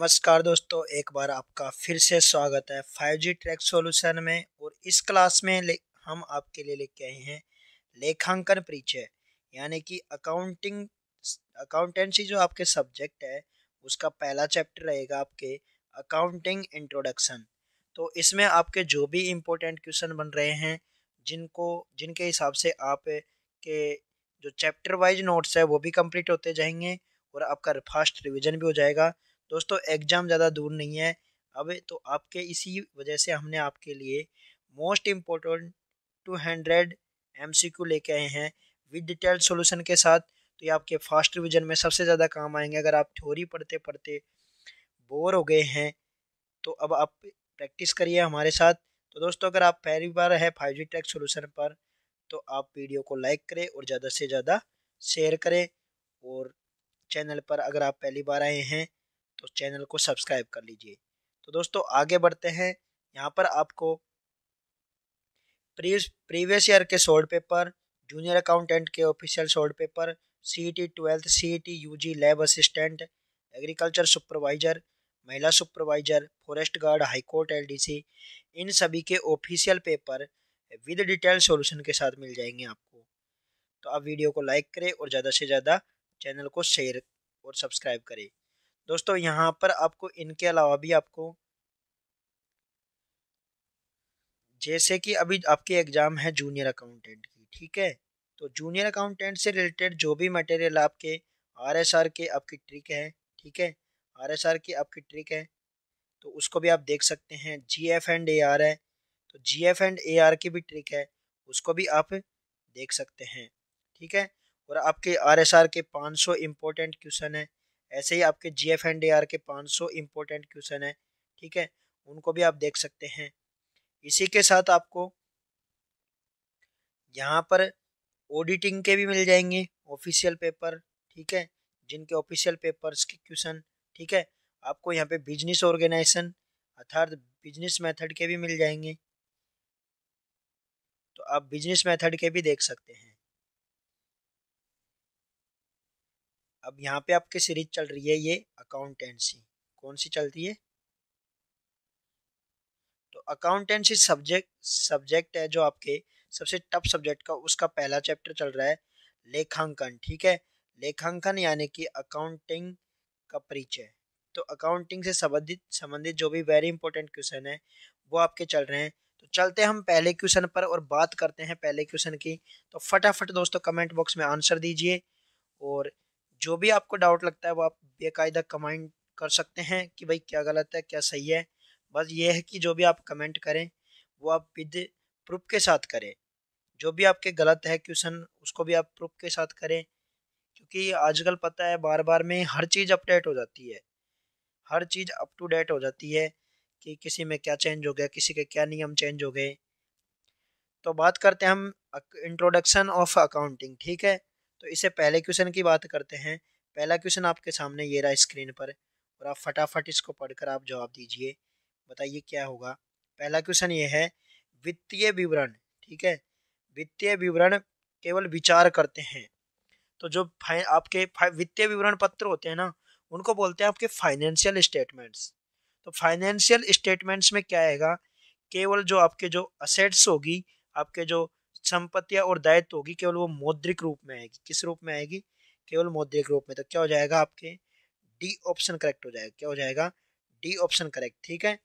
नमस्कार दोस्तों एक बार आपका फिर से स्वागत है 5G ट्रैक सॉल्यूशन में और इस क्लास में हम आपके लिए लेके आए हैं लेखांकन परिचय यानी कि अकाउंटिंग अकाउंटेंसी जो आपके सब्जेक्ट है उसका पहला चैप्टर रहेगा आपके अकाउंटिंग इंट्रोडक्शन तो इसमें आपके जो भी इम्पोर्टेंट क्वेश्चन बन रहे हैं जिनको जिनके हिसाब से आप के जो चैप्टर वाइज नोट्स है वो भी कंप्लीट होते जाएंगे और आपका फास्ट रिविजन भी हो जाएगा दोस्तों एग्ज़ाम ज़्यादा दूर नहीं है अब तो आपके इसी वजह से हमने आपके लिए most important two hundred M C Q लेके आए हैं विद डिटेल्ड सोल्यूशन के साथ तो ये आपके फास्ट रिविजन में सबसे ज़्यादा काम आएंगे अगर आप थ्योरी पढ़ते पढ़ते बोर हो गए हैं तो अब आप प्रैक्टिस करिए हमारे साथ तो दोस्तों अगर आप पहली बार है फाइव जी टेक सोल्यूशन पर तो आप वीडियो को लाइक करें और ज़्यादा से ज़्यादा शेयर करें और चैनल पर अगर आप पहली बार आए हैं तो चैनल को सब्सक्राइब कर लीजिए तो दोस्तों आगे बढ़ते हैं यहाँ पर आपको प्रीवियस ईयर के शॉर्ट पेपर जूनियर अकाउंटेंट के official short paper C E T twelfth C E T U G lab assistant agriculture supervisor महिला supervisor forest guard high court L D C इन सभी के official paper with detail solution के साथ मिल जाएंगे आपको तो आप वीडियो को लाइक करें और ज़्यादा से ज़्यादा चैनल को शेयर और सब्सक्राइब करें दोस्तों यहाँ पर आपको इनके अलावा भी आपको जैसे कि अभी आपके एग्ज़ाम है जूनियर अकाउंटेंट की ठीक है तो जूनियर अकाउंटेंट से रिलेटेड जो भी मटेरियल आपके आर एस आर के आपकी ट्रिक है ठीक है आर एस आर की आपकी ट्रिक है तो उसको भी आप देख सकते हैं G F and A R है तो G F and A R की भी ट्रिक है उसको भी आप देख सकते हैं ठीक है और आपके आर एस आर के पाँच सौ इम्पोर्टेंट क्वेश्चन है ऐसे ही आपके जी एफ एंड आर के सौ इम्पोर्टेंट क्वेश्चन है ठीक है उनको भी आप देख सकते हैं इसी के साथ आपको यहाँ पर ऑडिटिंग के भी मिल जाएंगे ऑफिशियल पेपर ठीक है जिनके ऑफिशियल पेपर्स के क्वेश्चन ठीक है आपको यहाँ पे बिजनेस ऑर्गेनाइजेशन अर्थात बिजनेस मेथड के भी मिल जाएंगे तो आप बिजनेस मेथड के भी देख सकते हैं अब यहाँ पे आपकी सीरीज चल रही है ये अकाउंटेंसी कौन सी चल रही है तो अकाउंटेंसी सब्जेक्ट सब्जेक्ट है जो आपके सबसे टफ सब्जेक्ट का उसका पहला चैप्टर चल रहा है लेखांकन ठीक है लेखांकन यानी कि अकाउंटिंग का परिचय तो अकाउंटिंग से संबंधित संबंधित जो भी वेरी इंपॉर्टेंट क्वेश्चन है वो आपके चल रहे हैं तो चलते हम पहले क्वेश्चन पर और बात करते हैं पहले क्वेश्चन की तो फटाफट दोस्तों कमेंट बॉक्स में आंसर दीजिए और जो भी आपको डाउट लगता है वो आप बेकायदा कमेंट कर सकते हैं कि भाई क्या गलत है क्या सही है बस ये है कि जो भी आप कमेंट करें वो आप विद प्रूफ के साथ करें जो भी आपके गलत है क्वेश्चन उसको भी आप प्रूफ के साथ करें क्योंकि आजकल पता है बार बार में हर चीज़ अपडेट हो जाती है हर चीज़ अप टू डेट हो जाती है कि किसी में क्या चेंज हो गया किसी के क्या नियम चेंज हो गए तो बात करते हैं हम इंट्रोडक्शन ऑफ अकाउंटिंग ठीक है तो इसे पहले क्वेश्चन की बात करते हैं पहला क्वेश्चन आपके सामने ये रहा स्क्रीन पर और आप फटाफट इसको पढ़कर आप जवाब दीजिए बताइए क्या होगा पहला क्वेश्चन ये है वित्तीय विवरण ठीक है वित्तीय विवरण केवल विचार करते हैं तो जो आपके वित्तीय विवरण पत्र होते हैं ना उनको बोलते हैं आपके फाइनेंशियल स्टेटमेंट्स तो फाइनेंशियल स्टेटमेंट्स में क्या आएगा केवल जो आपके जो असेट्स होगी आपके जो संपत्तियां और दायित्व होगी केवल वो मौद्रिक रूप में आएगी किस रूप में आएगी केवल मौद्रिक रूप में तो क्या हो जाएगा आपके डी ऑप्शन करेक्ट हो जाएगा क्या हो जाएगा डी ऑप्शन करेक्ट ठीक है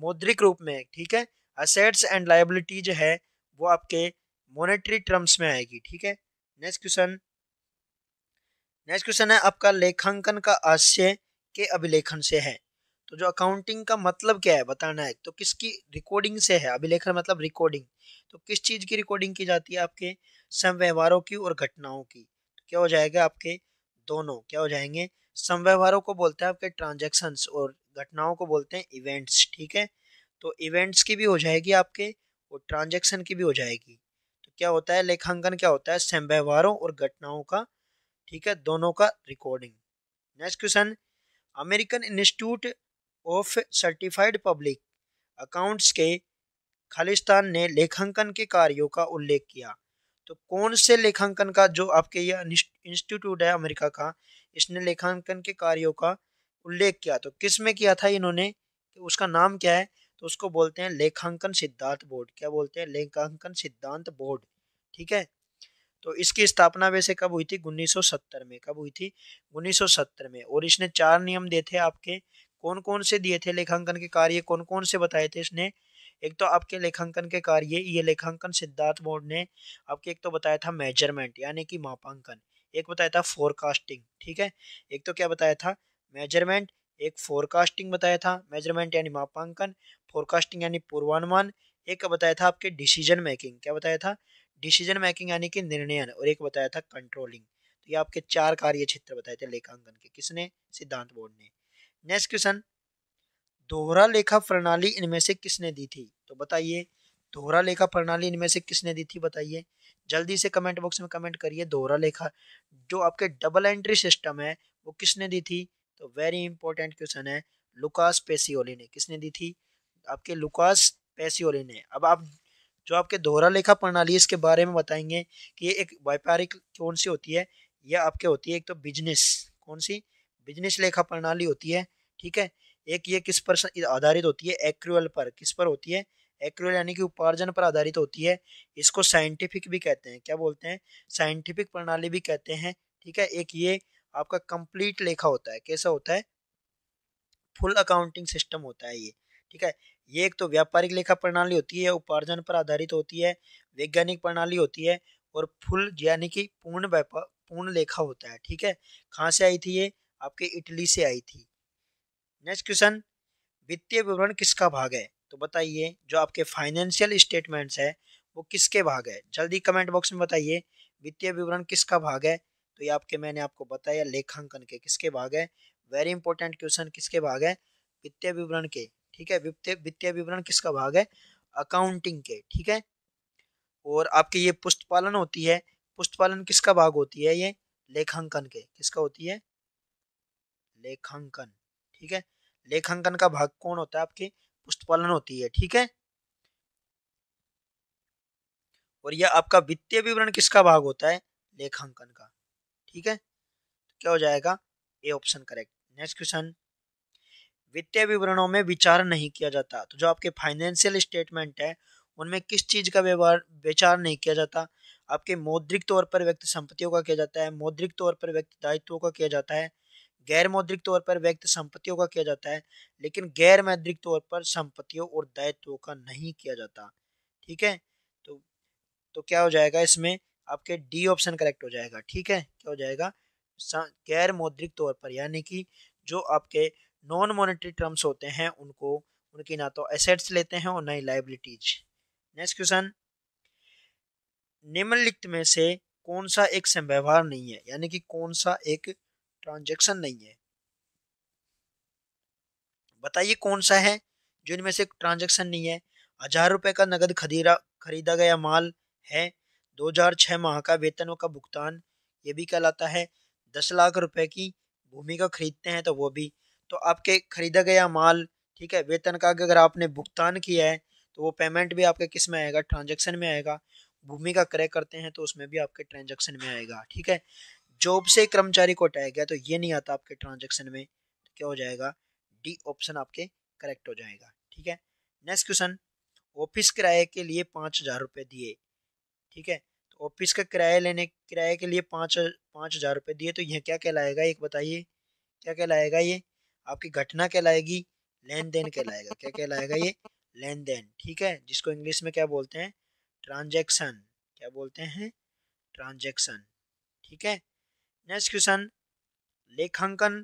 मौद्रिक रूप में ठीक है असेट्स एंड लाइबिलिटी जो है वो आपके मोनेटरी टर्म्स में आएगी ठीक है नेक्स्ट क्वेश्चन नेक्स्ट क्वेश्चन है आपका लेखांकन का आशय के अभिलेखन से है तो जो अकाउंटिंग का मतलब क्या है बताना है तो किसकी रिकॉर्डिंग से है अभिलेखन मतलब रिकॉर्डिंग तो किस चीज़ की रिकॉर्डिंग की जाती है आपके समव्यवहारों की और घटनाओं की तो क्या हो जाएगा आपके दोनों क्या हो जाएंगे समव्यवहारों को बोलते हैं आपके ट्रांजेक्शन्स और घटनाओं को बोलते हैं इवेंट्स ठीक है तो इवेंट्स की भी हो जाएगी आपके और ट्रांजेक्शन की भी हो जाएगी तो क्या होता है लेखांकन क्या होता है समव्यवहारों और घटनाओं का ठीक है दोनों का recording next question American institute of certified public accounts के खालिस्तान ने लेखांकन के कार्यों का उल्लेख किया तो कौन से लेखांकन का जो आपके यह इंस्टीट्यूट है अमेरिका का इसने लेखांकन के कार्यों का उल्लेख किया तो किस में किया था इन्होंने तो उसका नाम क्या है तो उसको बोलते हैं लेखांकन सिद्धांत बोर्ड क्या बोलते हैं लेखांकन सिद्धांत बोर्ड ठीक है तो इसकी स्थापना वैसे कब हुई थी 1970 में कब हुई थी 1970 में और इसने चार नियम दिए थे आपके कौन कौन से दिए थे लेखांकन के कार्य कौन कौन से बताए थे इसने एक तो आपके लेखांकन के कार्य ये लेखांकन सिद्धार्थ बोर्ड ने आपके एक तो बताया था मेजरमेंट यानी कि मापांकन एक बताया था फोरकास्टिंग ठीक है एक तो क्या बताया था मेजरमेंट एक फोरकास्टिंग बताया था मेजरमेंट यानी मापांकन फोरकास्टिंग यानी पूर्वानुमान एक बताया था आपके डिसीजन मेकिंग क्या बताया था डिसीजन मेकिंग यानी कि निर्णयन और एक बताया था कंट्रोलिंग तो ये आपके चार कार्य क्षेत्र बताए थे लेखांकन के किसने सिद्धांत बोर्ड ने नेक्स्ट क्वेश्चन दोहरा लेखा प्रणाली इनमें से किसने दी थी तो बताइए दोहरा लेखा प्रणाली इनमें से किसने दी थी बताइए जल्दी से कमेंट बॉक्स में कमेंट करिए दोहरा लेखा जो आपके डबल एंट्री सिस्टम है वो किसने दी थी तो वेरी इंपॉर्टेंट क्वेश्चन है लुकास पेसियोली ने किसने दी थी आपके लुकास पेसियोली ने अब आप जो आपके दोहरा लेखा प्रणाली इसके बारे में बताएंगे कि ये एक व्यापारिक कौन सी होती है यह आपके होती है एक तो बिजनेस कौन सी बिजनेस लेखा प्रणाली होती है ठीक है एक ये किस पर आधारित होती है एक्रुअल पर किस पर होती है एक्रुअल यानी कि उपार्जन पर आधारित होती है इसको साइंटिफिक भी कहते हैं क्या बोलते हैं साइंटिफिक प्रणाली भी कहते हैं ठीक है एक ये आपका कंप्लीट लेखा होता है कैसा होता है फुल अकाउंटिंग सिस्टम होता है ये ठीक है ये एक तो व्यापारिक लेखा प्रणाली होती है उपार्जन पर आधारित होती है वैज्ञानिक प्रणाली होती है और फुल यानी कि पूर्ण व्यापार पूर्ण लेखा होता है ठीक है कहाँ से आई थी ये आपके इटली से आई थी नेक्स्ट क्वेश्चन वित्तीय विवरण किसका भाग है तो बताइए जो आपके फाइनेंशियल स्टेटमेंट्स है वो किसके भाग है जल्दी कमेंट बॉक्स में बताइए वित्तीय विवरण किसका भाग है तो ये आपके मैंने आपको बताया लेखांकन के किसके भाग है वेरी इंपॉर्टेंट क्वेश्चन किसके भाग है वित्तीय विवरण के ठीक है वित्तीय विवरण किसका भाग है अकाउंटिंग के ठीक है और आपके ये पुस्तपालन होती है पुस्तपालन किसका भाग होती है ये लेखांकन के किसका होती है लेखांकन ठीक है लेखांकन का भाग कौन होता है आपके पुष्पालन होती है ठीक है और यह आपका वित्तीय विवरण किसका भाग होता है लेखांकन का ठीक है तो क्या हो जाएगा A option correct next question वित्तीय विवरणों में विचार नहीं किया जाता तो जो आपके फाइनेंशियल स्टेटमेंट है उनमें किस चीज का व्यवहार विचार नहीं किया जाता आपके मौद्रिक तौर पर व्यक्त संपत्तियों का किया जाता है मौद्रिक तौर पर व्यक्त दायित्वों का किया जाता है गैर मौद्रिक तौर पर व्यक्त संपत्तियों का किया जाता है लेकिन गैर मौद्रिक तौर पर संपत्तियों और दायित्वों का नहीं किया जाता ठीक है तो तो क्या हो जाएगा इसमें आपके डी ऑप्शन करेक्ट हो जाएगा ठीक है क्या हो जाएगा गैर मौद्रिक तौर पर यानी कि जो आपके नॉन मॉनेटरी टर्म्स होते हैं उनको उनकी ना तो एसेट्स लेते हैं और ना ही लाइबिलिटीज नेक्स्ट क्वेश्चन निम्नलिखित में से कौन सा एक संव्यवहार नहीं है यानी कि कौन सा एक ट्रांजेक्शन नहीं है बताइए कौन सा है जो इनमें से ट्रांजेक्शन नहीं है हजार रुपए का नगद खरीदा खरीदा गया माल है 2006 माह का वेतनों का भुगतान ये भी कहलाता है दस लाख रुपए की भूमि का खरीदते हैं तो वो भी तो आपके खरीदा गया माल ठीक है वेतन का अगर आपने भुगतान किया है तो वो पेमेंट भी आपके किस में आएगा ट्रांजेक्शन में आएगा भूमि का क्रय करते हैं तो उसमें भी आपके ट्रांजेक्शन में आएगा ठीक है जॉब से कर्मचारी को हटाया गया तो ये नहीं आता आपके ट्रांजेक्शन में तो क्या हो जाएगा डी ऑप्शन आपके करेक्ट हो जाएगा ठीक है नेक्स्ट क्वेश्चन ऑफिस किराए के लिए पाँच हज़ार रुपये दिए ठीक है तो ऑफिस का किराया लेने किराए के लिए पाँच पाँच हज़ार रुपये दिए तो यह क्या कहलाएगा एक बताइए क्या कहलाएगा ये आपकी घटना कहलाएगी लेन देन कहलाएगा क्या कहलाएगा ये लेन देन ठीक है जिसको इंग्लिश में क्या बोलते हैं ट्रांजेक्शन क्या बोलते हैं ट्रांजेक्शन ठीक है नेक्स्ट क्वेश्चन लेखांकन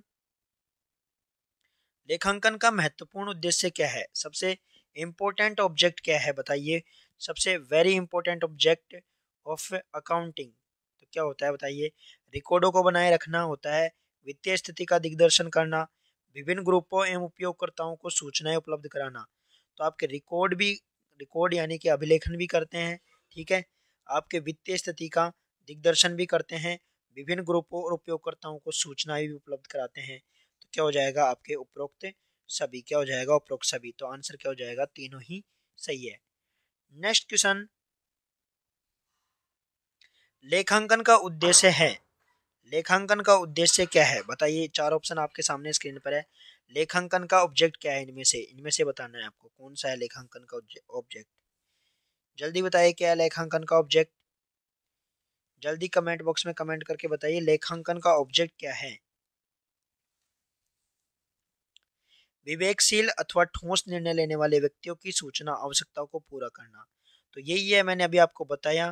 लेखांकन का महत्वपूर्ण उद्देश्य क्या है सबसे इंपॉर्टेंट ऑब्जेक्ट क्या है बताइए सबसे very important object of accounting तो क्या होता है बताइए रिकॉर्डों को बनाए रखना होता है वित्तीय स्थिति का दिग्दर्शन करना विभिन्न ग्रुपों एवं उपयोगकर्ताओं को सूचनाएं उपलब्ध कराना तो आपके रिकॉर्ड भी रिकॉर्ड यानी कि अभिलेखन भी करते हैं ठीक है आपके वित्तीय स्थिति का दिग्दर्शन भी करते हैं विभिन्न ग्रुपों और उपयोगकर्ताओं को सूचनाएं भी उपलब्ध कराते हैं तो क्या हो जाएगा आपके उपरोक्त सभी क्या हो जाएगा उपरोक्त सभी तो आंसर क्या हो जाएगा तीनों ही सही है नेक्स्ट क्वेश्चन लेखांकन का उद्देश्य है लेखांकन का उद्देश्य क्या है बताइए चार ऑप्शन आपके सामने स्क्रीन पर है लेखांकन का ऑब्जेक्ट क्या है इनमें से इनमें से बताना है आपको कौन सा है लेखांकन का ऑब्जेक्ट जल्दी बताइए क्या है लेखांकन का ऑब्जेक्ट जल्दी कमेंट बॉक्स में कमेंट करके बताइए लेखांकन का ऑब्जेक्ट क्या है विवेकशील अथवा ठोस निर्णय लेने वाले व्यक्तियों की सूचना आवश्यकताओं को पूरा करना तो यही है मैंने अभी आपको बताया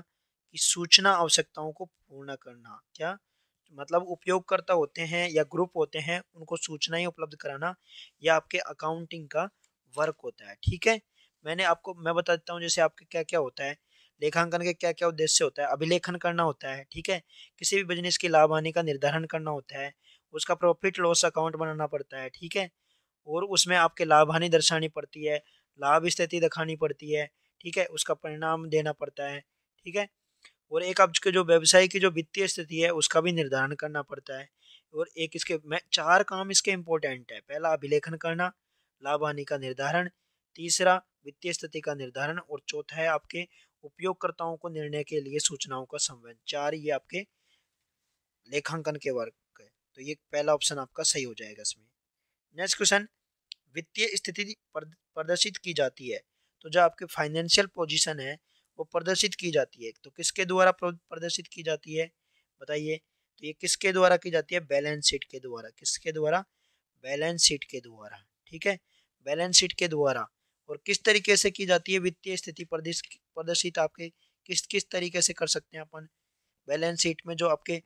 कि सूचना आवश्यकताओं को पूर्ण करना क्या मतलब उपयोगकर्ता होते हैं या ग्रुप होते हैं उनको सूचनाएं उपलब्ध कराना या आपके अकाउंटिंग का वर्क होता है ठीक है मैंने आपको मैं बता देता हूँ जैसे आपके क्या क्या होता है लेखांकन के क्या क्या उद्देश्य होता है अभिलेखन करना होता है ठीक है किसी भी बिजनेस की लाभ हानि का निर्धारण करना होता है उसका प्रॉफिट लॉस अकाउंट बनाना पड़ता है ठीक है और उसमें आपके लाभ हानि दर्शानी पड़ती है लाभ स्थिति दिखानी पड़ती है ठीक है उसका परिणाम देना पड़ता है ठीक है और एक आपके जो व्यवसाय की जो वित्तीय स्थिति है उसका भी निर्धारण करना पड़ता है और एक इसके मैं चार काम इसके इम्पोर्टेंट है पहला अभिलेखन करना लाभ हानि का निर्धारण तीसरा वित्तीय स्थिति का निर्धारण और चौथा है आपके उपयोगकर्ताओं को निर्णय के लिए सूचनाओं का संवहन चार ये आपके लेखांकन के वर्ग है तो ये पहला ऑप्शन आपका सही हो जाएगा इसमें नेक्स्ट क्वेश्चन वित्तीय स्थिति प्रदर्शित की जाती है तो जो आपके फाइनेंशियल पोजिशन है वो प्रदर्शित की जाती है तो किसके द्वारा प्रदर्शित की जाती है बताइए तो ये किसके द्वारा की जाती है बैलेंस शीट के द्वारा किसके द्वारा बैलेंस शीट के द्वारा ठीक है बैलेंस शीट के द्वारा और किस तरीके से की जाती है वित्तीय स्थिति प्रदर्शित आपके किस किस तरीके से कर सकते हैं अपन बैलेंस शीट में जो आपके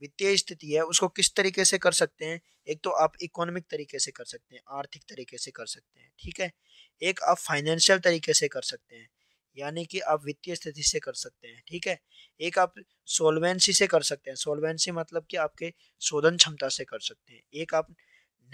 वित्तीय स्थिति है उसको किस तरीके से कर सकते हैं एक तो आप इकोनॉमिक तरीके से कर सकते हैं आर्थिक तरीके से कर सकते हैं ठीक है एक आप फाइनेंशियल तरीके से कर सकते हैं यानी कि आप वित्तीय स्थिति से कर सकते हैं ठीक है एक आप सोलवेंसी से कर सकते हैं सोलवेंसी मतलब कि आपके शोधन क्षमता से कर सकते हैं एक आप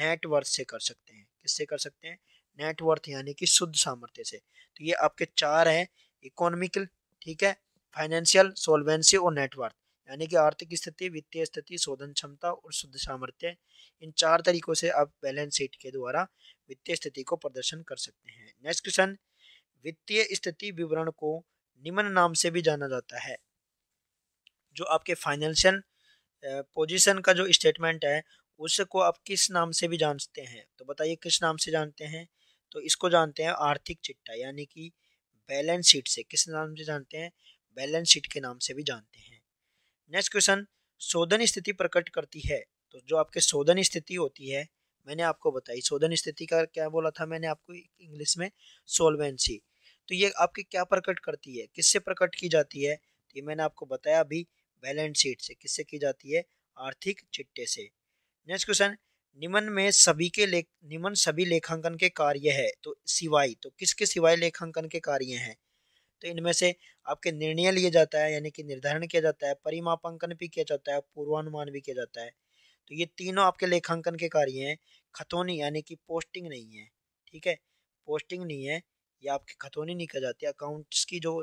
नेटवर्थ से कर सकते हैं किससे कर सकते हैं नेटवर्थ यानी कि शुद्ध सामर्थ्य से तो ये आपके चार हैं इकोनॉमिकल ठीक है फाइनेंशियल सोलवेंसी और नेटवर्थ यानी कि आर्थिक स्थिति वित्तीय स्थिति शोधन क्षमता और शुद्ध सामर्थ्य इन चार तरीकों से आप बैलेंस शीट के द्वारा वित्तीय स्थिति को प्रदर्शन कर सकते हैं नेक्स्ट क्वेश्चन वित्तीय स्थिति विवरण को निम्न नाम से भी जाना जाता है जो आपके फाइनेंशियल पोजीशन का जो स्टेटमेंट है उसको आप किस नाम से भी जानते हैं तो बताइए किस नाम से जानते हैं तो इसको जानते हैं आर्थिक चिट्ठा यानी कि बैलेंस शीट से किस नाम से जानते हैं बैलेंस शीट के नाम से भी जानते हैं नेक्स्ट क्वेश्चन शोधन स्थिति प्रकट करती है तो जो आपके शोधन स्थिति होती है मैंने आपको बताई शोधन स्थिति का क्या बोला था मैंने आपको इंग्लिश में सोलवेंसी तो ये आपकी क्या प्रकट करती है किससे प्रकट की जाती है तो ये मैंने आपको बताया अभी बैलेंस शीट से किससे की जाती है आर्थिक चिट्टे से नेक्स्ट क्वेश्चन निम्न में सभी के लेख निम्न सभी लेखांकन के कार्य है तो सिवाय तो किसके सिवाय लेखांकन के कार्य हैं तो इनमें से आपके निर्णय लिए जाता है यानी कि निर्धारण किया जाता है परिमापांकन भी किया जाता है पूर्वानुमान भी किया जाता है तो ये तीनों आपके लेखांकन के कार्य हैं खतौनी यानी कि पोस्टिंग नहीं है ठीक है पोस्टिंग नहीं है ये आपकी खतौनी नहीं की जाती अकाउंट्स की जो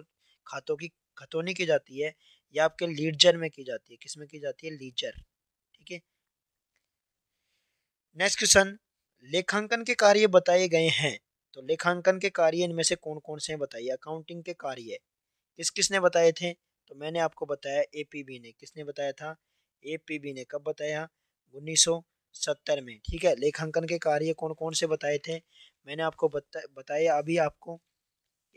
खातों की खतौनी की जाती है या आपके लीडजर में की जाती है किसमें की जाती है लीडजर ठीक है नेक्स्ट क्वेश्चन लेखांकन के कार्य बताए गए हैं तो लेखांकन के कार्य इनमें से कौन कौन से हैं बताइए अकाउंटिंग के कार्य किस किसने बताए थे तो मैंने आपको बताया एपीबी ने किसने बताया था एपीबी ने कब बताया उन्नीस सत्तर में ठीक है लेखांकन के कार्य कौन कौन से बताए थे मैंने आपको बता, बताया अभी आपको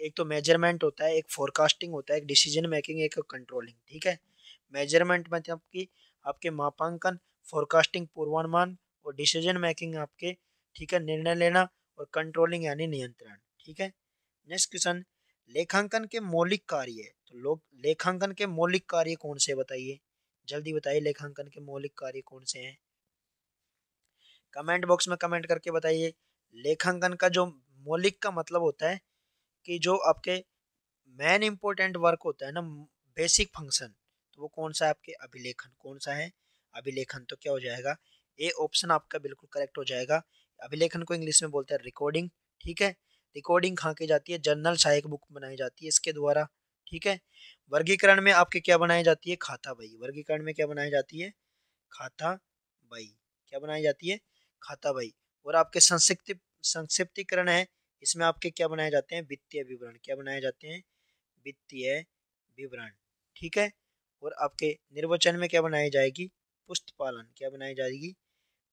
एक तो मेजरमेंट होता है एक फोरकास्टिंग होता है एक डिसीजन मेकिंग एक कंट्रोलिंग ठीक है मेजरमेंट मतलब कि आपके मापांकन फोरकास्टिंग पूर्वानुमान और डिसीजन मेकिंग आपके ठीक है निर्णय लेना और कंट्रोलिंग यानी नियंत्रण ठीक है नेक्स्ट क्वेश्चन लेखांकन के मौलिक कार्य तो लोग लेखांकन के मौलिक कार्य कौन से बताइए जल्दी बताइए लेखांकन के मौलिक कार्य कौन से हैं कमेंट बॉक्स में कमेंट करके बताइए लेखांकन का जो मौलिक का मतलब होता है कि जो आपके मेन इम्पोर्टेंट वर्क होता है ना बेसिक फंक्शन तो वो कौन सा है आपके अभिलेखन कौन सा है अभिलेखन तो क्या हो जाएगा ए ऑप्शन आपका बिल्कुल करेक्ट हो जाएगा अभिलेखन को इंग्लिश में बोलते हैं रिकॉर्डिंग ठीक है रिकॉर्डिंग कहाँ की जाती है जर्नल सहायक बुक बनाई जाती है इसके द्वारा ठीक है वर्गीकरण में आपके क्या बनाई जाती है खाता बही वर्गीकरण में क्या बनाई जाती है खाता बही क्या बनाई जाती है खाता बही और आपके संक्षिप्त संक्षिप्तीकरण है इसमें आपके क्या बनाए जाते हैं वित्तीय विवरण क्या बनाए जाते हैं वित्तीय विवरण ठीक है और आपके निर्वचन में क्या बनाई जाएगी पुष्ट क्या बनाई जाएगी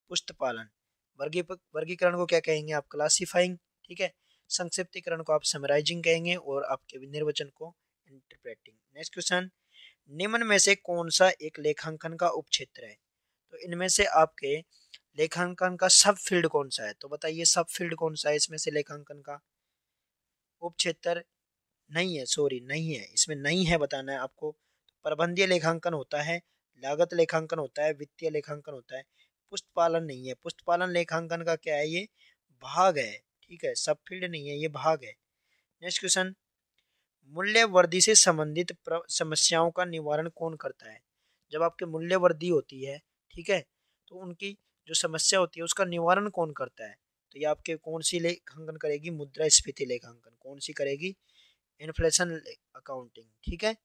पुष्ट वर्गी वर्गीकरण को क्या कहेंगे आप क्लासीफाइंग ठीक है संक्षिप्तिकरण को आप समराइजिंग कहेंगे और आपके निर्वचन को इंटरप्रेटिंग नेक्स्ट क्वेश्चन निम्न में से कौन सा एक लेखांकन का उपक्षेत्र है तो इनमें से आपके लेखांकन का सब फील्ड कौन सा है तो बताइए सब फील्ड कौन सा है इसमें से लेखांकन का उपक्षेत्र नहीं है सॉरी नहीं है इसमें नहीं है बताना है आपको तो प्रबंधीय लेखांकन होता है लागत लेखांकन होता है वित्तीय लेखांकन होता है पुष्टपालन नहीं है पुष्टपालन लेखांकन का क्या है ये भाग है ठीक है सब फील्ड नहीं है ये भाग है नेक्स्ट क्वेश्चन मूल्य वृद्धि से संबंधित समस्याओं का निवारण कौन करता है जब आपके मूल्य वृद्धि होती है ठीक है तो उनकी जो समस्या होती है उसका निवारण कौन करता है तो ये आपके कौन सी लेखांकन करेगी मुद्रा स्फीति लेखांकन कौन सी करेगी इन्फ्लेशन अकाउंटिंग ठीक है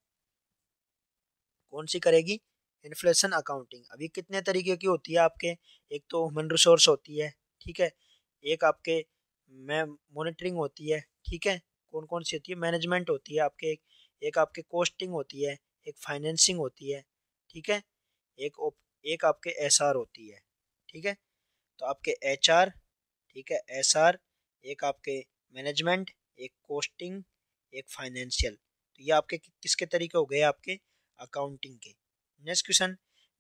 कौन सी करेगी इन्फ्लेशन अकाउंटिंग अभी कितने तरीके की होती है आपके एक तो ह्यूमन रिसोर्स होती है ठीक है एक आपके मैं मोनिटरिंग होती है ठीक है कौन कौन सी होती है मैनेजमेंट होती है आपके एक आपके कॉस्टिंग होती है एक फाइनेंसिंग होती है ठीक है एक एक आपके एस होती है ठीक है तो आपके एच ठीक है एस एक आपके मैनेजमेंट एक कॉस्टिंग एक फाइनेंशियल तो ये आपके किसके तरीके हो गए आपके अकाउंटिंग के नेक्स्ट क्वेश्चन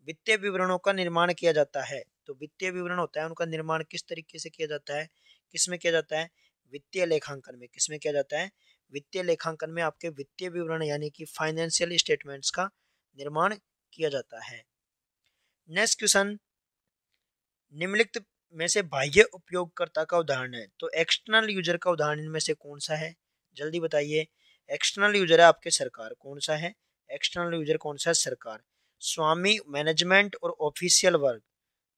वित्तीय विवरणों का निर्माण किया जाता है तो वित्तीय विवरण होता है उनका निर्माण किस तरीके से किया जाता है किसमें किया जाता है वित्तीय लेखांकन में किसमें किया जाता है वित्तीय लेखांकन में आपके वित्तीय विवरण यानी कि फाइनेंशियल स्टेटमेंट्स का निर्माण किया जाता है नेक्स्ट क्वेश्चन निम्नलिखित में से बाह्य उपयोगकर्ता का उदाहरण है तो एक्सटर्नल यूजर का उदाहरण इनमें से कौन सा है जल्दी बताइए एक्सटर्नल यूजर है आपके सरकार कौन सा है एक्सटर्नल यूजर कौन सा है सरकार स्वामी मैनेजमेंट और ऑफिशियल वर्ग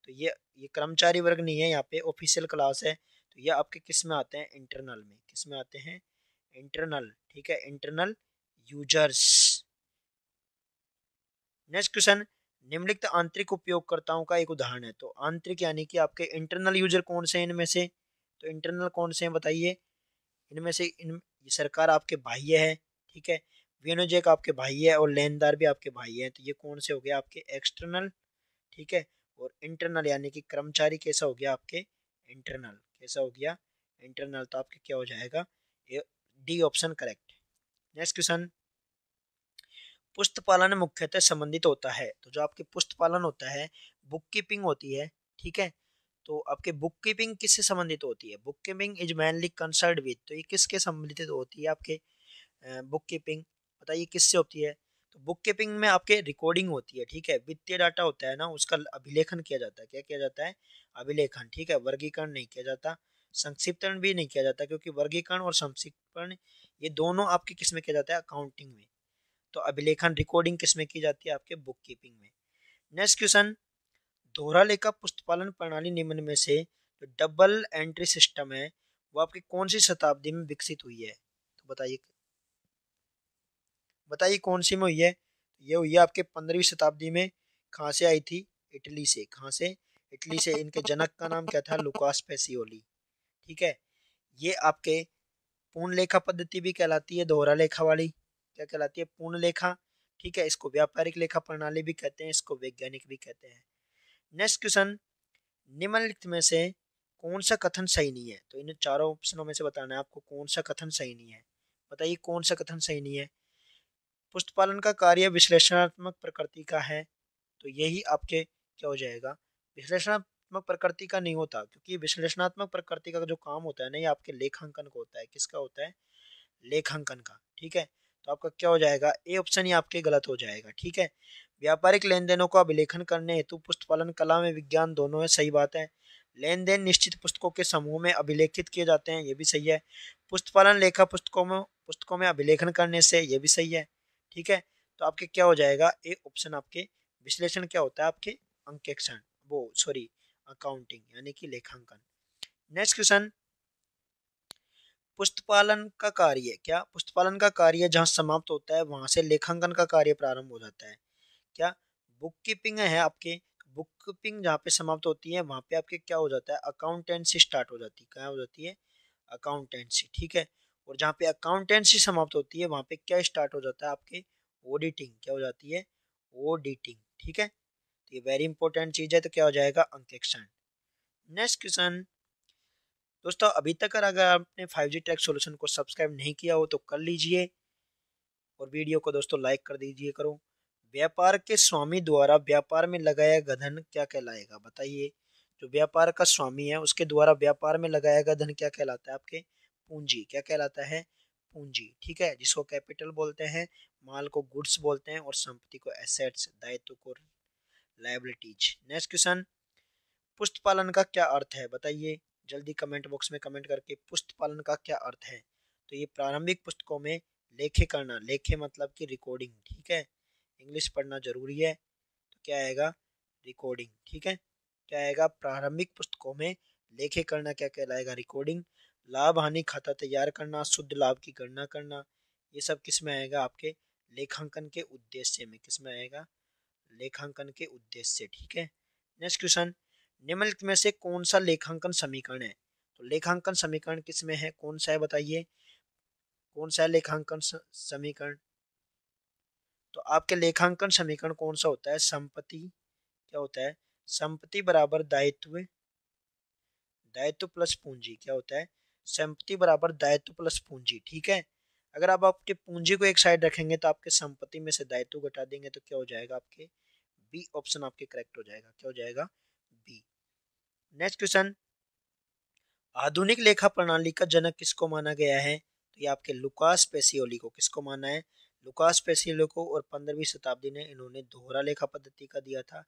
तो ये ये कर्मचारी वर्ग नहीं है यहाँ पे ऑफिशियल क्लास है तो ये आपके किस में आते हैं इंटरनल में किस में आते हैं इंटरनल ठीक है इंटरनल यूजर्स नेक्स्ट क्वेश्चन निम्नलिखित आंतरिक उपयोगकर्ताओं का एक उदाहरण है तो आंतरिक यानी कि आपके इंटरनल यूजर कौन से हैं इनमें से तो इंटरनल कौन से हैं बताइए इनमें से इन सरकार आपके बाह्य है ठीक है विनोजेक आपके भाई है और लेनदार भी आपके भाई है तो ये कौन से हो गया आपके एक्सटर्नल ठीक है और इंटरनल यानी कि कर्मचारी कैसा हो गया आपके इंटरनल कैसा हो गया इंटरनल तो आपके क्या हो जाएगा D option correct next question पुस्तपालन मुख्यतः संबंधित होता है तो जो आपके पुस्तपालन होता है बुक कीपिंग होती है ठीक है तो आपके बुक कीपिंग किससे संबंधित होती है bookkeeping is mainly concerned with तो ये किसके संबंधित होती है आपके बुक कीपिंग बताइए किससे होती है तो बुक कीपिंग में आपके रिकॉर्डिंग होती है ठीक है वित्तीय डाटा होता है ना उसका अभिलेखन किया जाता है क्या किया जाता है अभिलेखन ठीक है वर्गीकरण नहीं किया जाता संक्षिप्तरण भी नहीं किया जाता क्योंकि वर्गीकरण और संक्षिप्तरण ये दोनों आपके किस में किया जाता है अकाउंटिंग में तो अभिलेखन रिकॉर्डिंग किस में की जाती है आपके बुक कीपिंग में नेक्स्ट क्वेश्चन दोहरा लेखा पुस्तपालन प्रणाली निम्न में से जो डबल एंट्री सिस्टम है वो आपकी कौन सी शताब्दी में विकसित हुई है तो बताइए बताइए कौन सी में हुई है ये हुई है आपके पंद्रहवीं शताब्दी में कहाँ से आई थी इटली से कहाँ से इटली से इनके जनक का नाम क्या था लुकास पेसियोली ठीक है ये आपके पूर्ण लेखा पद्धति भी कहलाती है दोहरा लेखा वाली क्या कहलाती है पूर्ण लेखा ठीक है इसको व्यापारिक लेखा प्रणाली भी कहते हैं इसको वैज्ञानिक भी कहते हैं नेक्स्ट क्वेश्चन निम्नलिखित में से कौन सा कथन सही नहीं है तो इन चारों ऑप्शनों में से बताना है आपको कौन सा कथन सही नहीं है बताइए कौन सा कथन सही नहीं है पुष्टपालन का कार्य विश्लेषणात्मक प्रकृति का है तो यही आपके क्या हो जाएगा विश्लेषणात्मक प्रकृति का नहीं होता क्योंकि विश्लेषणात्मक प्रकृति का जो काम होता है ना ये आपके लेखांकन का होता है किसका होता है लेखांकन का ठीक है तो आपका क्या हो जाएगा ए ऑप्शन ही आपके गलत हो जाएगा ठीक है व्यापारिक लेन देनों को अभिलेखन करने हेतु पुष्टपालन कला में विज्ञान दोनों है सही बात है लेन देन निश्चित पुस्तकों के समूह में अभिलेखित किए जाते हैं ये भी सही है पुस्तपालन लेखा पुस्तकों में पुस्तकों में अभिलेखन करने से ये भी सही है ठीक है तो आपके क्या हो जाएगा ए ऑप्शन आपके विश्लेषण क्या होता है आपके अंकेक्षण वो सॉरी अकाउंटिंग यानी कि लेखांकन नेक्स्ट क्वेश्चन पुष्पालन का कार्य क्या पुस्तपालन का कार्य जहाँ समाप्त होता है वहां से लेखांकन का कार्य प्रारंभ हो जाता है क्या बुक कीपिंग है आपके बुक कीपिंग जहाँ पे समाप्त होती है वहां पे आपके क्या हो जाता है अकाउंटेंसी स्टार्ट हो जाती है क्या हो जाती है अकाउंटेंसी ठीक है और जहाँ पे अकाउंटेंसी समाप्त होती है वहाँ पे क्या स्टार्ट हो जाता है आपके ऑडिटिंग क्या हो जाती है ऑडिटिंग ठीक है तो ये वेरी इंपॉर्टेंट चीज़ है तो क्या हो जाएगा अंकेक्षण नेक्स्ट क्वेश्चन दोस्तों अभी तक अगर आपने फाइव जी ट्रैक सोल्यूशन को सब्सक्राइब नहीं किया हो तो कर लीजिए और वीडियो को दोस्तों लाइक कर दीजिए करो व्यापार के स्वामी द्वारा व्यापार में लगाया गया धन क्या कहलाएगा बताइए जो व्यापार का स्वामी है उसके द्वारा व्यापार में लगाया गया धन क्या कहलाता है आपके पूंजी क्या कहलाता है पूंजी ठीक है जिसको कैपिटल बोलते हैं माल को गुड्स बोलते हैं और संपत्ति को एसेट्स दायित्व को लाइबिलिटीज नेक्स्ट क्वेश्चन पुष्ट पालन का क्या अर्थ है बताइए जल्दी कमेंट बॉक्स में कमेंट करके पुष्ट पालन का क्या अर्थ है तो ये प्रारंभिक पुस्तकों में लेखे करना लेखे मतलब कि रिकॉर्डिंग ठीक है इंग्लिश पढ़ना जरूरी है तो क्या आएगा रिकॉर्डिंग ठीक है क्या आएगा प्रारंभिक पुस्तकों में लेखे करना क्या कहलाएगा रिकॉर्डिंग लाभ हानि खाता तैयार करना शुद्ध लाभ की गणना करना ये सब किस में आएगा आपके लेखांकन के उद्देश्य में किस में आएगा लेखांकन के उद्देश्य ठीक है नेक्स्ट क्वेश्चन निम्नलिखित में से कौन सा लेखांकन समीकरण है तो लेखांकन समीकरण किस में है कौन सा है बताइए कौन सा है लेखांकन समीकरण तो आपके लेखांकन समीकरण कौन सा होता है संपत्ति क्या होता है संपत्ति बराबर दायित्व दायित्व प्लस पूंजी क्या होता है संपत्ति बराबर दायित्व प्लस पूंजी ठीक है अगर आप आपके पूंजी को एक साइड रखेंगे तो आपके संपत्ति में से दायित्व घटा देंगे तो क्या हो जाएगा आपके बी ऑप्शन आपके करेक्ट हो जाएगा क्या हो जाएगा बी नेक्स्ट क्वेश्चन आधुनिक लेखा प्रणाली का जनक किसको माना गया है तो ये आपके लुकास पेसियोली को किसको माना है लुकास पेसियोली को और पंद्रहवीं शताब्दी ने इन्होंने दोहरा लेखा पद्धति का दिया था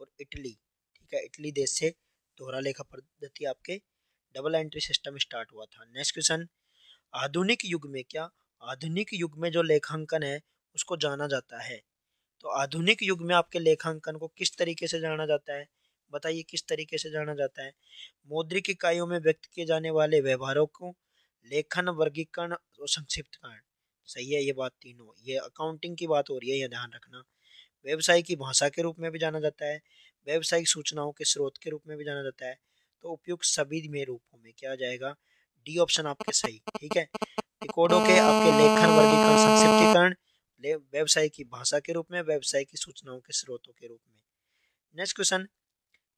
और इटली ठीक है इटली देश से दोहरा लेखा पद्धति आपके डबल एंट्री सिस्टम स्टार्ट हुआ था नेक्स्ट क्वेश्चन आधुनिक युग में क्या आधुनिक युग में जो लेखांकन है उसको जाना जाता है तो आधुनिक युग में आपके लेखांकन को किस तरीके से जाना जाता है बताइए किस तरीके से जाना जाता है मौद्रिक इकाइयों में व्यक्त किए जाने वाले व्यवहारों को लेखन वर्गीकरण और संक्षिप्तकरण सही है ये बात तीनों ये अकाउंटिंग की बात हो रही है यह ध्यान रखना व्यवसाय की भाषा के रूप में भी जाना जाता है व्यवसायिक सूचनाओं के स्रोत के रूप में भी जाना जाता है तो उपयुक्त सभी में रूपों में क्या जाएगा डी ऑप्शन आपके सही ठीक है रिकॉर्डों के आपके लेखन वर्गीकरण संक्षिप्तीकरण व्यवसाय की भाषा के रूप में व्यवसाय की सूचनाओं के स्रोतों के रूप में नेक्स्ट क्वेश्चन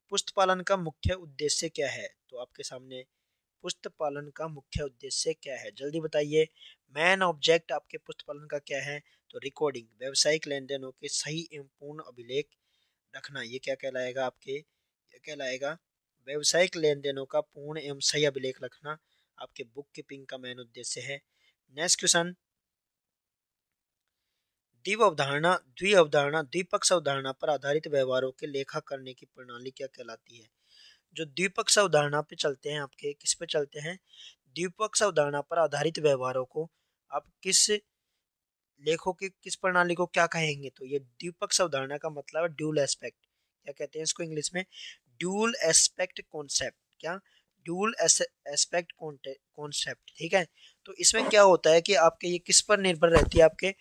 पुस्तपालन का मुख्य उद्देश्य क्या है तो आपके सामने पुस्तपालन का मुख्य उद्देश्य क्या है जल्दी बताइए मैन ऑब्जेक्ट आपके पुस्तपालन का क्या है तो रिकॉर्डिंग व्यवसायिक लेन देनों के सही एवं पूर्ण अभिलेख रखना ये क्या कहलाएगा आपके क्या कहलाएगा व्यावसायिक लेन देनों का पूर्ण एवं सही अभिलेख रखना आपके बुक कीपिंग का मेन उद्देश्य है नेक्स्ट क्वेश्चन द्वीप अवधारणा द्वि अवधारणा द्विपक्ष अवधारणा पर आधारित व्यवहारों के लेखा करने की प्रणाली क्या कहलाती है जो द्विपक्ष अवधारणा पे चलते हैं आपके किस पे चलते हैं द्विपक्ष अवधारणा पर आधारित व्यवहारों को आप किस लेखों की किस प्रणाली को क्या कहेंगे तो ये द्विपक्ष अवधारणा का मतलब है ड्यूल एस्पेक्ट क्या कहते हैं इसको इंग्लिश में ड्यूल एस्पेक्ट कॉन्सेप्ट क्या ड्यूल एस्पेक्ट कॉन्सेप्ट ठीक है तो इसमें क्या होता है कि आपके ये किस पर निर्भर रहती है आपके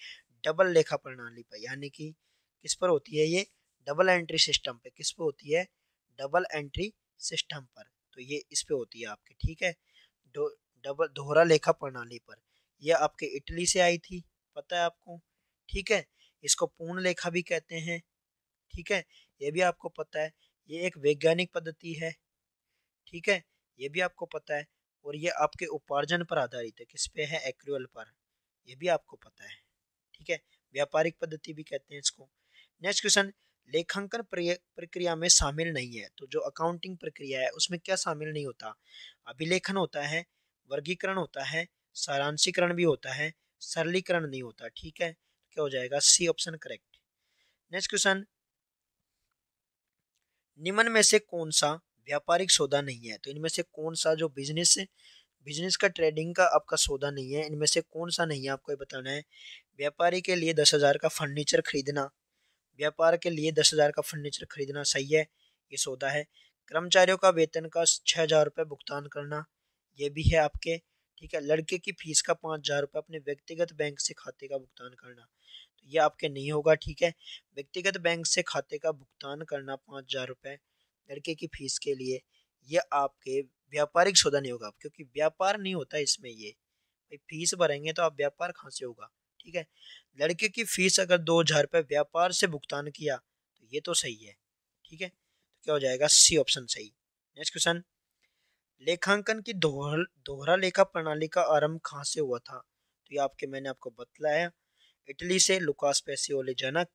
डबल लेखा प्रणाली पर यानी कि किस पर होती है ये डबल एंट्री सिस्टम पे किस पर होती है डबल एंट्री सिस्टम पर तो ये इस पे होती है आपके ठीक है दो, डबल दोहरा लेखा प्रणाली पर यह आपके इटली से आई थी पता है आपको ठीक है इसको पूर्ण लेखा भी कहते हैं ठीक है ये भी आपको पता है ये एक वैज्ञानिक पद्धति है ठीक है ये भी आपको पता है और ये आपके उपार्जन पर आधारित है किस पे है एक्रुअल पर ये भी आपको पता है ठीक है व्यापारिक पद्धति भी कहते हैं इसको नेक्स्ट क्वेश्चन लेखांकन प्रक्रिया में शामिल नहीं है तो जो अकाउंटिंग प्रक्रिया है उसमें क्या शामिल नहीं होता अभिलेखन होता है वर्गीकरण होता है सारांशीकरण भी होता है सरलीकरण नहीं होता ठीक है क्या हो जाएगा C option correct next question निम्न में से कौन सा व्यापारिक सौदा नहीं है तो इनमें से कौन सा जो बिजनेस बिजनेस का ट्रेडिंग का आपका सौदा नहीं है इनमें से कौन सा नहीं है आपको ये बताना है व्यापारी के लिए दस हज़ार का फर्नीचर खरीदना व्यापार के लिए दस हज़ार का फर्नीचर खरीदना सही है ये सौदा है कर्मचारियों का वेतन का छः हज़ार रुपये भुगतान करना ये भी है आपके ठीक है लड़के की फीस का पाँच हज़ार रुपये अपने व्यक्तिगत बैंक से खाते का भुगतान करना तो ये आपके नहीं होगा ठीक है व्यक्तिगत बैंक से खाते का भुगतान करना पाँच हज़ार रुपये लड़के की फीस के लिए ये आपके व्यापारिक सौदा नहीं होगा क्योंकि व्यापार नहीं होता इसमें ये भाई फीस भरेंगे तो आप व्यापार कहाँ से होगा ठीक है लड़के की फीस अगर दो हज़ार रुपये व्यापार से भुगतान किया तो ये तो सही है ठीक है तो क्या हो जाएगा सी ऑप्शन सही नेक्स्ट क्वेश्चन लेखांकन की दोहरा दोहरा लेखा प्रणाली का आरंभ कहाँ से हुआ था तो ये आपके मैंने आपको बतलाया इटली से लुकास पेसियोले जनक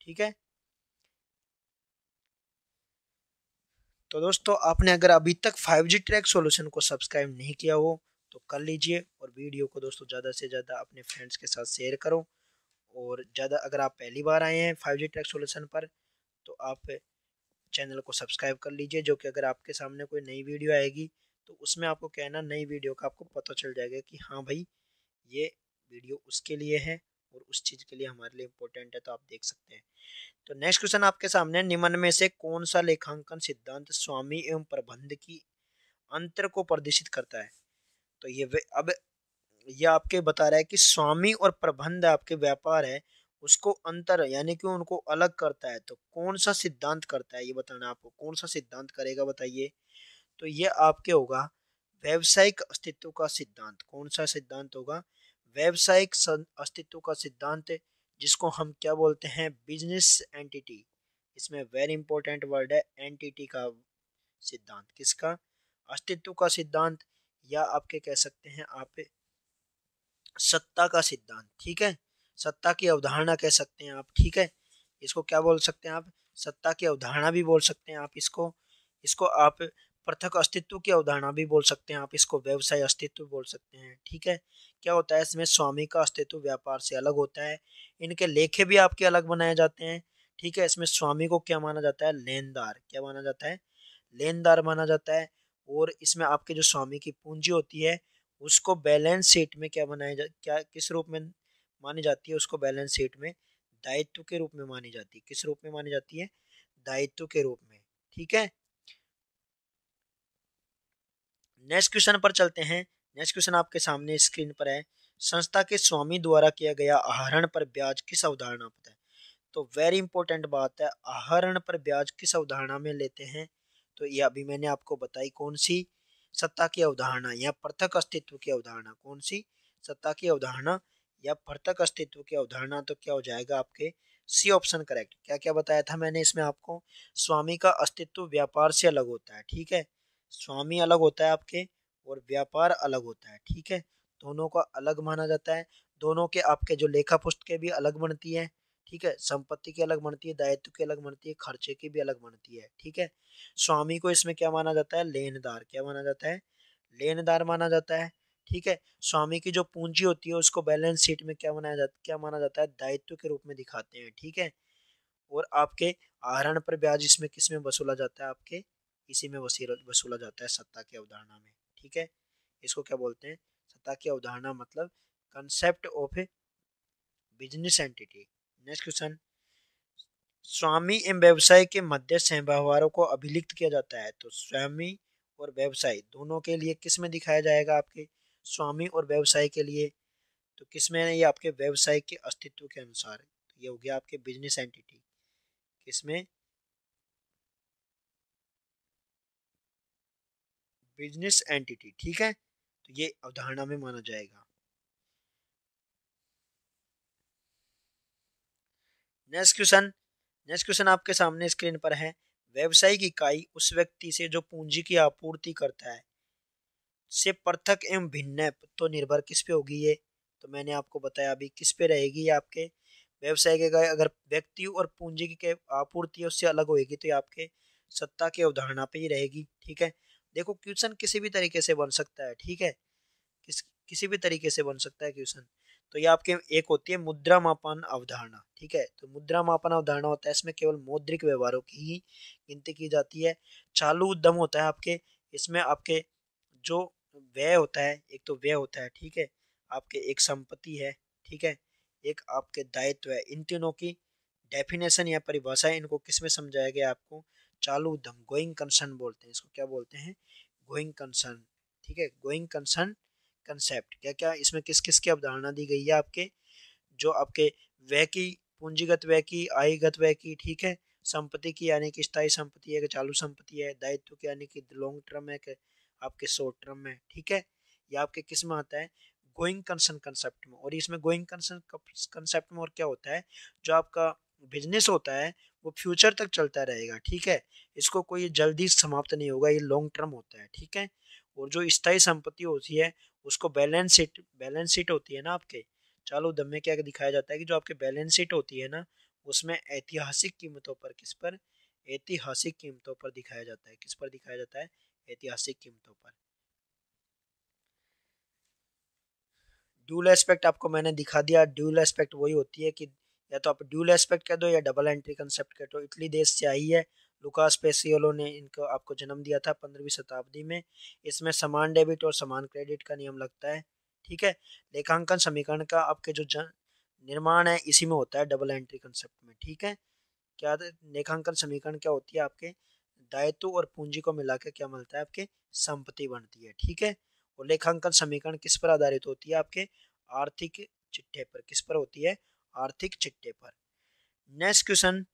ठीक है तो दोस्तों आपने अगर अभी तक 5G ट्रैक सॉल्यूशन को सब्सक्राइब नहीं किया हो तो कर लीजिए और वीडियो को दोस्तों ज़्यादा से ज़्यादा अपने फ्रेंड्स के साथ शेयर करो और ज़्यादा अगर आप पहली बार आए हैं 5G ट्रैक सॉल्यूशन पर तो आप चैनल को सब्सक्राइब कर लीजिए जो कि अगर आपके सामने कोई नई वीडियो आएगी तो उसमें आपको कहना नई वीडियो का आपको पता चल जाएगा कि हाँ भाई ये वीडियो उसके लिए है और उस चीज़ के लिए हमारे लिए इम्पोर्टेंट है तो आप देख सकते हैं तो नेक्स्ट क्वेश्चन आपके सामने निम्न में से कौन सा लेखांकन सिद्धांत स्वामी एवं प्रबंध की अंतर को प्रदर्शित करता है तो ये अब ये आपके बता रहा है कि स्वामी और प्रबंध आपके व्यापार है उसको अंतर यानी कि उनको अलग करता है तो कौन सा सिद्धांत करता है ये बताना आपको कौन सा सिद्धांत करेगा बताइए तो ये आपके होगा व्यावसायिक अस्तित्व का सिद्धांत कौन सा सिद्धांत होगा व्यावसायिक अस्तित्व का सिद्धांत जिसको हम क्या बोलते हैं बिजनेस एंटिटी इसमें वेरी इंपॉर्टेंट वर्ड है एंटिटी का सिद्धांत किसका अस्तित्व का सिद्धांत या आपके कह सकते हैं आप सत्ता का सिद्धांत ठीक है सत्ता की अवधारणा कह सकते हैं आप ठीक है इसको क्या बोल सकते हैं आप सत्ता की अवधारणा भी बोल सकते हैं आप इसको इसको आप पृथक अस्तित्व की अवधारणा भी बोल सकते हैं आप इसको व्यवसाय अस्तित्व बोल सकते हैं ठीक है क्या होता है इसमें स्वामी का अस्तित्व व्यापार से अलग होता है इनके लेखे भी आपके अलग बनाए जाते हैं ठीक है इसमें स्वामी को क्या माना जाता है लेनदार क्या माना जाता है लेनदार माना जाता है और इसमें आपके जो स्वामी की पूंजी होती है उसको बैलेंस शीट में क्या बनाया जा क्या किस रूप में मानी जाती है उसको बैलेंस शीट में दायित्व के रूप में मानी जाती है किस रूप में मानी जाती है दायित्व के रूप में ठीक है नेक्स्ट क्वेश्चन पर चलते हैं नेक्स्ट क्वेश्चन आपके सामने स्क्रीन पर है संस्था के स्वामी द्वारा किया गया आहरण पर ब्याज किस अवधारणा पर है तो वेरी इंपॉर्टेंट बात है आहरण पर ब्याज किस अवधारणा में लेते हैं तो ये अभी मैंने आपको बताई कौन सी सत्ता की अवधारणा या पृथक अस्तित्व की अवधारणा कौन सी सत्ता की अवधारणा या पृथक अस्तित्व की अवधारणा तो क्या हो जाएगा आपके सी ऑप्शन करेक्ट क्या क्या बताया था मैंने इसमें आपको स्वामी का अस्तित्व व्यापार से अलग होता है ठीक है स्वामी अलग होता है आपके और व्यापार अलग होता है ठीक है दोनों का अलग माना जाता है दोनों के आपके जो लेखा पुस्तकें भी अलग बनती हैं ठीक है संपत्ति की अलग बनती है दायित्व की अलग बनती है खर्चे की भी अलग बनती है ठीक है स्वामी को इसमें क्या माना जाता है लेनदार क्या माना जाता है लेनदार माना जाता है ठीक है स्वामी की जो पूंजी होती है उसको बैलेंस शीट में क्या माना जाता क्या माना जाता है दायित्व के रूप में दिखाते हैं ठीक है और आपके आहरण पर ब्याज इसमें किस में वसूला जाता है आपके इसी में वसील वसूला जाता है सत्ता की अवधारणा में ठीक है इसको क्या बोलते हैं सत्ता की अवधारणा मतलब concept of a business entity next question स्वामी एवं व्यवसाय के मध्य व्यवहारों को अभिलिप्त किया जाता है तो स्वामी और व्यवसाय दोनों के लिए किस में दिखाया जाएगा आपके स्वामी और व्यवसाय के लिए तो किस में है ये आपके व्यवसाय के अस्तित्व के अनुसार तो ये हो गया आपके बिजनेस एंटिटी किसमें बिजनेस एंटिटी ठीक है तो ये अवधारणा में माना जाएगा नेक्स्ट क्वेश्चन नेक्स्ट क्वेश्चन आपके सामने स्क्रीन पर है व्यवसायिक इकाई उस व्यक्ति से जो पूंजी की आपूर्ति करता है से पृथक एवं भिन्न तो निर्भर किस पे होगी ये तो मैंने आपको बताया अभी किस पे रहेगी ये आपके व्यवसाय के अगर व्यक्ति और पूंजी की आपूर्ति उससे अलग होगी तो ये आपके सत्ता की अवधारणा पे ही रहेगी ठीक है देखो क्वेश्चन किसी भी तरीके से बन सकता है ठीक है किस किसी भी तरीके से बन सकता है क्वेश्चन तो ये आपके एक होती है मुद्रा मापन अवधारणा ठीक है तो मुद्रा मापन अवधारणा होता है इसमें केवल मौद्रिक व्यवहारों की ही गिनती की जाती है चालू उद्यम होता है आपके इसमें आपके जो व्यय होता है एक तो व्यय होता है ठीक है आपके एक संपत्ति है ठीक है एक आपके दायित्व है इन तीनों की डेफिनेशन या परिभाषा इनको किसमें समझाया गया आपको चालू उद्यम गोइंग कंसर्न बोलते हैं इसको क्या बोलते हैं गोइंग कंसर्न ठीक है गोइंग कंसर्न कंसेप्ट क्या क्या इसमें किस किस की अवधारणा दी गई है आपके जो आपके व्यय की पूंजीगत व्यय की आयगत व्यय की ठीक है संपत्ति की यानी कि स्थायी संपत्ति है कि चालू संपत्ति है दायित्व की यानी कि लॉन्ग टर्म है कि आपके शॉर्ट टर्म है ठीक है ये आपके किस में आता है गोइंग कंसर्न कंसेप्ट में और इसमें गोइंग कंसर्न कंसेप्ट में और क्या होता है जो आपका बिजनेस होता है वो फ्यूचर तक चलता रहेगा ठीक है इसको कोई जल्दी समाप्त नहीं होगा ये लॉन्ग टर्म होता है ठीक है और जो स्थायी संपत्ति होती है उसको बैलेंस शीट बैलेंस शीट होती है ना आपके चलो दम में क्या दिखाया जाता है कि जो आपके बैलेंस शीट होती है ना उसमें ऐतिहासिक कीमतों पर किस पर ऐतिहासिक कीमतों पर दिखाया जाता है किस पर दिखाया जाता है ऐतिहासिक कीमतों पर ड्यूल एस्पेक्ट आपको मैंने दिखा दिया ड्यूल एस्पेक्ट वही होती है कि या तो आप ड्यूल एस्पेक्ट कह दो या डबल एंट्री कंसेप्ट कह दो इटली देश से आई है लुकास पेसियोलो ने इनको आपको जन्म दिया था पंद्रहवीं शताब्दी में इसमें समान डेबिट और समान क्रेडिट का नियम लगता है ठीक है लेखांकन समीकरण का आपके जो जन निर्माण है इसी में होता है डबल एंट्री कंसेप्ट में ठीक है क्या लेखांकन समीकरण क्या होती है आपके दायित्व और पूंजी को मिला क्या मिलता है आपके संपत्ति बनती है ठीक है और लेखांकन समीकरण किस पर आधारित होती है आपके आर्थिक चिट्ठे पर किस पर होती है आर्थिक चिट्ठे पर नेक्स्ट क्वेश्चन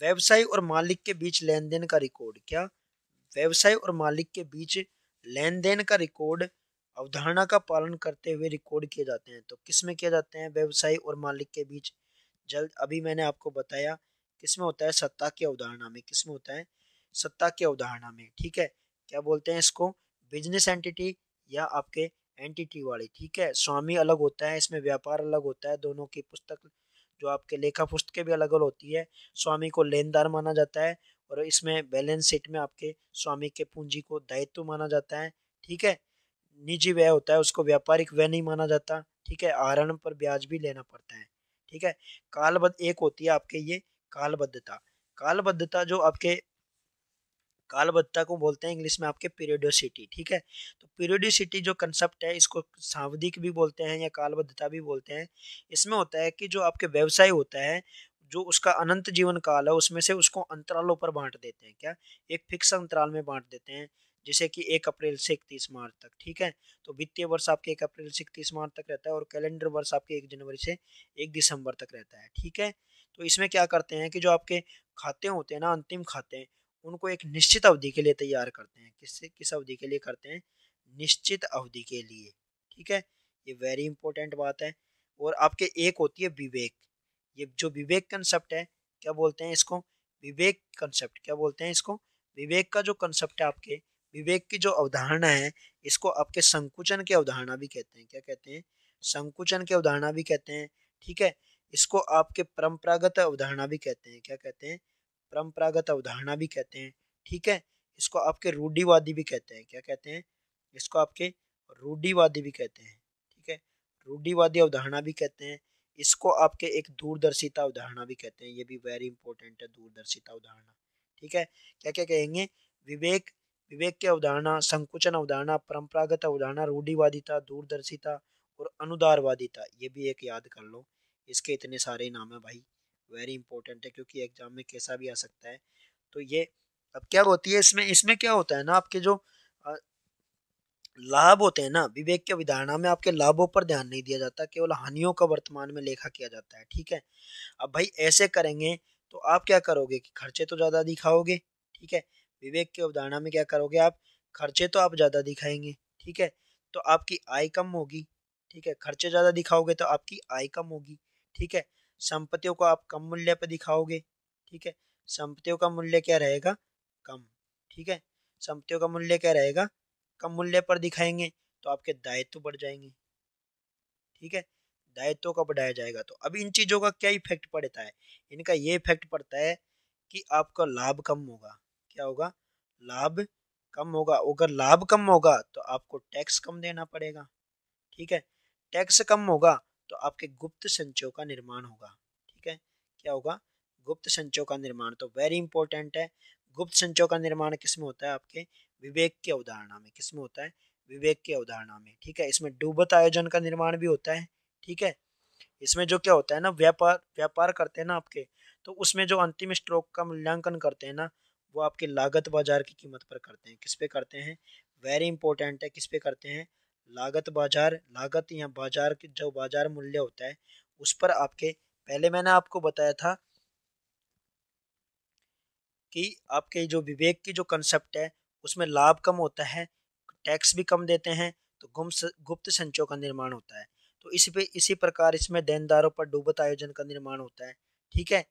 व्यवसाय और मालिक के बीच लेन देन का रिकॉर्ड क्या व्यवसाय और मालिक के बीच लेन देन का रिकॉर्ड अवधारणा का पालन करते हुए रिकॉर्ड किए जाते हैं तो किस में किए जाते हैं व्यवसाय और मालिक के बीच जल्द अभी मैंने आपको बताया किस में होता है सत्ता की अवधारणा में किस में होता है सत्ता की अवधारणा में ठीक है क्या बोलते हैं इसको बिजनेस एंटिटी या आपके एंटिटी वाली ठीक है स्वामी अलग होता है इसमें व्यापार अलग होता है दोनों की पुस्तक जो आपके लेखा पुस्तकें भी अलग अलग होती है स्वामी को लेनदार माना जाता है और इसमें बैलेंस शीट में आपके स्वामी के पूंजी को दायित्व माना जाता है ठीक है निजी व्यय होता है उसको व्यापारिक व्यय नहीं माना जाता ठीक है आहरण पर ब्याज भी लेना पड़ता है ठीक है कालबद्ध एक होती है आपके ये कालबद्धता कालबद्धता जो आपके कालबद्धता को बोलते हैं इंग्लिश में आपके पीरियडोसिटी ठीक है तो पीरियडोसिटी जो कंसेप्ट है इसको सावधिक भी बोलते हैं या कालबद्धता भी बोलते हैं इसमें होता है कि जो आपके व्यवसाय होता है जो उसका अनंत जीवन काल है उसमें से उसको अंतरालों पर बांट देते हैं क्या एक फिक्स अंतराल में बांट देते हैं जैसे कि एक अप्रैल से इकतीस मार्च तक ठीक है तो वित्तीय वर्ष आपके एक अप्रैल से इकतीस मार्च तक रहता है और कैलेंडर वर्ष आपके एक जनवरी से एक दिसंबर तक रहता है ठीक है तो इसमें क्या करते हैं कि जो आपके खाते होते हैं ना अंतिम खाते हैं उनको एक निश्चित अवधि के लिए तैयार करते हैं किससे किस अवधि के लिए करते हैं निश्चित अवधि के लिए ठीक है ये वेरी इंपॉर्टेंट बात है और आपके एक होती है विवेक ये जो विवेक कंसेप्ट है क्या बोलते हैं इसको विवेक कंसेप्ट क्या बोलते हैं इसको विवेक का जो कंसेप्ट है आपके विवेक की जो अवधारणा है इसको आपके संकुचन की अवधारणा भी कहते हैं क्या कहते हैं संकुचन की अवधारणा भी कहते हैं ठीक है इसको आपके परंपरागत अवधारणा भी कहते हैं क्या कहते हैं परंपरागत अवधारणा भी कहते हैं ठीक है इसको आपके रूढ़ीवादी भी कहते हैं क्या कहते हैं इसको आपके रूढ़ीवादी भी कहते हैं ठीक है रूढ़ीवादी अवधारणा भी कहते हैं इसको आपके एक दूरदर्शिता अवधारणा भी कहते हैं ये भी वेरी इंपॉर्टेंट है दूरदर्शिता अवधारणा ठीक है क्या क्या कहेंगे विवेक विवेक के अवधारणा संकुचन अवधारणा परंपरागत अवधारणा रूढ़ीवादिता दूरदर्शिता और अनुदारवादिता ये भी एक याद कर लो इसके इतने सारे नाम है भाई वेरी इंपॉर्टेंट है क्योंकि एग्जाम में कैसा भी आ सकता है तो ये अब क्या होती है इसमें इसमें क्या होता है ना आपके जो लाभ होते हैं ना विवेक की अवधारणा में आपके लाभों पर ध्यान नहीं दिया जाता केवल हानियों का वर्तमान में लेखा किया जाता है ठीक है अब भाई ऐसे करेंगे तो आप क्या करोगे कि खर्चे तो ज़्यादा दिखाओगे ठीक है विवेक की अवधारणा में क्या करोगे आप खर्चे तो आप ज़्यादा दिखाएंगे ठीक है तो आपकी आय कम होगी ठीक है खर्चे ज़्यादा दिखाओगे तो आपकी आय कम होगी ठीक है संपत्तियों को आप कम मूल्य पर दिखाओगे ठीक है संपत्तियों का मूल्य क्या रहेगा कम ठीक है संपत्तियों का मूल्य क्या रहेगा कम मूल्य पर दिखाएंगे तो आपके दायित्व बढ़ जाएंगे ठीक है दायित्व का बढ़ाया जाएगा तो अब इन चीज़ों का क्या इफेक्ट पड़ता है इनका ये इफेक्ट पड़ता है कि आपका लाभ कम होगा क्या होगा लाभ कम होगा अगर लाभ कम होगा तो आपको टैक्स कम देना पड़ेगा ठीक है टैक्स कम होगा तो आपके गुप्त संचयों का निर्माण होगा ठीक है क्या होगा गुप्त संचयों का निर्माण तो वेरी इंपॉर्टेंट है गुप्त संचयों का निर्माण किसमें होता है आपके विवेक की अवधारणा में किसमें होता है विवेक की अवधारणा में ठीक है इसमें डूबत आयोजन का निर्माण भी होता है ठीक है इसमें जो क्या होता है ना व्यापार व्यापार करते हैं ना आपके तो उसमें जो अंतिम स्ट्रोक का मूल्यांकन करते हैं ना वो आपके लागत बाजार की कीमत पर करते हैं किस पे करते हैं वेरी इंपॉर्टेंट है किस पे करते हैं लागत बाजार लागत या बाजार के जो बाजार मूल्य होता है उस पर आपके पहले मैंने आपको बताया था कि आपके जो विवेक की जो कंसेप्ट है उसमें लाभ कम होता है टैक्स भी कम देते हैं तो गुप्त संचयों का निर्माण होता है तो इस पे इसी प्रकार इसमें देनदारों पर डूबत आयोजन का निर्माण होता है ठीक है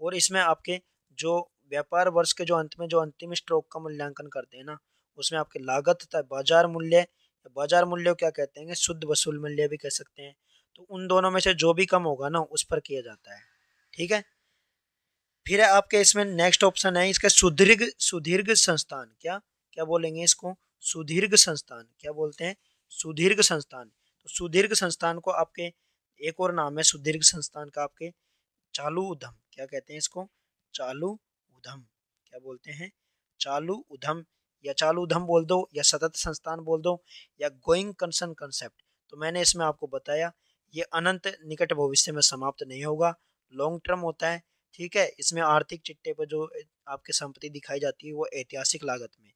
और इसमें आपके जो व्यापार वर्ष के जो अंत में जो अंतिम स्ट्रोक का मूल्यांकन करते हैं ना उसमें आपके लागत तथा बाजार मूल्य तो बाजार मूल्य क्या कहते हैं शुद्ध वसूल मूल्य भी कह सकते हैं तो उन दोनों में से जो भी कम होगा ना उस पर किया जाता है ठीक है फिर है आपके इसमें नेक्स्ट ऑप्शन है इसका सुदीर्घ सुदीर्घ संस्थान क्या क्या बोलेंगे इसको सुदीर्घ संस्थान क्या बोलते हैं सुदीर्घ संस्थान तो सुदीर्घ संस्थान को आपके एक और नाम है सुदीर्घ संस्थान का आपके चालू उधम क्या कहते हैं इसको चालू उधम क्या बोलते हैं चालू उधम या चालू धम बोल दो या सतत संस्थान बोल दो या गोइंग कंसर्न कंसेप्ट तो मैंने इसमें आपको बताया ये अनंत निकट भविष्य में समाप्त नहीं होगा लॉन्ग टर्म होता है ठीक है इसमें आर्थिक चिट्टे पर जो आपकी संपत्ति दिखाई जाती है वो ऐतिहासिक लागत में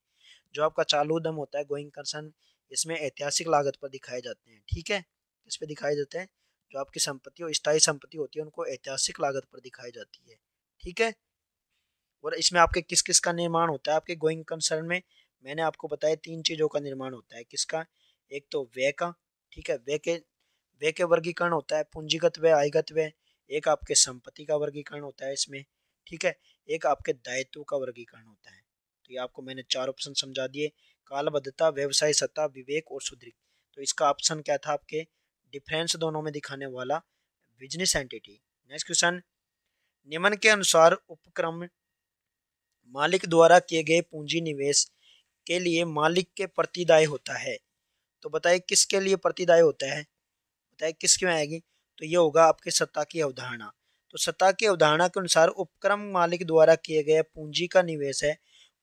जो आपका चालू उद्यम होता है गोइंग कंसर्न इसमें ऐतिहासिक लागत पर दिखाए जाते हैं ठीक है इस पर दिखाए जाते हैं जो आपकी संपत्ति और स्थायी संपत्ति होती है उनको ऐतिहासिक लागत पर दिखाई जाती है ठीक है और इसमें आपके किस किस का निर्माण होता है आपके गोइंग कंसर्न में मैंने आपको बताया तीन चीज़ों का निर्माण होता है किसका एक तो व्यय का ठीक है व्यय के व्यय के वर्गीकरण होता है पूंजीगत व्यय आयगत व्यय एक आपके संपत्ति का वर्गीकरण होता है इसमें ठीक है एक आपके दायित्व का वर्गीकरण होता है तो ये आपको मैंने चार ऑप्शन समझा दिए कालबद्धता व्यवसाय सत्ता विवेक और सुदृढ़ तो इसका ऑप्शन क्या था आपके डिफरेंस दोनों में दिखाने वाला बिजनेस एंटिटी नेक्स्ट क्वेश्चन निम्न के अनुसार उपक्रम मालिक द्वारा किए गए पूंजी निवेश के लिए मालिक के प्रतिदाय होता है तो बताइए किसके लिए प्रतिदाय होता है बताइए किसके में आएगी तो ये होगा आपके सत्ता की अवधारणा तो सत्ता की अवधारणा के अनुसार उपक्रम मालिक द्वारा किए गए पूंजी का निवेश है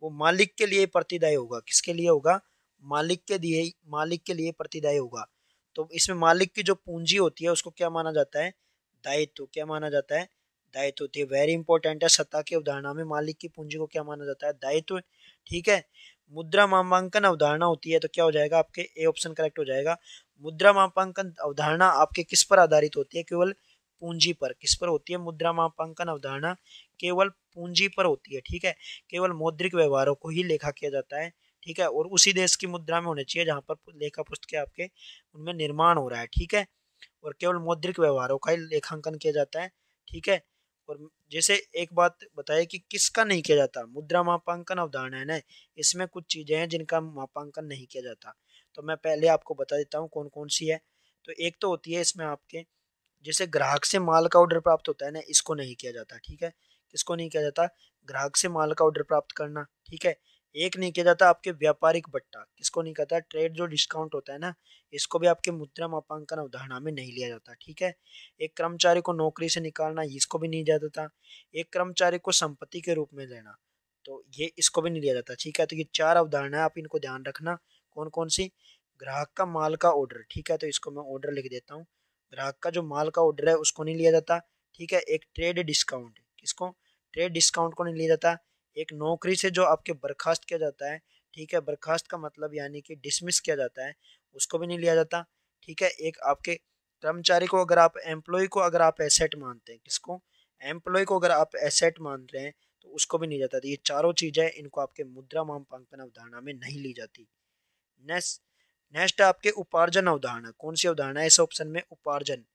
वो मालिक के लिए प्रतिदाय होगा किसके लिए होगा मालिक के लिए मालिक के लिए प्रतिदाय होगा तो इसमें मालिक की जो पूंजी होती है उसको क्या माना जाता है दायित्व क्या माना जाता है दायित्व होती है वेरी इंपॉर्टेंट है सत्ता की अवधारणा में मालिक की पूंजी को क्या माना जाता है दायित्व ठीक है मुद्रा मापांकन अवधारणा होती है तो क्या हो जाएगा आपके ए ऑप्शन करेक्ट हो जाएगा मुद्रा मापांकन अवधारणा आपके किस पर आधारित होती है केवल पूंजी पर किस पर होती है मुद्रा मापांकन अवधारणा केवल पूंजी पर होती है ठीक है केवल मौद्रिक व्यवहारों को ही लेखा किया जाता है ठीक है और उसी देश की मुद्रा में होना चाहिए जहाँ पर लेखा पुस्तकें आपके उनमें निर्माण हो रहा है ठीक है और केवल मौद्रिक व्यवहारों का ही लेखांकन किया जाता है ठीक है और जैसे एक बात बताए कि किसका नहीं किया जाता मुद्रा मापांकन अवधारणा है ना इसमें कुछ चीज़ें हैं जिनका मापांकन नहीं किया जाता तो मैं पहले आपको बता देता हूँ कौन कौन सी है तो एक तो होती है इसमें आपके जैसे ग्राहक से माल का ऑर्डर प्राप्त होता है ना इसको नहीं किया जाता ठीक है किसको नहीं किया जाता ग्राहक से माल का ऑर्डर प्राप्त करना ठीक है एक नहीं किया जाता आपके व्यापारिक बट्टा किसको नहीं कहता ट्रेड जो डिस्काउंट होता है ना इसको भी आपके मुद्रा मापांकन अवधारणा में नहीं लिया जाता ठीक है एक कर्मचारी को नौकरी से निकालना इसको भी नहीं लिया जाता एक कर्मचारी को संपत्ति के रूप में लेना तो ये इसको भी नहीं लिया जाता ठीक है तो ये चार अवधारणा आप इनको ध्यान रखना कौन कौन सी ग्राहक का माल का ऑर्डर ठीक है तो इसको मैं ऑर्डर लिख देता हूँ ग्राहक का जो माल का ऑर्डर है उसको नहीं लिया जाता ठीक है एक ट्रेड डिस्काउंट किसको ट्रेड डिस्काउंट को नहीं लिया जाता एक नौकरी से जो आपके बर्खास्त किया जाता है ठीक है बर्खास्त का मतलब यानी कि डिसमिस किया जाता है उसको भी नहीं लिया जाता ठीक है एक आपके कर्मचारी को अगर आप एम्प्लॉय को अगर आप एसेट मानते हैं किसको एम्प्लॉय को अगर आप एसेट मान रहे हैं तो उसको भी नहीं जाता ये चारों चीज़ें इनको आपके मुद्रा मापांकन अवधारणा में नहीं ली जाती नेक्स्ट नेक्स्ट आपके उपार्जन अवधारणा कौन सी अवधारणा है इस ऑप्शन में उपार्जन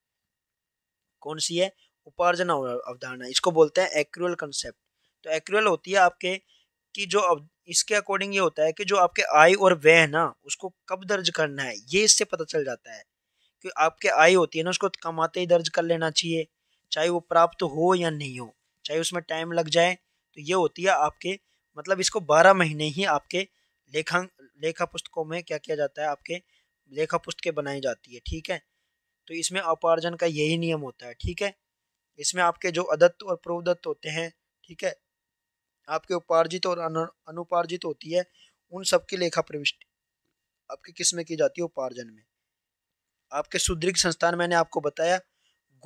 कौन सी है उपार्जन अवधारणा इसको बोलते हैं एक्रुअल कंसेप्ट तो एक्रुअल होती है आपके कि जो अब इसके अकॉर्डिंग ये होता है कि जो आपके आई और वे है ना उसको कब दर्ज करना है ये इससे पता चल जाता है कि आपके आई होती है ना उसको कमाते ही दर्ज कर लेना चाहिए चाहे वो प्राप्त हो या नहीं हो चाहे उसमें टाइम लग जाए तो ये होती है आपके मतलब इसको बारह महीने ही आपके लेखा लेखा पुस्तकों में क्या किया जाता है आपके लेखा पुस्तकें बनाई जाती है ठीक है तो इसमें अपार्जन का यही नियम होता है ठीक है इसमें आपके जो अदत्त और प्रोदत्त होते हैं ठीक है आपके उपार्जित और अनुपार्जित होती है उन सबकी लेखा प्रविष्टि आपके किस में की जाती है उपार्जन में आपके सुदृढ़ संस्थान मैंने आपको बताया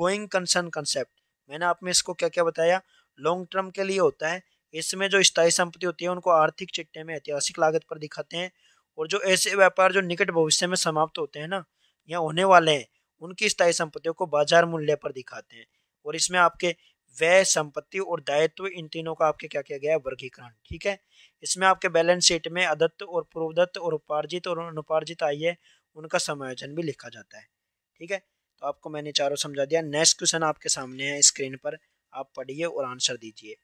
गोइंग कंसर्न कंसेप्ट मैंने आप में इसको क्या क्या बताया लॉन्ग टर्म के लिए होता है इसमें जो स्थायी संपत्ति होती है उनको आर्थिक चिट्ठे में ऐतिहासिक लागत पर दिखाते हैं और जो ऐसे व्यापार जो निकट भविष्य में समाप्त होते हैं ना या होने वाले हैं उनकी स्थायी संपत्तियों को बाजार मूल्य पर दिखाते हैं और इसमें आपके व्यय संपत्ति और दायित्व इन तीनों का आपके क्या किया गया वर्गीकरण ठीक है इसमें आपके बैलेंस शीट में अदत्त और पूर्वदत्त और उपार्जित और अनुपार्जित आई है उनका समायोजन भी लिखा जाता है ठीक है तो आपको मैंने चारों समझा दिया नेक्स्ट क्वेश्चन आपके सामने है स्क्रीन पर आप पढ़िए और आंसर दीजिए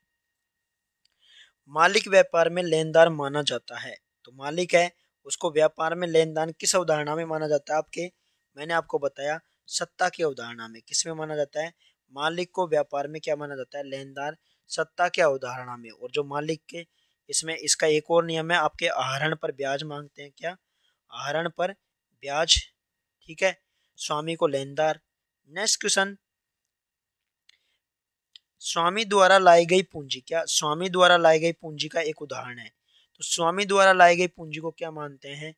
मालिक व्यापार में लेनदार माना जाता है तो मालिक है उसको व्यापार में लेनदान किस अवधारणा में माना जाता है आपके मैंने आपको बताया सत्ता की अवधारणा में किस में माना जाता है मालिक को व्यापार में क्या माना जाता है लेनदार सत्ता के अवधारणा में और जो मालिक के इसमें इसका एक और नियम है आपके आहरण पर ब्याज मांगते हैं क्या आहरण पर ब्याज ठीक है स्वामी को लेनदार नेक्स्ट क्वेश्चन स्वामी द्वारा लाई गई पूंजी क्या स्वामी द्वारा लाई गई पूंजी का एक उदाहरण है तो स्वामी द्वारा लाई गई पूंजी को क्या मानते हैं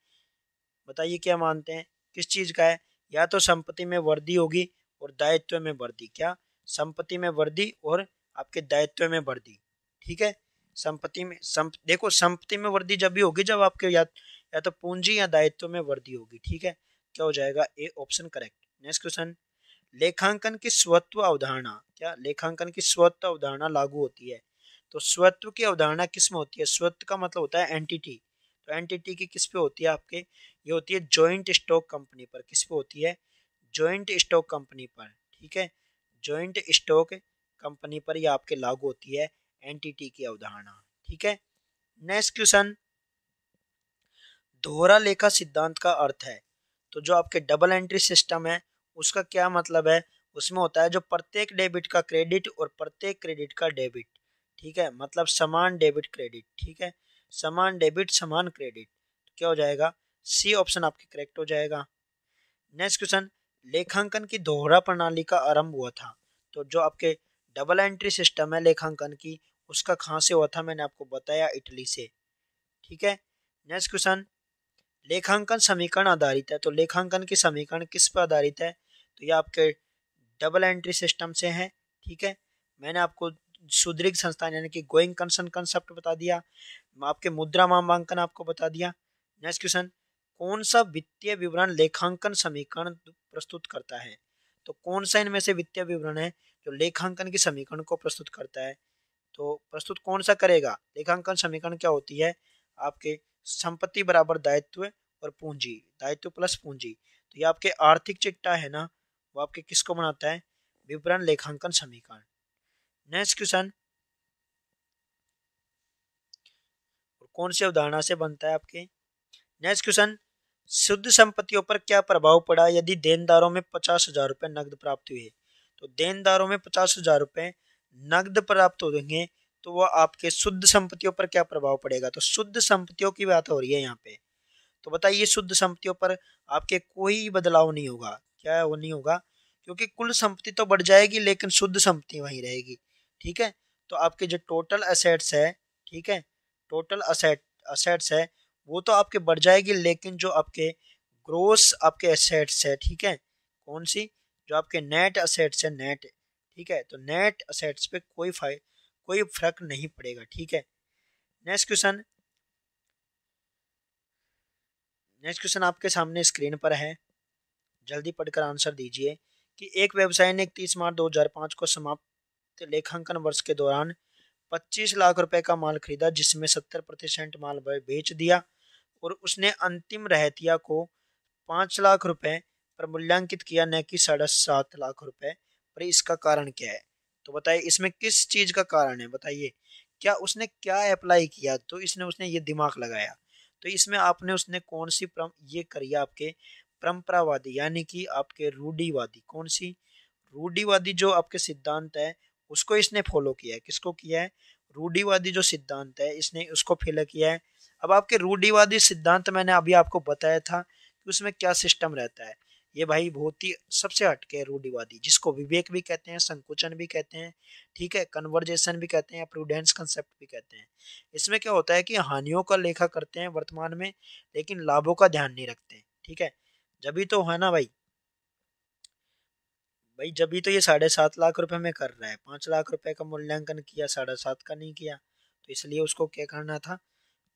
बताइए क्या मानते हैं किस चीज का है या तो संपत्ति में वृद्धि होगी और दायित्व में वृद्धि क्या संपत्ति में वृद्धि और आपके दायित्व में वृद्धि ठीक है संपत्ति में संप देखो संपत्ति में वृद्धि जब भी होगी जब आपके या या तो पूंजी या दायित्व में वृद्धि होगी ठीक है क्या हो जाएगा A option correct next question लेखांकन की स्वत्व अवधारणा क्या लेखांकन की स्वत्व अवधारणा लागू होती है तो स्वत्व की अवधारणा किस में होती है स्वत्व का मतलब होता है एंटिटी तो एंटिटी की किस पे होती है आपके ये होती है ज्वाइंट स्टॉक कंपनी पर किस पे होती है ज्वाइंट स्टॉक कंपनी पर ठीक है ज्वाइंट स्टॉक कंपनी पर ही आपके लागू होती है एनटीटी की अवधारणा ठीक है नेक्स्ट क्वेश्चन दोहरा लेखा सिद्धांत का अर्थ है तो जो आपके डबल एंट्री सिस्टम है उसका क्या मतलब है उसमें होता है जो प्रत्येक डेबिट का क्रेडिट और प्रत्येक क्रेडिट का डेबिट ठीक है मतलब समान डेबिट क्रेडिट ठीक है समान डेबिट समान क्रेडिट तो क्या हो जाएगा सी ऑप्शन आपके करेक्ट हो जाएगा नेक्स्ट क्वेश्चन लेखांकन की दोहरा प्रणाली का आरंभ हुआ था तो जो आपके डबल एंट्री सिस्टम है लेखांकन की उसका कहाँ से हुआ था मैंने आपको बताया इटली से ठीक है नेक्स्ट क्वेश्चन लेखांकन समीकरण आधारित है तो लेखांकन की समीकरण किस पर आधारित है तो ये आपके डबल एंट्री सिस्टम से है ठीक है मैंने आपको सुदृढ़ संस्थान यानी कि गोइंग कंसर्न कंसेप्ट बता दिया आपके मुद्रा मामांकन आपको बता दिया नेक्स्ट क्वेश्चन कौन सा वित्तीय विवरण लेखांकन समीकरण प्रस्तुत करता है तो कौन सा इनमें से वित्तीय विवरण है जो लेखांकन के समीकरण को प्रस्तुत करता है तो प्रस्तुत कौन सा करेगा लेखांकन समीकरण क्या होती है आपके संपत्ति बराबर दायित्व और पूंजी दायित्व प्लस पूंजी तो ये आपके आर्थिक चिट्टा है ना वो आपके किसको बनाता है विवरण लेखांकन समीकरण नेक्स्ट क्वेश्चन कौन से उदाहरण से बनता है आपके नेक्स्ट क्वेश्चन शुद्ध संपत्तियों पर क्या प्रभाव पड़ा यदि देनदारों में पचास हजार रुपये नकद प्राप्त हुए तो देनदारों में पचास हजार रुपये नकद प्राप्त देंगे तो वह आपके शुद्ध संपत्तियों पर क्या प्रभाव पड़ेगा तो शुद्ध संपत्तियों की बात हो रही है यहाँ पे तो बताइए शुद्ध संपत्तियों पर आपके कोई बदलाव नहीं होगा क्या वो नहीं होगा क्योंकि कुल संपत्ति तो बढ़ जाएगी लेकिन शुद्ध संपत्ति वहीं रहेगी ठीक है तो आपके जो टोटल असेट्स है ठीक है टोटल असेट असेट्स है वो तो आपके बढ़ जाएगी लेकिन जो आपके ग्रोस आपके असेट्स है ठीक है कौन सी जो आपके नेट असेट्स है नेट ठीक है तो नेट असेट्स पे कोई फाइ कोई फर्क नहीं पड़ेगा ठीक है नेक्स्ट क्वेश्चन नेक्स्ट क्वेश्चन आपके सामने स्क्रीन पर है जल्दी पढ़कर आंसर दीजिए कि एक व्यवसाय ने इकतीस मार्च 2005 को समाप्त लेखांकन वर्ष के दौरान 25 लाख रुपए का माल खरीदा जिसमें 70 प्रतिशत माल बेच दिया और उसने अंतिम रहतिया को पाँच लाख रुपए पर मूल्यांकित किया न कि साढ़े सात लाख रुपए पर इसका कारण क्या है तो बताइए इसमें किस चीज़ का कारण है बताइए क्या उसने क्या अप्लाई किया तो इसने उसने ये दिमाग लगाया तो इसमें आपने उसने कौन सी परम ये करिए आपके परंपरावादी यानी कि आपके रूढ़ीवादी कौन सी रूढ़ीवादी जो आपके सिद्धांत है उसको इसने फॉलो किया है किसको किया है रूढ़ीवादी जो सिद्धांत है इसने उसको फॉलो किया है अब आपके रूढ़ीवादी सिद्धांत मैंने अभी आपको बताया था कि उसमें क्या सिस्टम रहता है ये भाई बहुत ही सबसे हटके रूढ़ीवादी जिसको विवेक भी कहते हैं संकुचन भी कहते हैं ठीक है कन्वर्जेशन भी कहते हैं या प्रूडेंस कंसेप्ट भी कहते हैं इसमें क्या होता है कि हानियों का लेखा करते हैं वर्तमान में लेकिन लाभों का ध्यान नहीं रखते ठीक है जब तो है ना भाई भाई जब तो ये साढ़े सात लाख रुपए में कर रहा है पाँच लाख रुपए का मूल्यांकन किया साढ़े सात का नहीं किया तो इसलिए उसको क्या करना था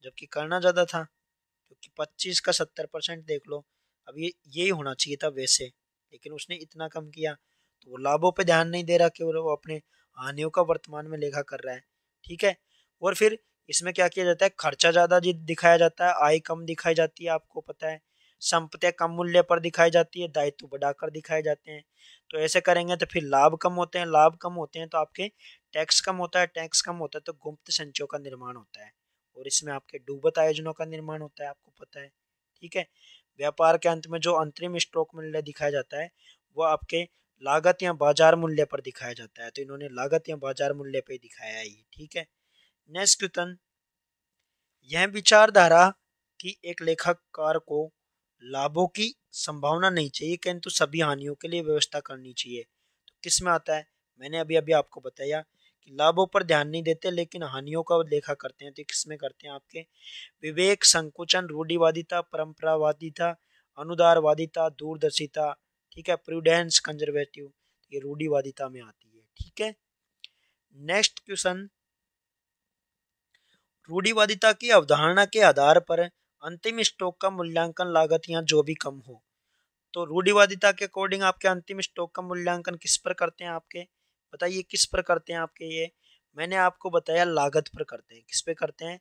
जबकि करना ज़्यादा था क्योंकि पच्चीस का सत्तर परसेंट देख लो अब ये यही होना चाहिए था वैसे लेकिन उसने इतना कम किया तो वो लाभों पे ध्यान नहीं दे रहा कि वो अपने हानियों का वर्तमान में लेखा कर रहा है ठीक है और फिर इसमें क्या किया जाता है खर्चा ज़्यादा दिखाया जाता है आय कम दिखाई जाती है आपको पता है संपत्तियाँ कम मूल्य पर दिखाई जाती है दायित्व बढ़ाकर दिखाए जाते हैं तो ऐसे करेंगे तो फिर लाभ कम होते हैं लाभ कम होते हैं तो आपके टैक्स कम होता है टैक्स कम होता है तो गुप्त संचयों का निर्माण होता है और इसमें आपके डूबत आयोजनों का निर्माण होता है आपको पता है ठीक है व्यापार के अंत में जो अंतरिम स्टॉक मूल्य दिखाया जाता है वह आपके लागत या बाजार मूल्य पर दिखाया जाता है तो इन्होंने लागत या बाजार मूल्य पर दिखाया है ये ठीक है नेक्स्ट क्वेश्चन यह विचारधारा कि एक लेखककार को लाभों की संभावना नहीं चाहिए किंतु सभी हानियों के लिए व्यवस्था करनी चाहिए तो किस में आता है मैंने अभी अभी आपको बताया लाभों पर ध्यान नहीं देते लेकिन हानियों का लेखा करते हैं तो किसमें करते हैं आपके विवेक संकुचन रूढ़िवादिता परंपरावादिता अनुदारवादिता दूरदर्शिता ठीक है प्रूडेंस कंजर्वेटिव तो ये रूढ़िवादिता में आती है ठीक है नेक्स्ट क्वेश्चन रूढ़िवादिता की अवधारणा के आधार पर अंतिम स्टॉक का मूल्यांकन लागत या जो भी कम हो तो रूढ़िवादिता के अकॉर्डिंग आपके अंतिम स्टॉक का मूल्यांकन किस पर करते हैं आपके बताइए किस पर करते हैं आपके ये मैंने आपको बताया लागत पर करते हैं किस पे करते हैं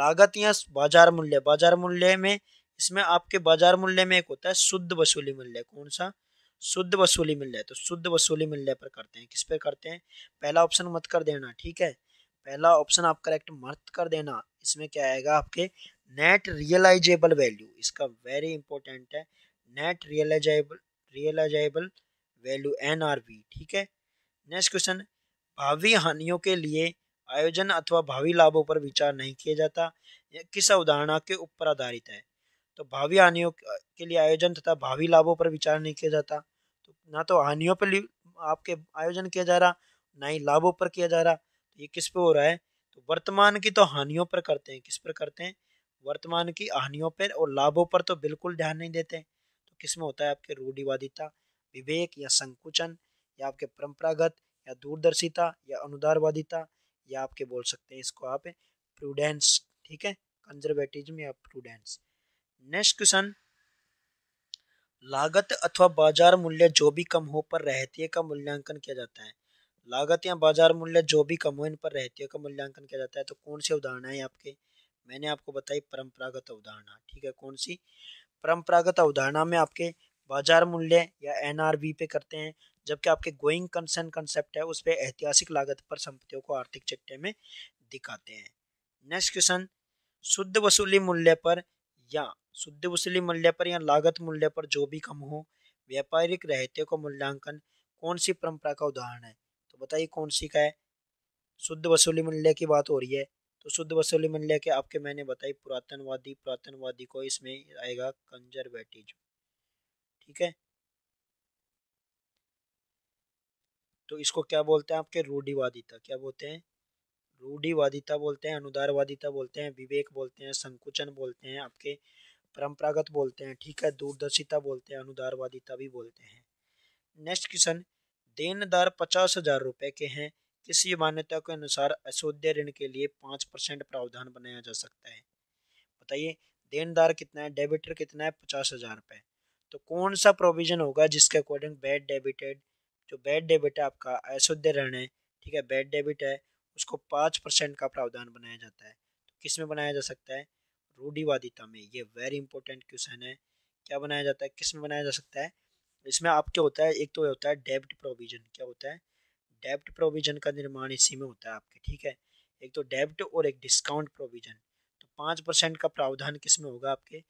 लागत या बाजार मूल्य बाजार मूल्य में इसमें आपके बाजार मूल्य में एक होता है शुद्ध वसूली मूल्य कौन सा शुद्ध वसूली मूल्य तो शुद्ध वसूली मूल्य पर करते हैं किस पे करते हैं पहला ऑप्शन मत कर देना ठीक है पहला ऑप्शन आप करेक्ट मत कर देना इसमें क्या आएगा आपके नेट रियलाइजेबल वैल्यू इसका वेरी इंपॉर्टेंट है net realisable realisable value N R V ठीक है नेक्स्ट क्वेश्चन भावी हानियों के लिए आयोजन अथवा भावी लाभों पर विचार नहीं किया जाता यह किस अवधारणा के ऊपर आधारित है तो भावी हानियों के लिए आयोजन तथा भावी लाभों पर विचार नहीं किया जाता तो ना तो हानियों पर आपके आयोजन किया जा रहा ना ही लाभों पर किया जा रहा तो ये किस पे हो रहा है तो वर्तमान की तो हानियों पर करते हैं किस पर करते हैं वर्तमान की हानियों पर और लाभों पर तो बिल्कुल ध्यान नहीं देते तो किस में होता है आपके रूढ़िवादिता विवेक या संकुचन या आपके परंपरागत या दूरदर्शिता या अनुदारवादिता या आपके बोल सकते हैं इसको आप प्रूडेंस ठीक है कंजर्वेटिज्म या प्रूडेंस नेक्स्ट क्वेश्चन लागत अथवा बाजार मूल्य जो भी कम हो पर रहती का मूल्यांकन किया जाता है लागत या बाजार मूल्य जो भी कम हो इन पर रहती का मूल्यांकन किया जाता है तो कौन सी उदाहरण है आपके मैंने आपको बताई परंपरागत अवधारणा ठीक है कौन सी परंपरागत अवधारणा में आपके बाजार मूल्य या एन पे करते हैं जबकि आपके गोइंग कंसर्न कंसेप्ट है उस पर ऐतिहासिक लागत पर संपत्तियों को आर्थिक चट्टे में दिखाते हैं नेक्स्ट क्वेश्चन शुद्ध वसूली मूल्य पर या शुद्ध वसूली मूल्य पर या लागत मूल्य पर जो भी कम हो व्यापारिक रहते को मूल्यांकन कौन सी परंपरा का उदाहरण है तो बताइए कौन सी का है शुद्ध वसूली मूल्य की बात हो रही है तो शुद्ध वसूली मूल्य के आपके मैंने बताई पुरातनवादी पुरातनवादी को इसमें आएगा कंजरवेटिव ठीक है तो इसको क्या बोलते हैं आपके रूढ़िवादिता क्या बोलते हैं रूढ़िवादिता बोलते हैं अनुदारवादिता बोलते हैं विवेक बोलते हैं संकुचन बोलते हैं आपके परंपरागत बोलते हैं ठीक है दूरदर्शिता बोलते हैं अनुदारवादिता भी बोलते हैं नेक्स्ट क्वेश्चन देनदार पचास हजार रुपये के हैं किसी मान्यता के अनुसार अशोध्य ऋण के लिए पाँच परसेंट प्रावधान बनाया जा सकता है बताइए देनदार कितना है डेबिटर कितना है पचास हजार रुपये तो कौन सा प्रोविजन होगा जिसके अकॉर्डिंग बैड डेबिटेड जो बैड डेबिट है आपका अशुद्ध ऋण है ठीक है बैड डेबिट है उसको पाँच परसेंट का प्रावधान बनाया जाता है तो किस में बनाया जा सकता है रूढ़ीवादिता में ये वेरी इंपॉर्टेंट क्वेश्चन है क्या बनाया जाता है किस में बनाया जा सकता है इसमें आप क्या होता है एक तो होता है डेब्ट प्रोविजन क्या होता है डेब्ट प्रोविजन का निर्माण इसी में होता है आपके ठीक है एक तो डेब्ट और एक डिस्काउंट प्रोविजन तो पाँच परसेंट का प्रावधान किस में होगा आपके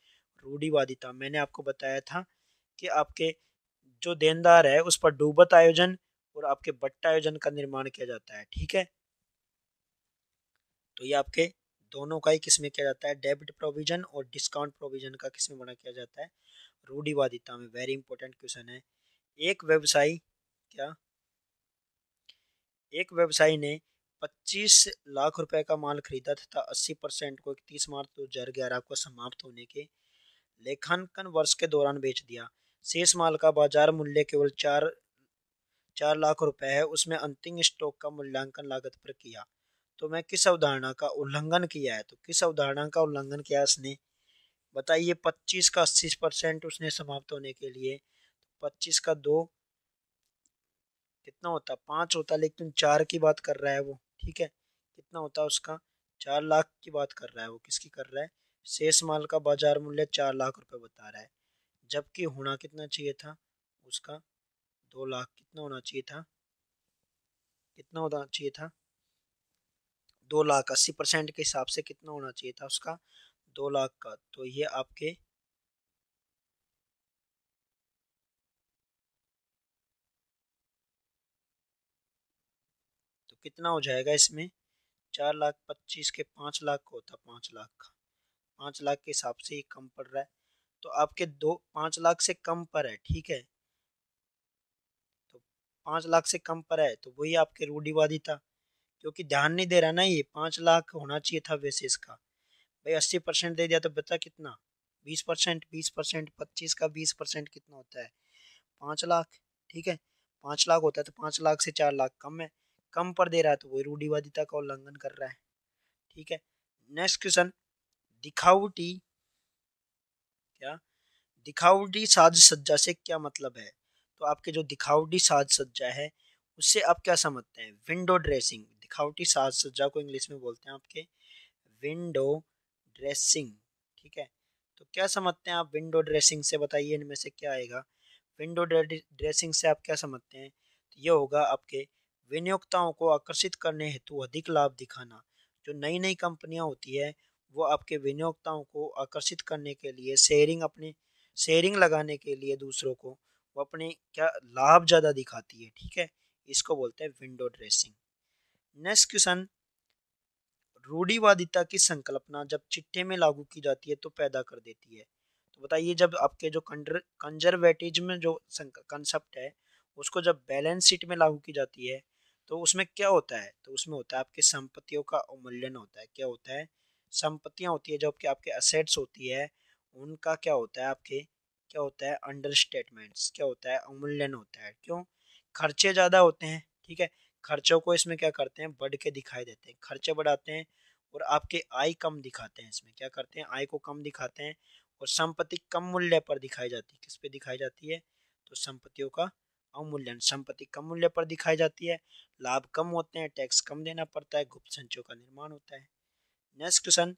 रूढ़ीवादिता मैंने आपको बताया था कि आपके जो देनदार है उस पर डूबत आयोजन और आपके बट्ट आयोजन का निर्माण किया जाता है ठीक है तो ये आपके दोनों का ही किसमें किया जाता है डेबिट प्रोविजन और डिस्काउंट प्रोविजन का किसमें बना किया जाता है रूढ़ीवादिता में वेरी इंपॉर्टेंट क्वेश्चन है एक व्यवसायी क्या एक व्यवसायी ने 25 लाख रुपए का माल खरीदा था 80 परसेंट को इकतीस मार्च दो हजार ग्यारह को समाप्त होने के लेखांकन वर्ष के दौरान बेच दिया शेष माल का बाजार मूल्य केवल चार चार लाख रुपए है उसमें अंतिम स्टॉक का मूल्यांकन लागत पर किया तो मैं किस अवधारणा का उल्लंघन किया है तो किस अवधारणा का उल्लंघन किया उसने बताइए पच्चीस का अस्सी परसेंट उसने समाप्त होने के लिए पच्चीस का दो कितना होता पाँच होता लेकिन चार की बात कर रहा है वो ठीक है कितना होता उसका चार लाख की बात कर रहा है वो किसकी कर रहा है शेष माल का बाजार मूल्य चार लाख रुपए बता रहा है जबकि होना कितना चाहिए था उसका दो लाख कितना होना चाहिए था कितना होना चाहिए था दो लाख अस्सी परसेंट के हिसाब से कितना होना चाहिए था उसका दो लाख का तो ये आपके तो कितना हो जाएगा इसमें चार लाख पच्चीस के पांच लाख को होता पांच लाख का पाँच लाख के हिसाब से ये कम पड़ रहा है तो आपके दो पाँच लाख से कम पर है ठीक है तो पाँच लाख से कम पर है तो वही आपके रूढ़ीवादी था क्योंकि ध्यान नहीं दे रहा ना ये पाँच लाख होना चाहिए था वैसे इसका भाई अस्सी परसेंट दे दिया तो बता कितना बीस परसेंट बीस परसेंट पच्चीस का बीस परसेंट कितना होता है पाँच लाख ठीक है पाँच लाख होता है तो पाँच लाख से चार लाख कम है कम पर दे रहा है तो वही रूढ़ीवादिता का उल्लंघन कर रहा है ठीक है नेक्स्ट क्वेश्चन दिखावटी क्या दिखावटी साज सज्जा से क्या मतलब है तो आपके जो दिखावटी साज सज्जा है उससे आप क्या समझते हैं विंडो ड्रेसिंग दिखावटी साज सज्जा को इंग्लिश में बोलते हैं आपके विंडो ड्रेसिंग ठीक है तो क्या समझते हैं आप विंडो ड्रेसिंग से बताइए इनमें से क्या आएगा विंडो ड्रेसिंग से आप क्या समझते हैं तो ये होगा आपके विनियोक्ताओं को आकर्षित करने हेतु अधिक लाभ दिखाना जो नई नई कंपनियां होती है वो आपके विनियोक्ताओं को आकर्षित करने के लिए शेयरिंग अपने शेयरिंग लगाने के लिए दूसरों को वो अपने क्या लाभ ज़्यादा दिखाती है ठीक है इसको बोलते हैं विंडो ड्रेसिंग नेक्स्ट क्वेश्चन रूढ़ीवादिता की संकल्पना जब चिट्ठे में लागू की जाती है तो पैदा कर देती है तो बताइए जब आपके जो कंजर्वेटिज में जो कंसेप्ट है उसको जब बैलेंस शीट में लागू की जाती है तो उसमें क्या होता है तो उसमें होता है आपके संपत्तियों का अवमूल्यन होता है क्या होता है संपत्तियां होती है जो आपके आपके असेट्स होती है उनका क्या होता है आपके क्या होता है अंडर स्टेटमेंट्स क्या होता है अमूल्यन होता है क्यों खर्चे ज़्यादा होते हैं ठीक है खर्चों को इसमें क्या करते हैं बढ़ के दिखाई देते हैं खर्चे बढ़ाते हैं और आपके आय कम दिखाते हैं इसमें क्या करते हैं आय को कम दिखाते हैं और संपत्ति कम मूल्य पर दिखाई जाती है किस पे दिखाई जाती है तो संपत्तियों का अवमूल्यन संपत्ति कम मूल्य पर दिखाई जाती है लाभ कम होते हैं टैक्स कम देना पड़ता है गुप्त संचयों का निर्माण होता है नेक्स्ट क्वेश्चन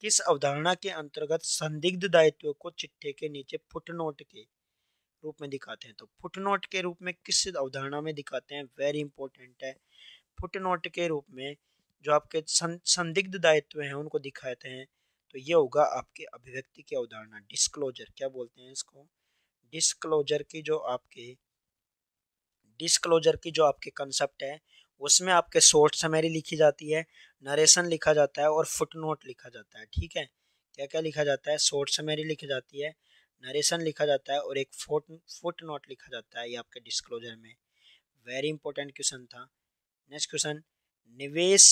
किस अवधारणा के अंतर्गत संदिग्ध दायित्व को चिट्ठे के नीचे फुटनोट के रूप में दिखाते हैं तो फुटनोट के रूप में किस अवधारणा में दिखाते हैं वेरी इंपॉर्टेंट है फुटनोट के रूप में जो आपके संदिग्ध दायित्व हैं उनको दिखाते हैं तो ये होगा आपके अभिव्यक्ति की अवधारणा डिस्क्लोजर क्या बोलते हैं इसको डिस्क्लोजर की जो आपके डिस्क्लोजर की जो आपके कंसेप्ट है उसमें आपके शॉर्ट समरी लिखी जाती है नरेशन लिखा जाता है और फुटनोट लिखा जाता है ठीक है क्या क्या लिखा जाता है शॉर्ट समरी लिखी जाती है नरेशन लिखा जाता है और एक फोट फुट नोट लिखा जाता है ये आपके डिस्क्लोजर में वेरी इंपॉर्टेंट क्वेश्चन था नेक्स्ट क्वेश्चन निवेश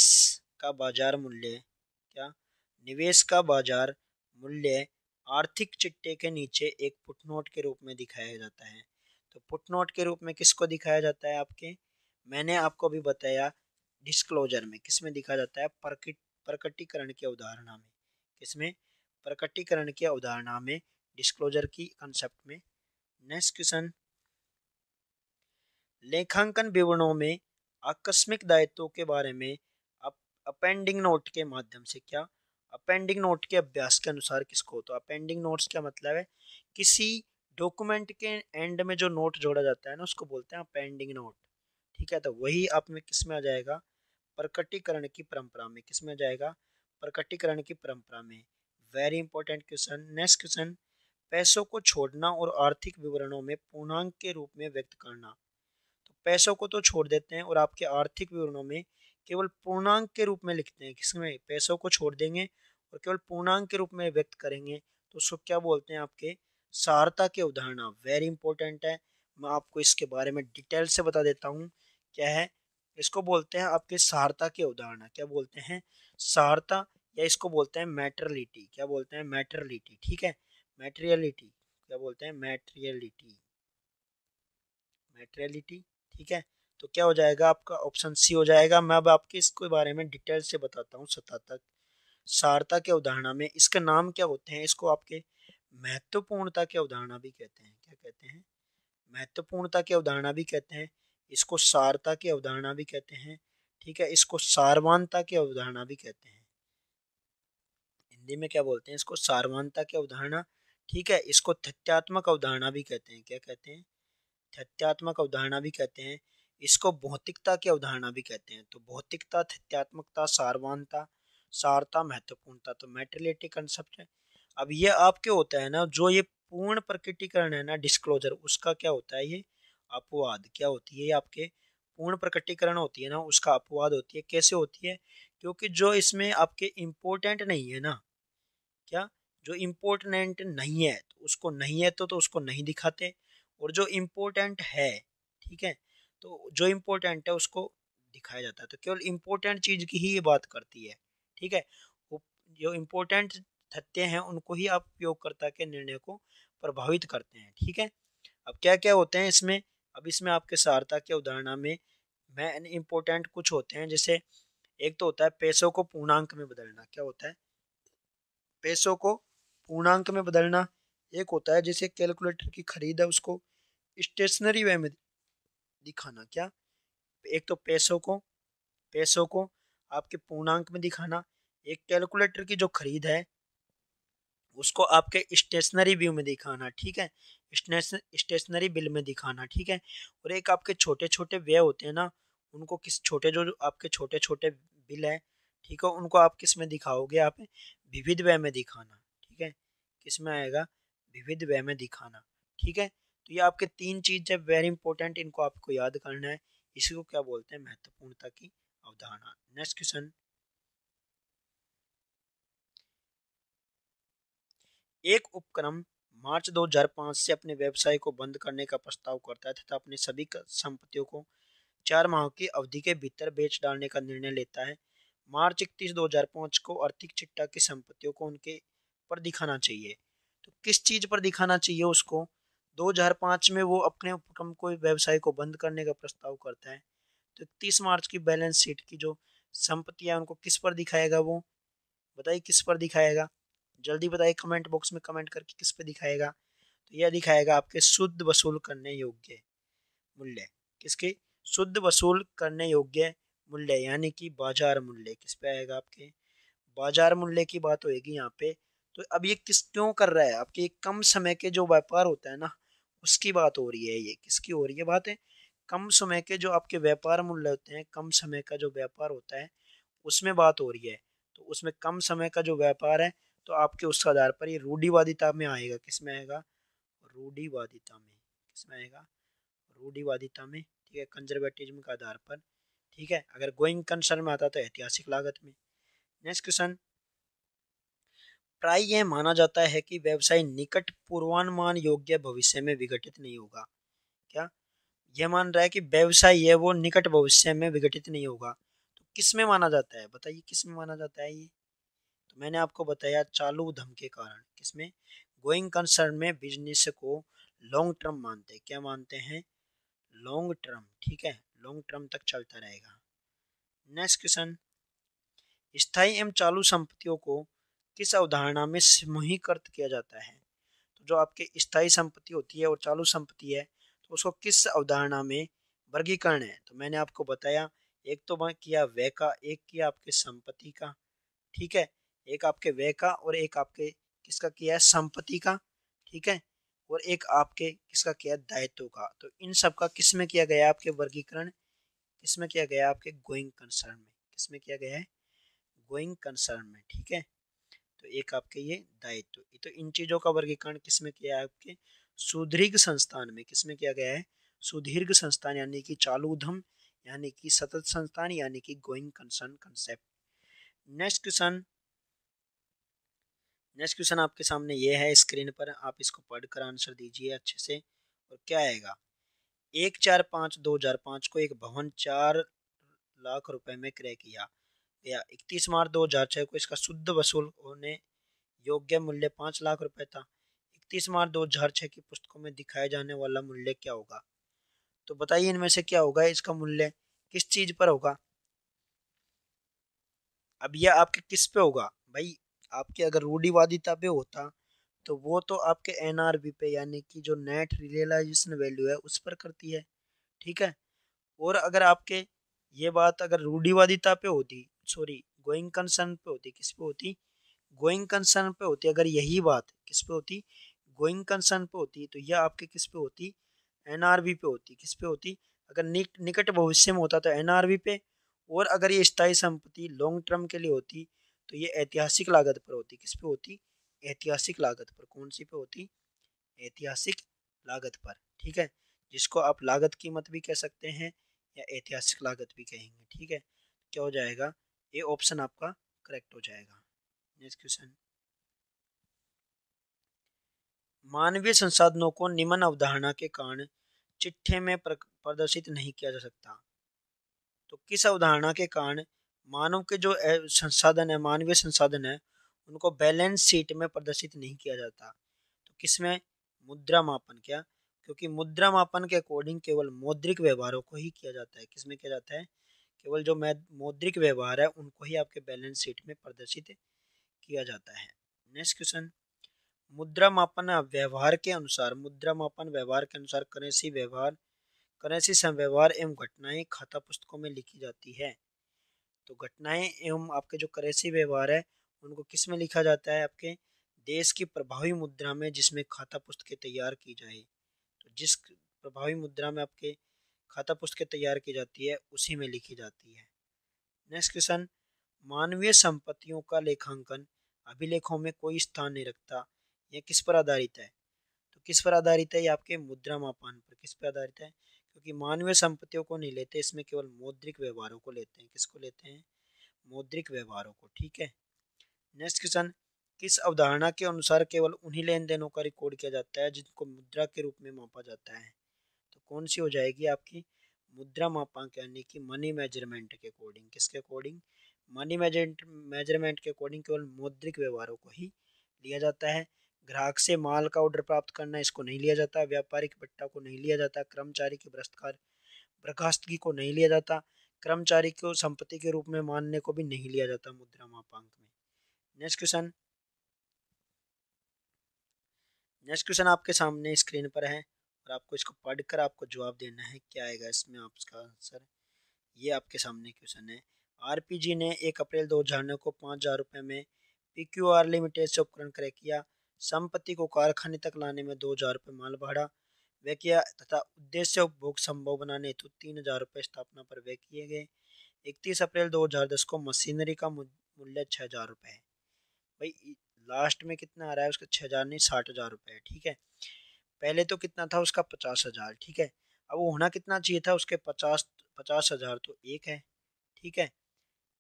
का बाजार मूल्य क्या निवेश का बाजार मूल्य आर्थिक चिट्टे के नीचे एक पुटनोट के रूप में दिखाया जाता है तो पुटनोट के रूप में किसको दिखाया जाता है आपके मैंने आपको अभी बताया डिस्क्लोजर में किसमें दिखा जाता है प्रकट प्रकटीकरण के अवधारणा में किसमें प्रकटीकरण के अवधारणा में डिस्क्लोजर की कंसेप्ट में नेक्स्ट क्वेश्चन लेखांकन विवरणों में आकस्मिक दायित्वों के बारे में अपेंडिंग नोट के माध्यम से क्या अपेंडिंग नोट के अभ्यास के अनुसार किसको तो अपेंडिंग नोट्स क्या मतलब है किसी डॉक्यूमेंट के एंड में जो नोट जोड़ा जाता है ना उसको बोलते हैं अपेंडिंग नोट ठीक है तो वही आप में किस में आ जाएगा प्रकटीकरण की परंपरा में किस में आ जाएगा प्रकटीकरण की परंपरा में very important question next question पैसों को छोड़ना और आर्थिक विवरणों में पूर्णांक के रूप में व्यक्त करना तो पैसों को तो छोड़ देते हैं और आपके आर्थिक विवरणों में केवल पूर्णांक के रूप में लिखते हैं किसमें पैसों को छोड़ देंगे और केवल पूर्णांक के रूप में व्यक्त करेंगे तो उसको क्या बोलते हैं आपके सारता के उदाहरण वेरी इंपॉर्टेंट है मैं आपको इसके बारे में डिटेल से बता देता हूँ क्या है इसको बोलते हैं आपके सारता के उदाहरण क्या बोलते हैं सारता या इसको बोलते हैं मैटरलिटी क्या बोलते हैं मैटरलिटी ठीक है मैटरियलिटी क्या बोलते हैं मैटरियलिटी मैटरियलिटी ठीक है तो क्या हो जाएगा आपका ऑप्शन सी हो जाएगा मैं अब आपके इसके बारे में डिटेल से बताता हूँ सतह तक सारता के उदाहरण में इसका नाम क्या होते हैं इसको आपके महत्वपूर्णता के उदाहरण भी कहते हैं क्या कहते हैं महत्वपूर्णता के उदाहरण भी कहते हैं इसको सारता की अवधारणा भी कहते हैं ठीक है इसको सारवानता की अवधारणा भी कहते हैं हिंदी में क्या बोलते हैं इसको सारवानता की अवधारणा ठीक है इसको तथ्यात्मक अवधारणा भी कहते हैं क्या कहते हैं तथ्यात्मक अवधारणा भी कहते हैं इसको भौतिकता की अवधारणा भी कहते हैं तो भौतिकता तथ्यात्मकता सारवानता सारता महत्वपूर्णता तो मेटेलिटी कंसेप्ट है अब ये आपके होता है ना जो ये पूर्ण प्रकटीकरण है ना डिस्क्लोजर उसका क्या होता है ये अपवाद क्या होती है ये आपके पूर्ण प्रकटीकरण होती है ना उसका अपवाद होती है कैसे होती है क्योंकि जो इसमें आपके इम्पोर्टेंट नहीं है ना क्या जो इम्पोर्टेंट नहीं है तो उसको नहीं है तो तो उसको नहीं दिखाते और जो इम्पोर्टेंट है ठीक है तो जो इम्पोर्टेंट है उसको दिखाया जाता है तो केवल इम्पोर्टेंट चीज़ की ही ये बात करती है ठीक है जो इम्पोर्टेंट तथ्य हैं उनको ही आप उपयोगकर्ता के निर्णय को प्रभावित करते हैं ठीक है अब क्या क्या होते हैं इसमें अब इसमें आपके सहारता के उदाहरण में मैन इम्पोर्टेंट कुछ होते हैं जैसे एक तो होता है पैसों को पूर्णांक में बदलना क्या होता है पैसों को पूर्णांक में बदलना एक होता है जैसे कैलकुलेटर की खरीद है उसको स्टेशनरी वे में दिखाना क्या एक तो पैसों को पैसों को आपके पूर्णांक में दिखाना एक कैलकुलेटर की जो खरीद है उसको आपके स्टेशनरी व्यू में दिखाना ठीक है स्टेशनरी बिल में दिखाना ठीक है और एक आपके छोटे छोटे व्यय होते हैं ना उनको किस छोटे जो, आपके छोटे छोटे बिल है ठीक है उनको आप किस में दिखाओगे आप विविध व्यय में दिखाना ठीक है किस में आएगा विविध व्यय में दिखाना ठीक है तो ये आपके तीन चीज़ है वेरी इंपॉर्टेंट इनको आपको याद करना है इसी को क्या बोलते हैं महत्वपूर्णता की अवधारणा नेक्स्ट क्वेश्चन एक उपक्रम मार्च 2005 से अपने व्यवसाय को बंद करने का प्रस्ताव करता है तथा अपने सभी संपत्तियों को चार माह की अवधि के भीतर बेच डालने का निर्णय लेता है मार्च इकतीस दो को आर्थिक चिट्टा की संपत्तियों को उनके पर दिखाना चाहिए तो किस चीज़ पर दिखाना चाहिए उसको 2005 में वो अपने उपक्रम को व्यवसाय को बंद करने का प्रस्ताव करता है तो इकतीस मार्च की बैलेंस शीट की जो है उनको किस पर दिखाएगा वो बताइए किस पर दिखाएगा जल्दी बताइए कमेंट बॉक्स में कमेंट करके किस पे दिखाएगा तो यह दिखाएगा आपके शुद्ध वसूल करने योग्य मूल्य किसके शुद्ध वसूल करने योग्य मूल्य यानी कि बाजार मूल्य किस पे आएगा आपके बाजार मूल्य की बात होगी यहाँ पे तो अब ये किस क्यों कर रहा है आपके कम समय के जो व्यापार होता है ना उसकी बात हो रही है ये किसकी हो रही है बात है कम समय के जो आपके व्यापार मूल्य होते हैं कम समय का जो व्यापार होता है उसमें बात हो रही है तो उसमें कम समय का जो व्यापार है तो आपके उस आधार पर ये रूढ़िवादिता में आएगा किस में आएगा रूढ़ीवादिता में किस में आएगा रूढ़ीवादिता में ठीक है कंजर्वेटिज्म के आधार पर ठीक है अगर गोइंग कंसर्न में आता तो ऐतिहासिक लागत में नेक्स्ट क्वेश्चन प्राय यह माना जाता है कि व्यवसाय निकट पूर्वानुमान योग्य भविष्य में विघटित नहीं होगा क्या यह मान रहा है कि व्यवसाय है वो निकट भविष्य में विघटित नहीं होगा तो किस में माना जाता है बताइए किस में माना जाता है ये मैंने आपको बताया चालू उधम के कारण किसमें गोइंग कंसर्न में बिजनेस को लॉन्ग टर्म मानते हैं क्या मानते हैं लॉन्ग टर्म ठीक है लॉन्ग टर्म तक चलता रहेगा नेक्स्ट क्वेश्चन स्थाई एवं चालू संपत्तियों को किस अवधारणा में समूहीकृत किया जाता है तो जो आपके स्थायी संपत्ति होती है और चालू संपत्ति है तो उसको किस अवधारणा में वर्गीकरण है तो मैंने आपको बताया एक तो किया व्यय का एक किया आपके संपत्ति का ठीक है एक आपके व्यय का और एक आपके किसका किया है संपत्ति का ठीक है और एक आपके किसका किया है दायित्व का तो इन सब का किस में किया गया आपके वर्गीकरण किस में किया गया आपके गोइंग कंसर्न में किस में किया गया है गोइंग कंसर्न में ठीक है तो एक आपके ये दायित्व तो इन चीज़ों का वर्गीकरण किस में किया है आपके सुदीर्घ संस्थान में किस में किया गया है सुदीर्घ संस्थान यानी कि चालू उद्यम यानी कि सतत संस्थान यानी कि going concern concept next question next question आपके सामने ये है स्क्रीन पर आप इसको पढ़कर आंसर दीजिए अच्छे से और क्या आएगा एक चार पाँच दो हजार पाँच को एक भवन चार लाख रुपए में क्रय किया गया इकतीस मार्च दो हजार छः को इसका शुद्ध वसूल होने योग्य मूल्य पाँच लाख रुपए था इकतीस मार्च दो हजार छः की पुस्तकों में दिखाया जाने वाला मूल्य क्या होगा तो बताइए इनमें से क्या होगा इसका मूल्य किस चीज पर होगा अब यह आपके किस पे होगा भाई आपके अगर रूढ़ीवादिता पे होता तो वो तो आपके एन पे यानी कि जो नेट रियलाइजेशन वैल्यू है उस पर करती है ठीक है और अगर आपके ये बात अगर रूढ़ीवादिता पे होती सॉरी गोइंग कंसर्न पे होती किस पे होती गोइंग कंसर्न पे होती अगर यही बात किस पे होती गोइंग कंसर्न पे होती तो यह आपके किस पे होती एन पे होती किस पे होती अगर निक, निकट भविष्य में होता तो एन पे और अगर ये स्थायी संपत्ति लॉन्ग टर्म के लिए होती तो ये ऐतिहासिक लागत पर होती किस पे होती ऐतिहासिक लागत पर कौन सी पे होती ऐतिहासिक लागत पर ठीक है जिसको आप लागत कीमत भी कह सकते हैं या ऐतिहासिक लागत भी कहेंगे ठीक है क्या हो जाएगा ये ऑप्शन आपका करेक्ट हो जाएगा नेक्स्ट क्वेश्चन मानवीय संसाधनों को निम्न अवधारणा के कारण चिट्ठे में प्रदर्शित नहीं किया जा सकता तो किस अवधारणा के कारण मानव के जो संसाधन है मानवीय संसाधन है उनको बैलेंस शीट में प्रदर्शित नहीं किया जाता तो किसमें मुद्रा मापन क्या क्योंकि मुद्रा मापन के अकॉर्डिंग केवल मौद्रिक व्यवहारों को ही किया जाता है किसमें किया जाता है केवल जो मौद्रिक व्यवहार है उनको ही आपके बैलेंस शीट में प्रदर्शित किया जाता है नेक्स्ट क्वेश्चन मुद्रा मापन व्यवहार के अनुसार मुद्रा मापन व्यवहार के अनुसार करेंसी व्यवहार करेंसी संव्यवहार एवं घटनाएं खाता पुस्तकों में लिखी जाती है तो घटनाएं एवं आपके जो करेंसी व्यवहार है उनको किस में लिखा जाता है आपके देश की प्रभावी मुद्रा में जिसमें खाता पुस्तकें तैयार की जाए तो जिस प्रभावी मुद्रा में आपके खाता पुस्तकें तैयार की जाती है उसी में लिखी जाती है नेक्स्ट क्वेश्चन मानवीय संपत्तियों का लेखांकन अभिलेखों में कोई स्थान नहीं रखता यह किस पर आधारित है तो किस पर आधारित है ये आपके मुद्रा मापन पर किस पर आधारित है क्योंकि मानवीय संपत्तियों को नहीं लेते इसमें केवल मौद्रिक व्यवहारों को लेते हैं किसको लेते हैं मौद्रिक व्यवहारों को ठीक है नेक्स्ट क्वेश्चन किस अवधारणा के अनुसार केवल उन्हीं लेन देनों का रिकॉर्ड किया जाता है जिनको मुद्रा के रूप में मापा जाता है तो कौन सी हो जाएगी आपकी मुद्रा मापांक यानी कि मनी मेजरमेंट के अकॉर्डिंग किसके अकॉर्डिंग मनी मेजरमेंट के अकॉर्डिंग केवल मौद्रिक व्यवहारों को ही लिया जाता है ग्राहक से माल का ऑर्डर प्राप्त करना इसको नहीं लिया जाता व्यापारिक पट्टा को नहीं लिया जाता कर्मचारी की भ्रष्टकार बर्खास्तगी को नहीं लिया जाता कर्मचारी को संपत्ति के रूप में मानने को भी नहीं लिया जाता मुद्रा मापांक में नेक्स्ट क्वेश्चन नेक्स्ट क्वेश्चन आपके सामने स्क्रीन पर है और आपको इसको पढ़कर आपको जवाब देना है क्या आएगा इसमें आपका आंसर ये आपके सामने क्वेश्चन है आरपीजी ने एक अप्रैल दो हजार नौ को पाँच हजार रुपए में पीक्यूआर लिमिटेड से उपकरण क्रय किया संपत्ति को कारखाने तक लाने में दो हजार रुपये माल भाड़ा व्यय किया तथा उद्देश्य उपभोग संभव बनाने हेतु तीन हजार रुपये स्थापना पर व्यय किए गए इकतीस अप्रैल दो हजार दस को मशीनरी का मूल्य छः हजार रुपये है भाई लास्ट में कितना आ रहा है उसका छः हजार नहीं साठ हजार रुपये है ठीक है पहले तो कितना था उसका पचास हजार ठीक है अब वो होना कितना चाहिए था उसके पचास पचास हजार तो एक है ठीक है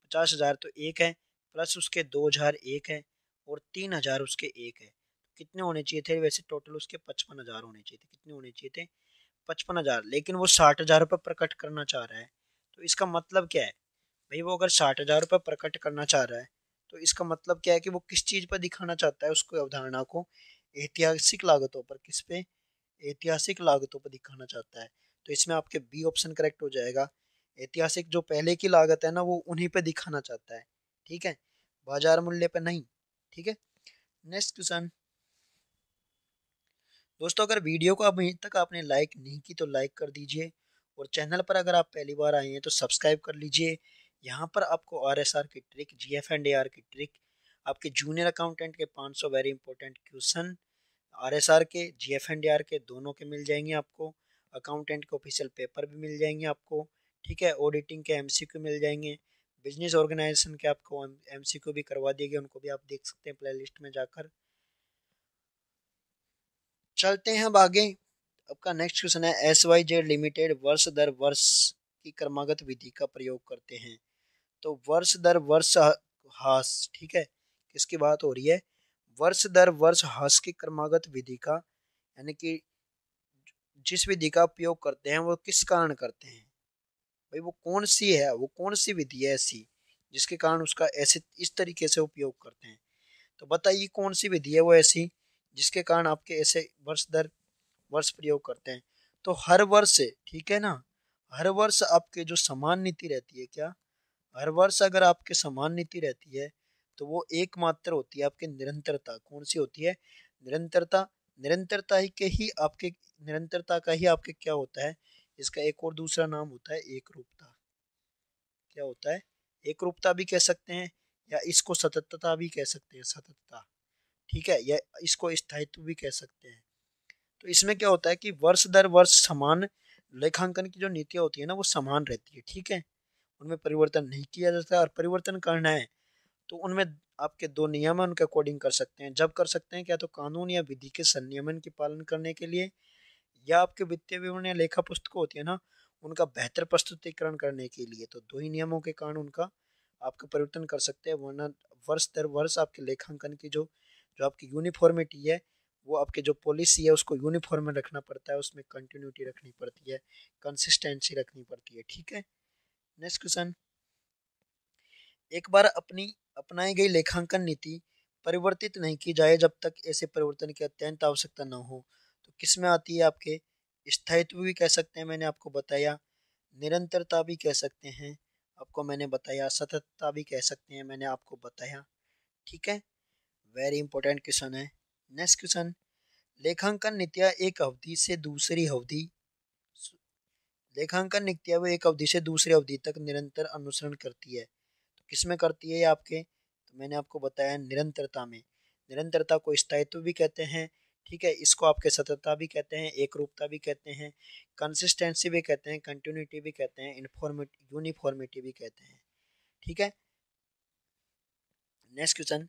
पचास हजार तो एक है प्लस उसके दो हजार एक है और तीन हजार उसके एक है कितने होने चाहिए थे वैसे टोटल उसके पचपन हज़ार होने चाहिए थे कितने होने चाहिए थे पचपन हज़ार लेकिन वो साठ हज़ार रुपये प्रकट करना चाह रहा है तो इसका मतलब क्या है भाई वो अगर साठ हज़ार रुपये प्रकट करना चाह रहा है तो इसका मतलब क्या है कि वो किस चीज़ पर दिखाना चाहता है उसको अवधारणा को ऐतिहासिक लागतों पर किस पे ऐतिहासिक लागतों पर दिखाना चाहता है तो इसमें आपके बी ऑप्शन करेक्ट हो जाएगा ऐतिहासिक जो पहले की लागत है ना वो उन्हीं पे दिखाना चाहता है ठीक है बाजार मूल्य पर नहीं ठीक है नेक्स्ट क्वेश्चन दोस्तों अगर वीडियो को अभी तक आपने लाइक नहीं की तो लाइक कर दीजिए और चैनल पर अगर आप पहली बार आए हैं तो सब्सक्राइब कर लीजिए यहाँ पर आपको आर एस आर की trick G F and A R की ट्रिक आपके जूनियर अकाउंटेंट के 500 very important question R S R के G F and A R के दोनों के मिल जाएंगे आपको अकाउंटेंट के ऑफिशियल पेपर भी मिल जाएंगे आपको ठीक है ऑडिटिंग के एम सी क्यू मिल जाएंगे बिजनेस ऑर्गेनाइजेशन के आपको एम सी क्यू भी करवा दिए गए उनको भी आप देख सकते हैं प्ले लिस्ट में जाकर चलते हैं अब आगे आपका नेक्स्ट क्वेश्चन है एस वाई जेड लिमिटेड वर्ष दर वर्ष की क्रमागत विधि का प्रयोग करते हैं तो वर्ष दर वर्ष हास ठीक है किसकी बात हो रही है वर्ष दर वर्ष हास की क्रमागत विधि का यानी कि जिस विधि का उपयोग करते हैं वो किस कारण करते हैं भाई वो कौन सी है वो कौन सी विधि है ऐसी जिसके कारण उसका ऐसे इस तरीके से उपयोग करते हैं तो बताइए कौन सी विधि है वो ऐसी जिसके कारण आपके ऐसे वर्ष दर वर्ष प्रयोग करते हैं तो हर वर्ष ठीक है ना हर वर्ष आपके जो समान नीति रहती है क्या हर वर्ष अगर आपके समान नीति रहती है तो वो एकमात्र होती है आपकी निरंतरता कौन सी होती है निरंतरता निरंतरता ही के ही आपके निरंतरता का ही आपके क्या होता है इसका एक और दूसरा नाम होता है एक रूपता क्या होता है एक रूपता भी कह सकते हैं या इसको सततता भी कह सकते हैं सततता ठीक है या इसको स्थायित्व भी कह सकते हैं तो इसमें क्या होता है कि वर्ष दर वर्ष समान लेखांकन की जो नीतियाँ होती है ना वो समान रहती है ठीक है उनमें परिवर्तन नहीं किया जाता और परिवर्तन करना है तो उनमें आपके दो नियम उनके अकॉर्डिंग कर सकते हैं जब कर सकते हैं क्या तो कानून या विधि के संनियमन की पालन करने के लिए या आपके वित्तीय विवरण या लेखा पुस्तक होती है ना उनका बेहतर प्रस्तुतिकरण करने के लिए तो दो ही नियमों के कारण उनका आपका परिवर्तन कर सकते हैं वरना वर्ष दर वर्ष आपके लेखांकन की जो जो आपकी यूनिफॉर्मिटी है वो आपके जो पॉलिसी है उसको यूनिफॉर्म में रखना पड़ता है उसमें कंटिन्यूटी रखनी पड़ती है कंसिस्टेंसी रखनी पड़ती है ठीक है नेक्स्ट क्वेश्चन एक बार अपनी अपनाई गई लेखांकन नीति परिवर्तित नहीं की जाए जब तक ऐसे परिवर्तन की अत्यंत आवश्यकता न हो तो किस में आती है आपके स्थायित्व भी कह सकते हैं मैंने आपको बताया निरंतरता भी कह सकते हैं आपको मैंने बताया सततता भी कह सकते हैं मैंने आपको बताया ठीक है वेरी इंपॉर्टेंट क्वेश्चन है नेक्स्ट क्वेश्चन लेखांकन नित्या एक अवधि से दूसरी अवधि लेखांकन नित्या वो एक अवधि से दूसरी अवधि तक निरंतर अनुसरण करती है तो किस में करती है आपके तो मैंने आपको बताया निरंतरता में निरंतरता को स्थायित्व भी कहते हैं ठीक है इसको आपके सततता भी कहते हैं एक रूपता भी कहते हैं कंसिस्टेंसी भी कहते हैं कंटिन्यूटी भी कहते हैं इन्फॉर्मेट यूनिफॉर्मिटी भी कहते हैं ठीक है नेक्स्ट क्वेश्चन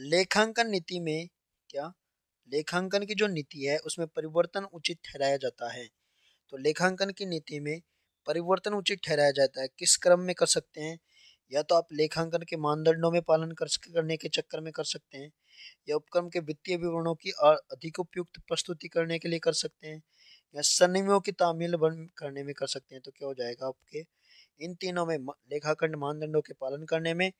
लेखांकन नीति में क्या लेखांकन की जो नीति है उसमें परिवर्तन उचित ठहराया जाता है तो लेखांकन की नीति में परिवर्तन उचित ठहराया जाता है किस क्रम में कर सकते हैं या तो आप लेखांकन के मानदंडों में पालन कर करने के चक्कर में कर सकते हैं या उपक्रम के वित्तीय विवरणों की अधिक उपयुक्त प्रस्तुति करने के लिए कर सकते हैं या सन्निमयों की तामील करने में कर सकते हैं तो क्या हो जाएगा आपके इन तीनों में लेखाखंड मानदंडों के पालन करने में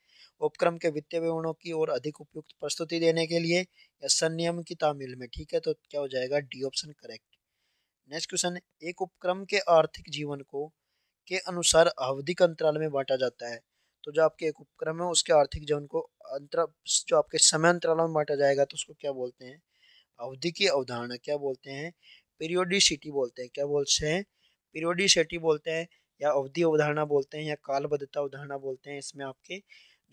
उपक्रम के वित्तीय विवरणों की और अधिक उपयुक्त प्रस्तुति देने के लिए या संयम की तामील में ठीक है तो क्या हो जाएगा D option correct next question एक उपक्रम के आर्थिक जीवन को के अनुसार अवधिक अंतराल में बांटा जाता है तो जो आपके एक उपक्रम है उसके आर्थिक जीवन को अंतर जो आपके समय अंतराल में बांटा जाएगा तो उसको क्या बोलते हैं अवधि की अवधारणा क्या बोलते हैं पीरियोडिसिटी बोलते हैं क्या बोलते हैं पीरियोडिसिटी बोलते हैं या अवधि अवधारणा बोलते हैं या कालबद्धता अवधारणा बोलते हैं इसमें आपके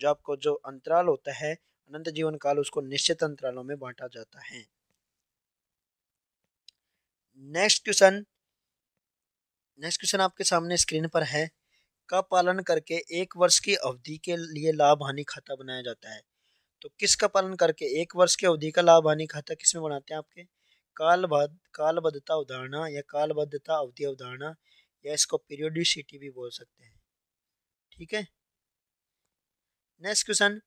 जो आपको जो अंतराल होता है अनंत जीवन काल उसको निश्चित अंतरालों में बांटा जाता है नेक्स्ट क्वेश्चन नेक्स्ट क्वेश्चन आपके सामने स्क्रीन पर है का पालन करके एक वर्ष की अवधि के लिए लाभ हानि खाता बनाया जाता है तो किसका पालन करके एक वर्ष की अवधि का लाभ हानि खाता किसमें बनाते हैं आपके कालबद्ध कालबद्धता उदाहरणा या कालबद्धता अवधि अवधारणा या इसको पीरियोडिसिटी भी बोल सकते हैं ठीक है नेक्स्ट क्वेश्चन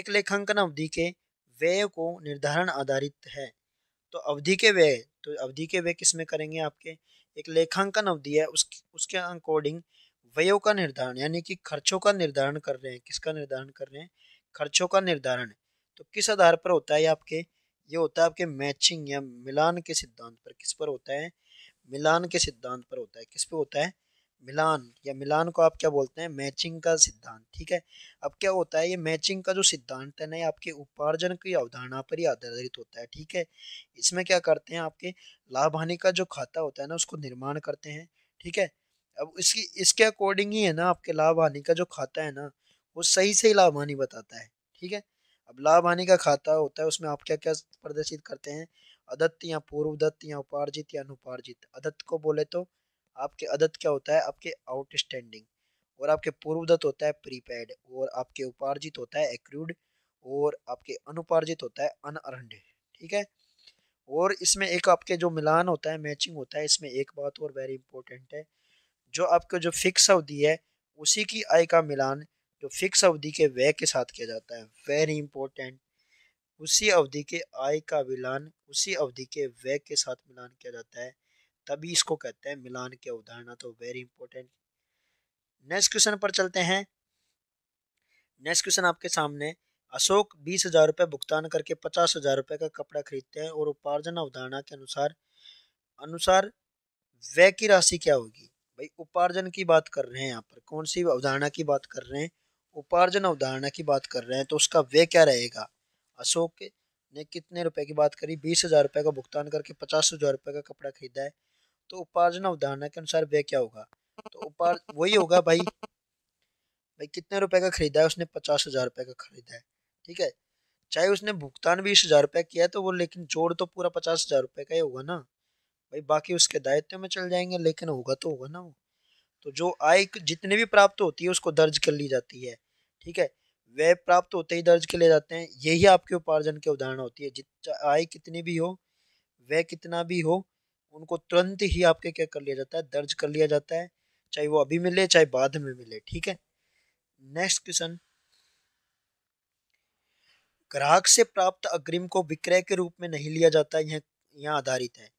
एक लेखांकन अवधि के व्यय को निर्धारण आधारित है तो अवधि के व्यय तो अवधि के व्यय किस में करेंगे आपके एक लेखांकन अवधि है उस उसके अकॉर्डिंग व्ययों का निर्धारण यानी कि खर्चों का निर्धारण कर रहे हैं किसका निर्धारण कर रहे हैं खर्चों का निर्धारण तो किस आधार पर होता है आपके ये होता है आपके मैचिंग या मिलान के सिद्धांत पर किस पर होता है मिलान के सिद्धांत पर होता है किस पे होता है मिलान या मिलान को आप क्या बोलते हैं मैचिंग का सिद्धांत ठीक है अब क्या होता है ये मैचिंग का जो सिद्धांत है ना आपके उपार्जन की अवधारणा पर ही आधारित होता है ठीक है इसमें क्या करते हैं आपके लाभ हानि का जो खाता होता है ना उसको निर्माण करते हैं ठीक है अब इसकी इसके अकॉर्डिंग ही है ना आपके लाभ हानि का जो खाता है ना वो सही सही लाभ हानि बताता है ठीक है अब लाभ हानि का खाता होता है उसमें आप क्या क्या प्रदर्शित करते हैं अदत्त या पूर्व दत्त या उपार्जित या अनुपार्जित अदत्त को बोले तो आपके अदत्त क्या होता है आपके आउटस्टैंडिंग और आपके पूर्व दत्त होता है प्रीपेड और आपके उपार्जित होता है एक्रूड और आपके अनुपार्जित होता है अनअर्ड ठीक है और इसमें एक आपके जो मिलान होता है मैचिंग होता है इसमें एक बात और वेरी इंपॉर्टेंट है जो आपको जो फिक्स अवधि है उसी की आय का मिलान जो फिक्स अवधि के व्यय के साथ किया जाता है वेरी इंपॉर्टेंट उसी अवधि के आय का मिलान उसी अवधि के व्यय के साथ मिलान किया जाता है तभी इसको कहते हैं मिलान की अवधारणा तो वेरी इंपॉर्टेंट नेक्स्ट क्वेश्चन पर चलते हैं नेक्स्ट क्वेश्चन आपके सामने अशोक बीस हजार रुपये भुगतान करके पचास हजार रुपये का कपड़ा खरीदते हैं और उपार्जन अवधारणा के अनुसार अनुसार व्यय की राशि क्या होगी भाई उपार्जन की बात कर रहे हैं यहाँ पर कौन सी अवधारणा की बात कर रहे हैं उपार्जन अवधारणा की बात कर रहे हैं तो उसका व्यय क्या रहेगा अशोक ने कितने रुपए की बात करी बीस हजार रुपये का भुगतान करके पचास हजार रुपये का कपड़ा खरीदा है तो उपार्जन अवधारणा के अनुसार वे क्या होगा तो उपार्ज वही होगा भाई भाई कितने रुपए का खरीदा है उसने पचास हजार रुपये का खरीदा है ठीक है चाहे उसने भुगतान बीस हजार रुपये किया तो वो लेकिन जोड़ तो पूरा पचास हजार रुपये का ही होगा ना भाई बाकी उसके दायित्व में चल जाएंगे लेकिन होगा तो होगा ना वो तो जो आय जितने भी प्राप्त होती है उसको दर्ज कर ली जाती है ठीक है वे प्राप्त होते ही दर्ज के लिए जाते हैं यही आपके उपार्जन के उदाहरण होती है जित आय कितनी भी हो वह कितना भी हो उनको तुरंत ही आपके क्या कर लिया जाता है दर्ज कर लिया जाता है चाहे वो अभी मिले चाहे बाद में मिले ठीक है नेक्स्ट क्वेश्चन ग्राहक से प्राप्त अग्रिम को विक्रय के रूप में नहीं लिया जाता यह यहाँ आधारित है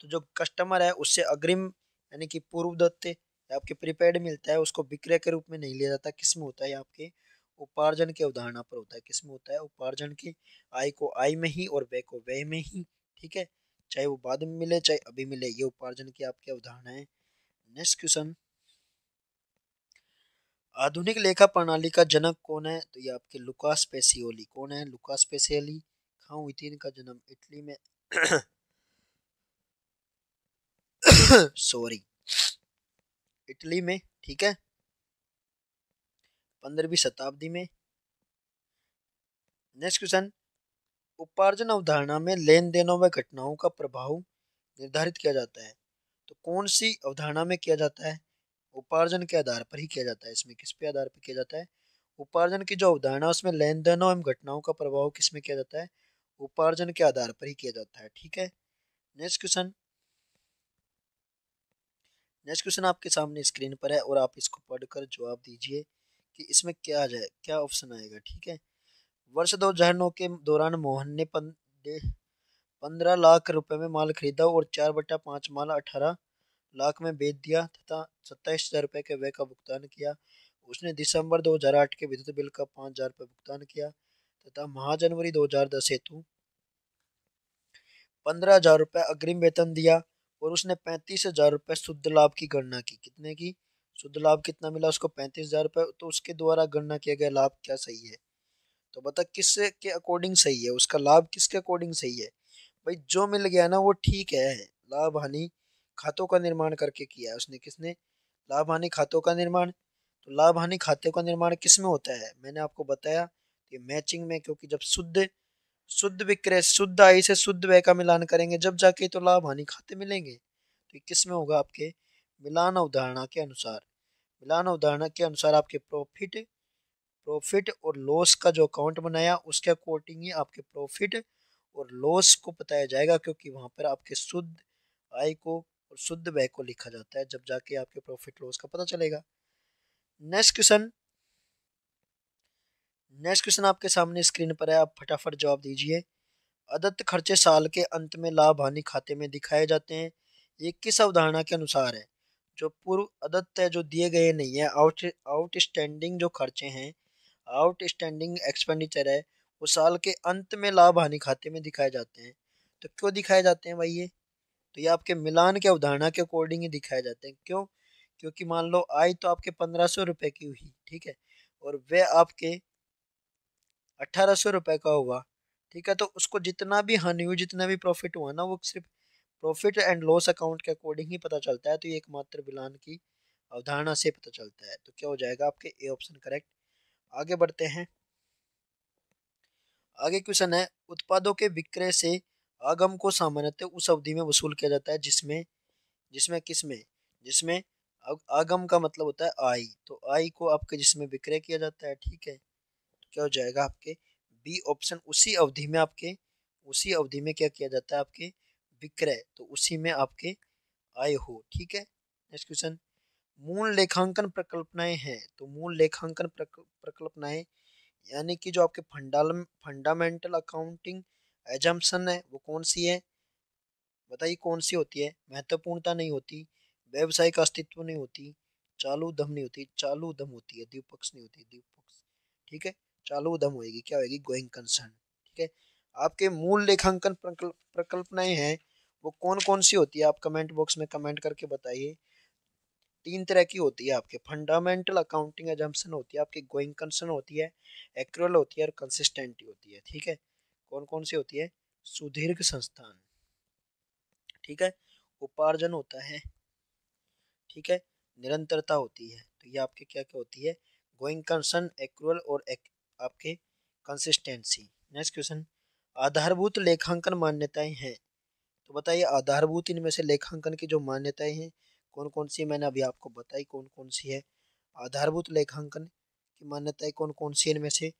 तो जो कस्टमर है उससे अग्रिम यानी कि पूर्व दत्त आपके प्रीपेड मिलता है उसको विक्रय के रूप में नहीं लिया जाता किस में होता है आपके उपार्जन के उदाहरणा पर होता है किसमें होता है उपार्जन के आई को आई में ही और वे को वे में ही ठीक है चाहे वो बाद में मिले चाहे अभी मिले ये उपार्जन की आपकी अवधारणा है नेक्स्ट क्वेश्चन आधुनिक लेखा प्रणाली का जनक कौन है तो ये आपके लुकास पेसियोली कौन है लुकास पेसियोली खाऊ इतिन का जन्म इटली में सॉरी इटली में ठीक है पंद्रहवीं शताब्दी में नेक्स्ट क्वेश्चन उपार्जन अवधारणा में लेन देनों व घटनाओं का प्रभाव निर्धारित किया जाता है तो कौन सी अवधारणा में किया जाता है उपार्जन के आधार पर ही किया जाता है इसमें किस पे आधार पर किया जाता है उपार्जन की जो अवधारणा उसमें लेन देनों एवं घटनाओं का प्रभाव किस में किया जाता है उपार्जन के आधार पर ही किया जाता है ठीक है नेक्स्ट क्वेश्चन नेक्स्ट क्वेश्चन आपके सामने स्क्रीन पर है और आप इसको पढ़कर जवाब दीजिए कि इसमें क्या आ जाए क्या ऑप्शन आएगा ठीक है वर्ष दो हजार नौ के दौरान मोहन ने पंद्रह लाख रुपए में माल खरीदा और चार बटा पाँच माल अठारह लाख में बेच दिया तथा सत्ताईस हजार रुपये के व्यय का भुगतान किया उसने दिसंबर 2008 के विद्युत बिल का पाँच हजार रुपये भुगतान किया तथा माह जनवरी 2010 हेतु पंद्रह हजार रुपये अग्रिम वेतन दिया और उसने पैंतीस हजार रुपये शुद्ध लाभ की गणना की कितने की शुद्ध लाभ कितना मिला उसको पैंतीस हज़ार रुपये तो उसके द्वारा गणना किया गया लाभ क्या सही है तो बता किस के अकॉर्डिंग सही है उसका लाभ किसके अकॉर्डिंग सही है भाई जो मिल गया ना वो ठीक है लाभ हानि खातों का निर्माण करके किया है उसने किसने लाभ हानि खातों का निर्माण तो लाभ हानि खाते का निर्माण किस में होता है मैंने आपको बताया कि तो मैचिंग में क्योंकि जब शुद्ध शुद्ध विक्रय शुद्ध आय से शुद्ध व्यय का मिलान करेंगे जब जाके तो लाभ हानि खाते मिलेंगे तो किस में होगा आपके मिलान अवधारणा के अनुसार मिलान अवधारणा के अनुसार आपके प्रॉफिट प्रॉफिट और लॉस का जो अकाउंट बनाया उसके अकॉर्डिंग ही आपके प्रॉफिट और लॉस को बताया जाएगा क्योंकि वहाँ पर आपके शुद्ध आय को और शुद्ध व्यय को लिखा जाता है जब जाके आपके प्रॉफिट लॉस का पता चलेगा नेक्स्ट क्वेश्चन नेक्स्ट क्वेश्चन आपके सामने स्क्रीन पर है आप फटाफट जवाब दीजिए अदत्त खर्चे साल के अंत में लाभ हानि खाते में दिखाए जाते हैं ये किस अवधारणा के अनुसार है जो पूर्व अदत्त है जो दिए गए नहीं है आउट आउटस्टैंडिंग जो खर्चे हैं आउटस्टैंडिंग एक्सपेंडिचर है वो साल के अंत में लाभ हानि खाते में दिखाए जाते हैं तो क्यों दिखाए जाते हैं भाई ये तो ये आपके मिलान के अवधारणा के अकॉर्डिंग ही दिखाए जाते हैं क्यों क्योंकि मान लो आय तो आपके पंद्रह सौ रुपये की हुई ठीक है और वह आपके अट्ठारह सौ रुपये का हुआ ठीक है तो उसको जितना भी हानि हुई जितना भी प्रॉफिट हुआ ना वो सिर्फ प्रॉफिट एंड लॉस अकाउंट के अकॉर्डिंग ही पता चलता है तो ये एकमात्र बिलान की अवधारणा से पता चलता है तो क्या हो जाएगा आपके ए ऑप्शन करेक्ट आगे बढ़ते हैं आगे क्वेश्चन है उत्पादों के विक्रय से आगम को सामान्यतः उस अवधि में वसूल किया जाता है जिसमें जिसमें किसमें जिसमें आगम का मतलब होता है आई तो आई को आपके जिसमें विक्रय किया जाता है ठीक है तो क्या हो जाएगा आपके बी ऑप्शन उसी अवधि में आपके उसी अवधि में क्या किया जाता है आपके विक्रय तो उसी में आपके आय हो ठीक है नेक्स्ट क्वेश्चन मूल लेखांकन प्रकल्पनाएं हैं तो मूल लेखांकन प्रकल्पनाएं यानी कि जो आपके फंडाल फंडामेंटल अकाउंटिंग एजम्पन है वो कौन सी है बताइए कौन सी होती है महत्वपूर्णता नहीं होती व्यवसाय का अस्तित्व नहीं होती चालू दम नहीं होती चालू दम होती है द्विपक्ष नहीं होती द्विपक्ष ठीक है चालू दम होगी क्या होगी गोइंग कंसर्न ठीक है आपके मूल लेखांकन प्रकल्पनाएं हैं वो कौन कौन सी होती है आप कमेंट बॉक्स में कमेंट करके बताइए तीन तरह की होती है आपके फंडामेंटल अकाउंटिंग एजम्पन होती है आपकी गोइंग कंसर्न होती है एक्रुअल होती है और कंसिस्टेंटी होती है ठीक है कौन कौन सी होती है सुदीर्घ संस्थान ठीक है उपार्जन होता है ठीक है निरंतरता होती है तो ये आपके क्या क्या होती है गोइंग कंसर्न एक्रुअल और एक, आपके कंसिस्टेंसी नेक्स्ट क्वेश्चन आधारभूत लेखांकन मान्यताएं हैं तो बताइए आधारभूत इनमें से लेखांकन की जो मान्यताएं हैं कौन कौन सी मैंने अभी आपको बताई कौन कौन सी है आधारभूत लेखांकन की मान्यताएं कौन कौन सी इनमें से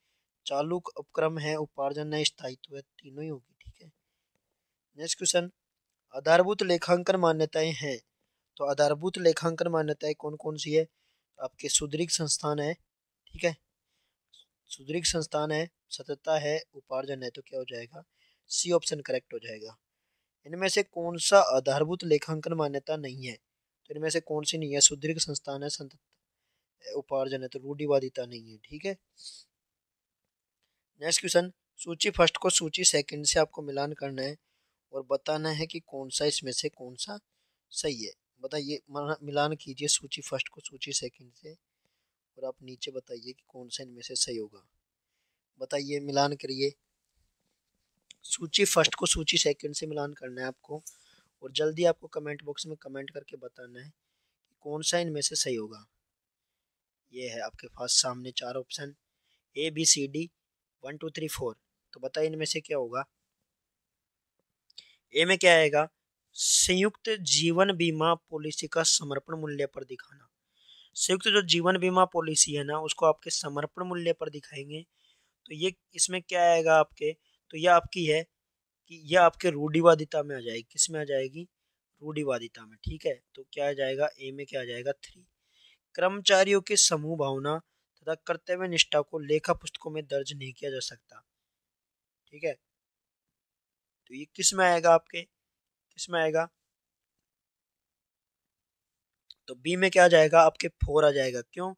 चालू उपक्रम है उपार्जन है स्थायित्व है तीनों ही होगी ठीक है नेक्स्ट क्वेश्चन आधारभूत लेखांकन मान्यताएं हैं तो आधारभूत लेखांकन मान्यताएं कौन कौन सी है आपके सुदृढ़ संस्थान है ठीक है सुदृढ़ संस्थान है सतता है उपार्जन है तो क्या हो जाएगा सी ऑप्शन करेक्ट हो जाएगा इनमें से कौन सा आधारभूत लेखांकन मान्यता नहीं है तो इनमें से कौन सी नहीं है सुदृढ़ संस्थान है संत उपार्जन है तो रूढ़िवादिता नहीं है ठीक है नेक्स्ट क्वेश्चन सूची फर्स्ट को सूची सेकंड से आपको मिलान करना है और बताना है कि कौन सा इसमें से कौन सा सही है बताइए मिलान कीजिए सूची फर्स्ट को सूची सेकंड से और आप नीचे बताइए कि कौन सा इनमें से सही होगा बताइए मिलान करिए सूची फर्स्ट को सूची सेकंड से मिलान करना है आपको और जल्दी आपको कमेंट बॉक्स में कमेंट करके बताना है कि कौन सा इनमें से सही होगा ये है आपके पास सामने चार option A B C D one two three four तो बताइए इनमें से क्या होगा ए में क्या आएगा संयुक्त जीवन बीमा पॉलिसी का समर्पण मूल्य पर दिखाना संयुक्त जो जीवन बीमा पॉलिसी है ना उसको आपके समर्पण मूल्य पर दिखाएंगे तो ये इसमें क्या आएगा आपके तो यह आपकी है कि यह आपके रूढ़िवादिता में आ जाएगी किस में आ जाएगी रूढ़िवादिता में ठीक है तो क्या आ जाएगा ए में क्या आ जाएगा थ्री कर्मचारियों के समूह भावना तथा कर्तव्य निष्ठा को लेखा पुस्तकों में दर्ज नहीं किया जा सकता ठीक है तो ये किस में आएगा आपके किस में आएगा तो बी में क्या आ जाएगा आपके फोर आ जाएगा क्यों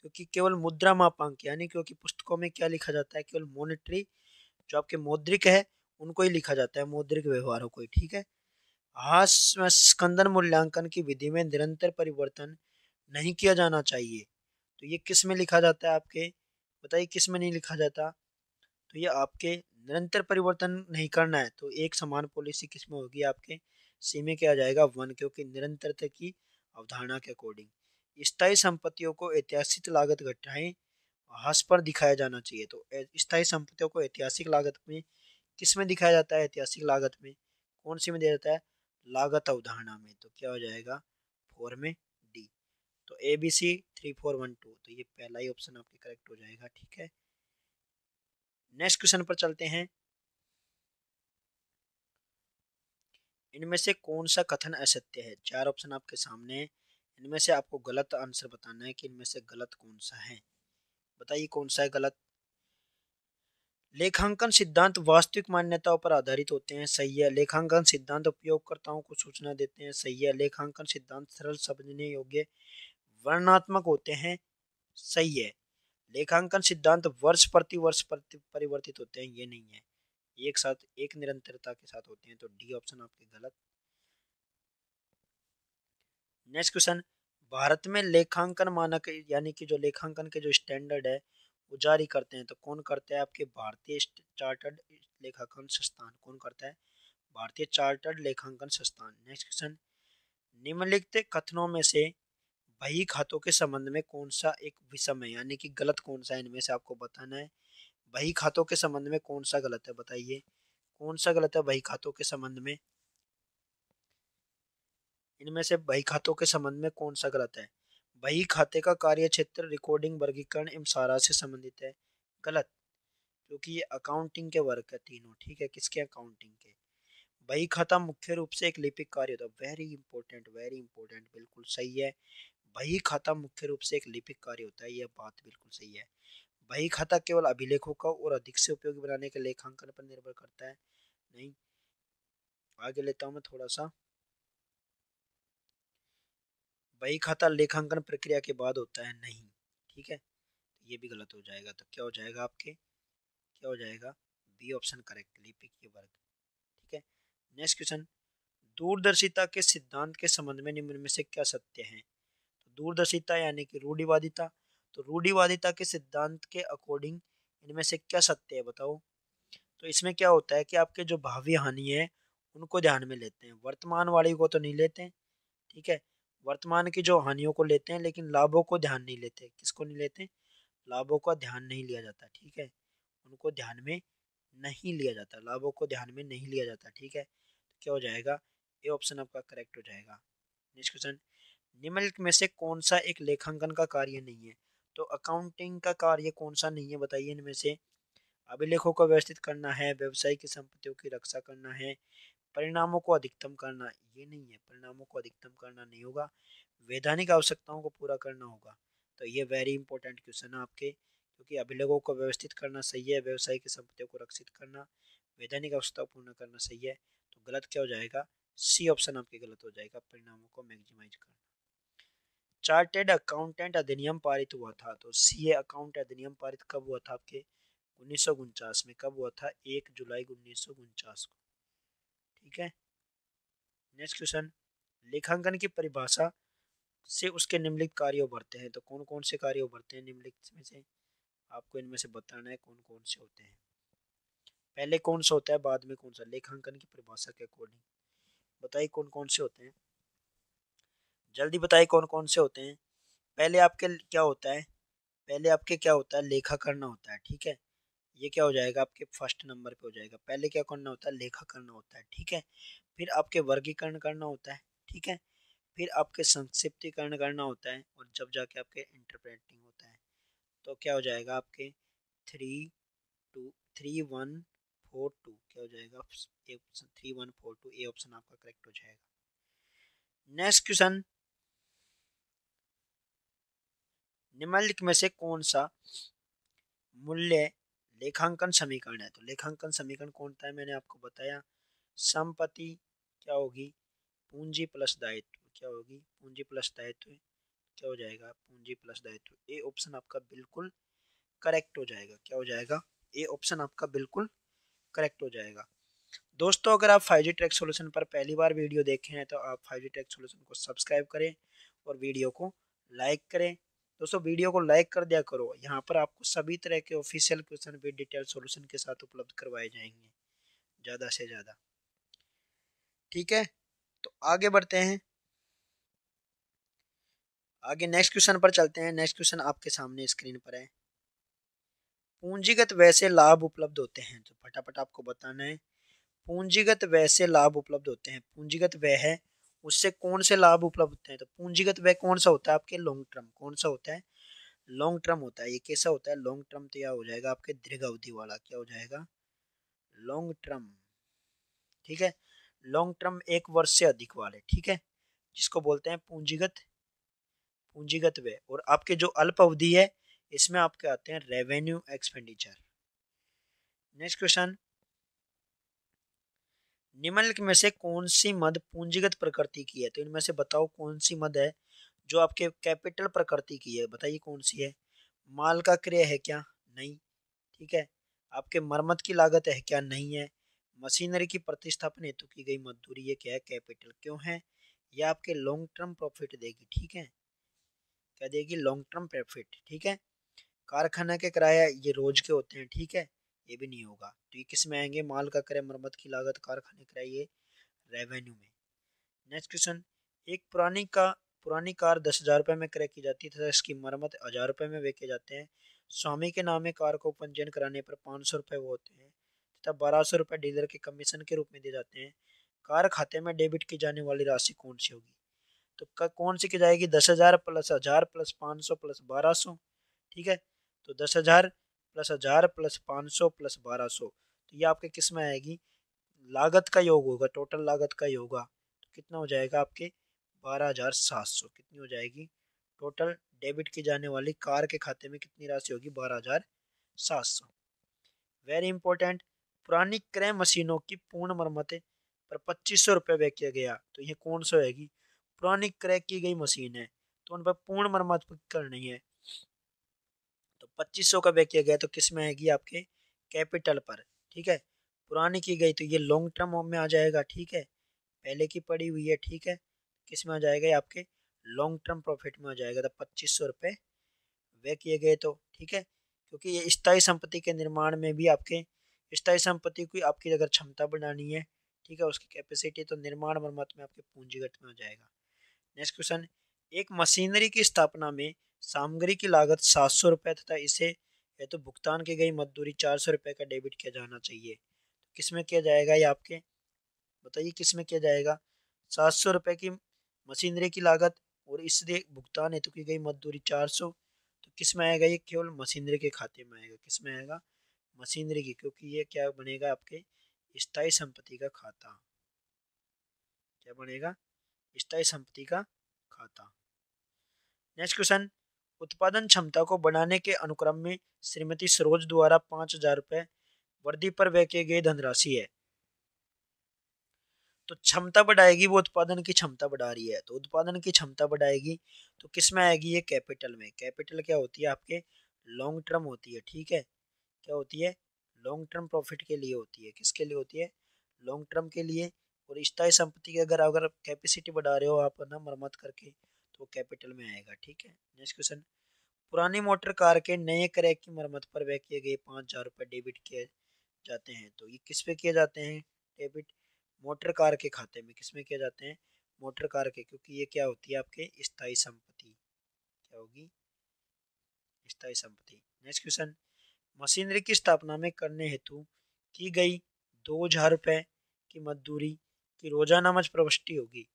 क्योंकि केवल मुद्रा मापांक यानी क्योंकि पुस्तकों में क्या लिखा जाता है केवल मॉनेटरी जो आपके मौद्रिक है उनको ही लिखा जाता है मौद्रिक व्यवहारों को ही ठीक है हास में स्कंदन मूल्यांकन की विधि में निरंतर परिवर्तन नहीं किया जाना चाहिए तो ये किस में लिखा जाता है आपके बताइए किस में नहीं लिखा जाता तो ये आपके निरंतर परिवर्तन नहीं करना है तो एक समान पॉलिसी किस में होगी आपके सी में क्या जाएगा वन क्योंकि निरंतरता की अवधारणा के अकॉर्डिंग स्थायी संपत्तियों को ऐतिहासिक लागत घटाएं हस पर दिखाया जाना चाहिए तो स्थायी संपत्तियों को ऐतिहासिक लागत में किस में दिखाया जाता है ऐतिहासिक लागत में कौन सी में दिया जाता है लागत अवधारणा में तो क्या हो जाएगा फोर में डी तो A B C three four one two तो ये पहला ही ऑप्शन आपके करेक्ट हो जाएगा ठीक है नेक्स्ट क्वेश्चन पर चलते हैं इनमें से कौन सा कथन असत्य है चार ऑप्शन आपके सामने हैं इनमें से आपको गलत आंसर बताना है कि इनमें से गलत कौन सा है बताइए कौन सा है गलत लेखांकन सिद्धांत वास्तविक मान्यताओं पर आधारित होते हैं सही है लेखांकन सिद्धांत उपयोगकर्ताओं को सूचना देते हैं सही है लेखांकन सिद्धांत सरल समझने योग्य वर्णात्मक होते हैं सही है लेखांकन सिद्धांत वर्ष प्रति वर्ष परिवर्तित होते हैं ये नहीं है एक साथ एक निरंतरता के साथ होते हैं तो डी ऑप्शन आपके गलत नेक्स्ट क्वेश्चन भारत में लेखांकन मानक यानी कि जो लेखांकन के जो स्टैंडर्ड है वो जारी करते हैं तो कौन करता है आपके भारतीय चार्टर्ड लेखांकन संस्थान कौन करता है भारतीय चार्टर्ड लेखांकन संस्थान नेक्स्ट क्वेश्चन निम्नलिखित कथनों में से बही खातों के संबंध में कौन सा एक विषम है यानी कि गलत कौन सा है इनमें से आपको बताना है बही खातों के संबंध में कौन सा गलत है बताइए कौन सा गलत है बही खातों के संबंध में इनमें से बही खातों के संबंध में कौन सा गलत है बही खाते का कार्य क्षेत्र रिकॉर्डिंग वर्गीकरण एवं सारा से संबंधित है गलत क्योंकि ये अकाउंटिंग के वर्ग है तीनों ठीक है किसके अकाउंटिंग के बही खाता मुख्य रूप से एक लिपिक कार्य होता है वेरी इंपॉर्टेंट वेरी इंपॉर्टेंट बिल्कुल सही है बही खाता मुख्य रूप से एक लिपिक कार्य होता है यह बात बिल्कुल सही है बही खाता केवल अभिलेखों का और अधिक से उपयोगी बनाने के लेखांकन पर निर्भर करता है नहीं आगे लेता हूँ मैं थोड़ा सा बही खाता लेखांकन प्रक्रिया के बाद होता है नहीं ठीक है तो ये भी गलत हो जाएगा तो क्या हो जाएगा आपके क्या हो जाएगा बी ऑप्शन करेक्टली पिक ये वर्ग ठीक है नेक्स्ट क्वेश्चन दूरदर्शिता के सिद्धांत के संबंध में निम्न में से क्या सत्य है तो दूरदर्शिता यानी कि रूढ़िवादिता तो रूढ़िवादिता के सिद्धांत के अकॉर्डिंग इनमें से क्या सत्य है बताओ तो इसमें क्या होता है कि आपके जो भावी हानि है उनको ध्यान में लेते हैं वर्तमान वाली को तो नहीं लेते ठीक है वर्तमान की जो हानियों को लेते हैं लेकिन लाभों को ध्यान नहीं लेते किसको नहीं लेते लाभों का ध्यान नहीं लिया जाता ठीक है उनको ध्यान में नहीं लिया जाता लाभों को ध्यान में नहीं लिया जाता ठीक है तो क्या हो जाएगा ये ऑप्शन आपका करेक्ट हो जाएगा नेक्स्ट क्वेश्चन निम्नलिखित में से कौन सा एक लेखांकन का कार्य नहीं है तो अकाउंटिंग का कार्य कौन सा नहीं है बताइए इनमें से अभिलेखों को व्यवस्थित करना है व्यवसाय की संपत्तियों की रक्षा करना है परिणामों को अधिकतम करना ये नहीं है परिणामों को अधिकतम करना नहीं होगा वैधानिक आवश्यकताओं को पूरा करना होगा तो ये वेरी इंपॉर्टेंट क्वेश्चन है आपके क्योंकि अभिलेखों को व्यवस्थित करना सही है व्यवसाय की संपत्तियों को रक्षित करना वैधानिक आवश्यकता पूर्ण करना सही है तो गलत क्या हो जाएगा सी ऑप्शन आपके गलत हो जाएगा परिणामों को मैक्सिमाइज करना चार्टेड अकाउंटेंट अधिनियम पारित हुआ था तो सी अकाउंट अधिनियम पारित कब हुआ था आपके उन्नीस में कब हुआ था एक जुलाई उन्नीस को ठीक है नेक्स्ट क्वेश्चन लेखांकन की परिभाषा से उसके निम्नलिखित कार्य उभरते हैं तो कौन कौन से कार्य उभरते हैं निम्नलिखित में से आपको इनमें से बताना है कौन कौन से होते हैं पहले कौन सा होता है बाद में कौन सा लेखांकन की परिभाषा के अकॉर्डिंग बताइए कौन कौन से होते हैं जल्दी बताइए कौन कौन से होते हैं पहले आपके क्या होता है पहले आपके क्या होता है लेखा करना होता है ठीक है ये क्या हो जाएगा आपके फर्स्ट नंबर पे हो जाएगा पहले क्या करना होता है लेखा करना होता है ठीक है फिर आपके वर्गीकरण करना होता है ठीक है फिर आपके संक्षिप्तीकरण करना होता है और जब जाके आपके इंटरप्रेटिंग होता है तो क्या हो जाएगा आपके three two three one four two क्या हो जाएगा A option three one four two A option आपका करेक्ट हो जाएगा नेक्स्ट क्वेश्चन निम्नलिखित में से कौन सा मूल्य लेखांकन समीकरण है तो लेखांकन समीकरण कौन सा है मैंने आपको बताया संपत्ति क्या होगी पूंजी प्लस दायित्व क्या होगी पूंजी प्लस दायित्व क्या हो जाएगा पूंजी प्लस दायित्व ए ऑप्शन आपका बिल्कुल करेक्ट हो जाएगा क्या हो जाएगा ए ऑप्शन आपका बिल्कुल करेक्ट हो जाएगा दोस्तों अगर आप फाइव जी ट्रैक सोल्यूशन पर पहली बार वीडियो देखे हैं तो आप फाइव जी ट्रैक सोल्यूशन को सब्सक्राइब करें और वीडियो को लाइक करें दोस्तों वीडियो को लाइक कर दिया करो यहाँ पर आपको सभी तरह के official question with detail solution के साथ उपलब्ध करवाए जाएंगे ज़्यादा से ज़्यादा ठीक है तो आगे बढ़ते हैं आगे नेक्स्ट क्वेश्चन पर चलते हैं नेक्स्ट क्वेश्चन आपके सामने स्क्रीन पर है पूंजीगत वैसे लाभ उपलब्ध होते हैं तो फटाफट आपको बताना है पूंजीगत वैसे लाभ उपलब्ध होते हैं पूंजीगत वह है उससे कौन से लाभ उपलब्ध होते हैं तो पूंजीगत व्यय कौन सा होता है आपके लॉन्ग टर्म कौन सा होता है लॉन्ग टर्म होता है ये कैसा होता है लॉन्ग टर्म तो यह हो जाएगा आपके दीर्घ अवधि वाला क्या हो जाएगा लॉन्ग टर्म ठीक है लॉन्ग टर्म एक वर्ष से अधिक वाले ठीक है जिसको बोलते हैं पूंजीगत पूंजीगत व्यय और आपके जो अल्प अवधि है इसमें आपके आते हैं रेवेन्यू एक्सपेंडिचर नेक्स्ट क्वेश्चन निम्नलिखित में से कौन सी मद पूंजीगत प्रकृति की है तो इनमें से बताओ कौन सी मद है जो आपके कैपिटल प्रकृति की है बताइए कौन सी है माल का क्रय है क्या नहीं ठीक है आपके मरम्मत की लागत है क्या नहीं है मशीनरी की प्रतिस्थापन हेतु की गई मजदूरी ये क्या है कैपिटल क्यों है यह आपके लॉन्ग टर्म प्रॉफिट देगी ठीक है क्या देगी लॉन्ग टर्म प्रॉफिट ठीक है कारखाना के किराया ये रोज के होते हैं ठीक है ये भी नहीं होगा तो ये किस में आएंगे माल का क्रय मरम्मत की लागत कारखाने क्रय ये रेवेन्यू में नेक्स्ट क्वेश्चन एक पुरानी का पुरानी कार दस हज़ार रुपये में क्रय की जाती है तथा इसकी मरम्मत हज़ार रुपये में बेचे जाते हैं स्वामी के नाम में कार को पंजीयन कराने पर पाँच सौ रुपये वो होते हैं तथा बारह सौ रुपये डीलर के कमीशन के रूप में दिए जाते हैं कार खाते में डेबिट की जाने वाली राशि कौन सी होगी तो कौन सी की जाएगी दस हज़ार प्लस हज़ार प्लस पाँच सौ प्लस बारह सौ ठीक है तो दस हज़ार प्लस हज़ार प्लस पाँच सौ प्लस बारह सौ तो ये आपके किस में आएगी लागत का योग होगा टोटल लागत का ही होगा तो कितना हो जाएगा आपके बारह हज़ार सात सौ कितनी हो जाएगी टोटल डेबिट की जाने वाली कार के खाते में कितनी राशि होगी बारह हज़ार सात सौ वेरी इंपॉर्टेंट पुरानी क्रय मशीनों की पूर्ण मरम्मतें पर पच्चीस सौ रुपये व्यय किया गया तो ये कौन सा होगी पुरानी क्रय की गई मशीन है तो उन पर पूर्ण मरम्मत करनी है पच्चीस सौ का बैक किया गया तो किस में आएगी आपके कैपिटल पर ठीक है पुरानी की गई तो ये लॉन्ग टर्म होम में आ जाएगा ठीक है पहले की पड़ी हुई है ठीक है किस में आ जाएगा आपके लॉन्ग टर्म प्रॉफिट में आ जाएगा तो पच्चीस सौ रुपये वे किए गए तो ठीक है क्योंकि ये स्थायी संपत्ति के निर्माण में भी आपके स्थायी संपत्ति की आपकी अगर क्षमता बढ़ानी है ठीक है उसकी कैपेसिटी तो निर्माण मरम्मत में आपके पूंजीगत में आ जाएगा नेक्स्ट क्वेश्चन एक मशीनरी की स्थापना में सामग्री की लागत सात सौ रुपये तथा इसे या तो भुगतान की गई मजदूरी चार सौ रुपये का डेबिट किया जाना चाहिए तो किस में किया जाएगा ये आपके बताइए किस में किया जाएगा सात सौ रुपये की मशीनरी की लागत और इसलिए भुगतान हेतु की गई मजदूरी चार सौ तो किस में आएगा ये केवल मशीनरी के खाते में आएगा किस में आएगा मशीनरी की क्योंकि ये क्या बनेगा आपके स्थायी संपत्ति का खाता क्या बनेगा स्थायी संपत्ति का खाता नेक्स्ट क्वेश्चन उत्पादन क्षमता को बढ़ाने के अनुक्रम में श्रीमती सरोज द्वारा पाँच हजार रुपए वर्दी पर व्यय किए गए धनराशि है तो क्षमता बढ़ाएगी वो उत्पादन की क्षमता बढ़ा रही है तो उत्पादन की क्षमता बढ़ाएगी तो किस में आएगी ये कैपिटल में कैपिटल क्या होती है आपके लॉन्ग टर्म होती है ठीक है क्या होती है लॉन्ग टर्म प्रॉफिट के लिए होती है किसके लिए होती है लॉन्ग टर्म के लिए और स्थायी संपत्ति की अगर अगर कैपेसिटी बढ़ा रहे हो आप ना मरम्मत करके तो वो कैपिटल में आएगा ठीक है नेक्स्ट क्वेश्चन पुरानी मोटर कार के नए क्रैक की मरम्मत पर व्यय किए गए पाँच हज़ार रुपये डेबिट किए जाते हैं तो ये किस पे किए जाते हैं डेबिट मोटर कार के खाते में किस में किए जाते हैं मोटर कार के क्योंकि ये क्या होती है आपके स्थायी संपत्ति क्या होगी स्थायी संपत्ति नेक्स्ट क्वेश्चन मशीनरी की स्थापना में करने हेतु की गई दो हजार रुपये की मजदूरी की रोजाना मज प्रवृष्टि होगी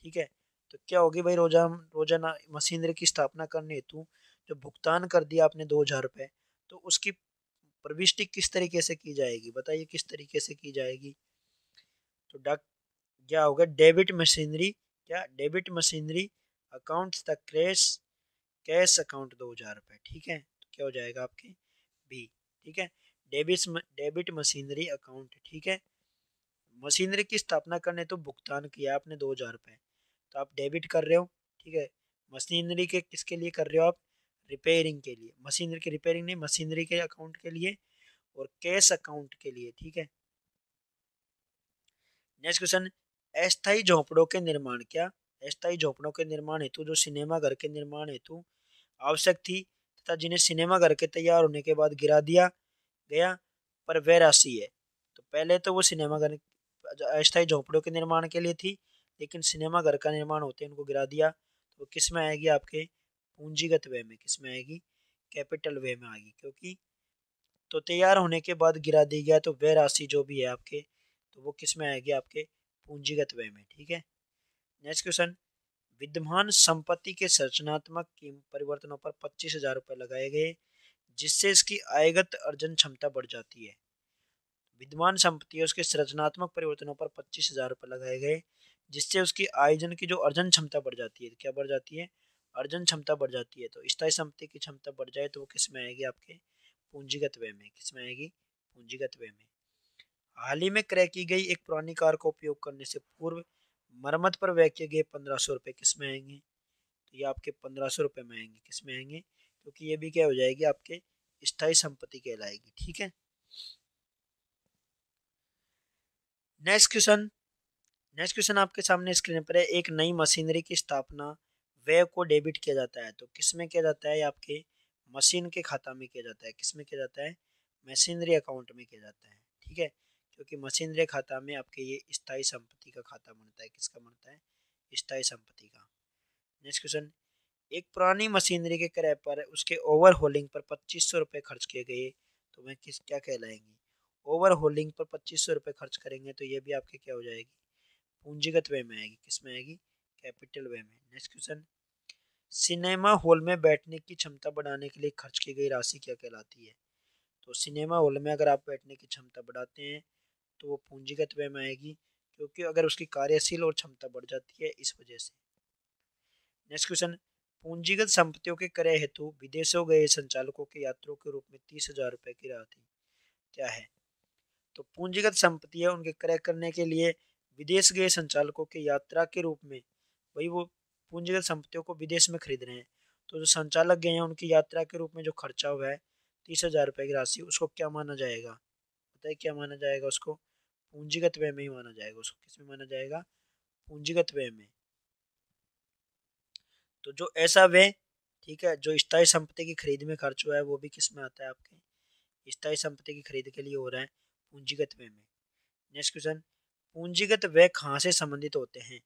ठीक है तो क्या होगी भाई रोजा रोजाना मशीनरी की स्थापना करने हेतु जो भुगतान कर दिया आपने दो हज़ार रुपये तो उसकी प्रविष्टि किस तरीके से की जाएगी बताइए किस तरीके से की जाएगी तो डाक क्या होगा डेबिट मशीनरी क्या debit machinery account the crash cash account दो हज़ार रुपये ठीक है तो क्या हो जाएगा आपके बी ठीक है डेबिट डेबिट मशीनरी अकाउंट ठीक है मशीनरी की स्थापना करने तो भुगतान किया आपने दो हज़ार रुपये तो आप डेबिट कर रहे हो ठीक है मशीनरी के किसके लिए कर रहे हो आप रिपेयरिंग के लिए मशीनरी के रिपेयरिंग नहीं मशीनरी के अकाउंट के लिए और कैश अकाउंट के लिए ठीक है नेक्स्ट क्वेश्चन अस्थायी झोंपड़ों के निर्माण क्या अस्थायी झोंपड़ों के निर्माण हेतु जो सिनेमा घर के निर्माण हेतु आवश्यक थी तथा जिन्हें सिनेमा घर के तैयार होने के बाद गिरा दिया गया पर वह राशि है तो पहले तो वो सिनेमा घर अस्थायी झोंपड़ों के निर्माण के लिए थी लेकिन सिनेमा घर का निर्माण होते हैं उनको गिरा दिया तो किस में आएगी आपके पूंजीगत व्यय में किस में आएगी कैपिटल व्यय में आएगी क्योंकि तो तैयार होने के बाद गिरा दी गया तो व्यय राशि जो भी है आपके तो वो किस में आएगी आपके पूंजीगत व्यय में ठीक है नेक्स्ट क्वेश्चन विद्यमान संपत्ति के संरचनात्मक परिवर्तनों पर पच्चीस हजार रुपये लगाए गए जिससे इसकी आयगत अर्जन क्षमता बढ़ जाती है विद्यमान संपत्ति उसके संरचनात्मक परिवर्तनों पर पच्चीस हजार रुपये लगाए गए जिससे उसकी आयोजन की जो अर्जन क्षमता बढ़ जाती है क्या बढ़ जाती है अर्जन क्षमता बढ़ जाती है तो स्थायी संपत्ति की क्षमता बढ़ जाए तो वो किस में आएगी आपके पूंजीगत व्यय में किस में आएगी पूंजीगत व्यय में हाल ही में क्रय की गई एक पुरानी कार का उपयोग करने से पूर्व मरम्मत पर व्यय किए गए पंद्रह सौ रुपये किस में आएंगे तो ये आपके पंद्रह सौ रुपये में आएंगे किस में आएंगे क्योंकि ये भी क्या हो जाएगी आपके स्थायी संपत्ति कहलाएगी ठीक है नेक्स्ट क्वेश्चन नेक्स्ट क्वेश्चन आपके सामने स्क्रीन पर है एक नई मशीनरी की स्थापना वे को डेबिट किया जाता है तो किस में किया जाता है आपके मशीन के खाता में किया जाता है किस में किया जाता है मशीनरी अकाउंट में किया जाता है ठीक है क्योंकि मशीनरी खाता में आपके ये स्थायी संपत्ति का खाता बनता है किसका बनता है स्थायी संपत्ति का नेक्स्ट क्वेश्चन एक पुरानी मशीनरी के क्रय पर उसके ओवर होल्डिंग पर पच्चीस सौ रुपये खर्च किए गए तो वह किस क्या कहलाएंगे ओवर होल्डिंग पर पच्चीस सौ रुपये खर्च करेंगे तो ये भी आपके क्या हो जाएगी पूंजीगत व्यय में आएगी किस में आएगी कैपिटल व्यय में नेक्स्ट क्वेश्चन सिनेमा हॉल में बैठने की क्षमता बढ़ाने के लिए खर्च की गई राशि क्या कहलाती है तो सिनेमा हॉल में अगर आप बैठने की क्षमता बढ़ाते हैं तो वो पूंजीगत व्यय में आएगी क्योंकि अगर उसकी कार्यशील और क्षमता बढ़ जाती है इस वजह से नेक्स्ट क्वेश्चन पूंजीगत संपत्तियों के क्रय हेतु विदेशों गए संचालकों के यात्रों के रूप में तीस हजार रुपये की राशि क्या है तो पूंजीगत संपत्ति है उनके क्रय करने के लिए विदेश गए संचालकों के यात्रा के रूप में भाई वो पूंजीगत संपत्तियों को विदेश में खरीद रहे हैं तो जो संचालक गए हैं उनकी यात्रा के रूप में जो खर्चा हुआ है तीस हज़ार रुपये की राशि उसको क्या माना जाएगा बताइए क्या माना जाएगा उसको पूंजीगत व्यय में ही माना जाएगा उसको किस में माना जाएगा पूंजीगत व्यय में तो जो ऐसा व्यय ठीक है जो स्थायी संपत्ति की खरीद में खर्च हुआ है वो भी किस में आता है आपके स्थायी संपत्ति की खरीद के लिए हो रहा है पूंजीगत व्यय में नेक्स्ट क्वेश्चन पूंजीगत व्यय कहाँ से संबंधित होते हैं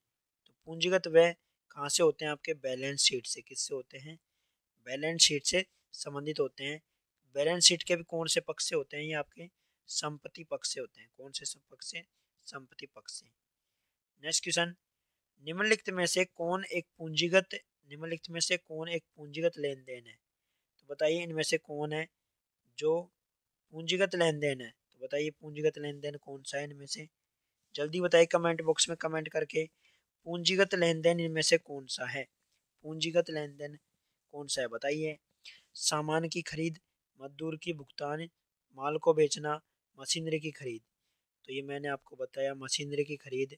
तो पूंजीगत व्यय कहाँ से होते हैं आपके बैलेंस शीट से किससे होते हैं बैलेंस शीट से संबंधित होते हैं बैलेंस शीट के भी कौन से पक्ष से होते हैं ये आपके संपत्ति पक्ष से होते हैं कौन से पक्ष से संपत्ति पक्ष से नेक्स्ट क्वेश्चन निम्नलिखित में से कौन एक पूंजीगत निम्नलिखित में से कौन एक पूंजीगत लेन देन है तो बताइए इनमें से कौन है जो पूंजीगत लेन देन है तो बताइए पूंजीगत लेन देन कौन सा है इनमें से जल्दी बताइए कमेंट बॉक्स में कमेंट करके पूंजीगत लेन देन इनमें से कौन सा है पूंजीगत लेन देन कौन सा है बताइए सामान की खरीद मजदूर की भुगतान माल को बेचना मशीनरी की खरीद तो ये मैंने आपको बताया मशीनरी की खरीद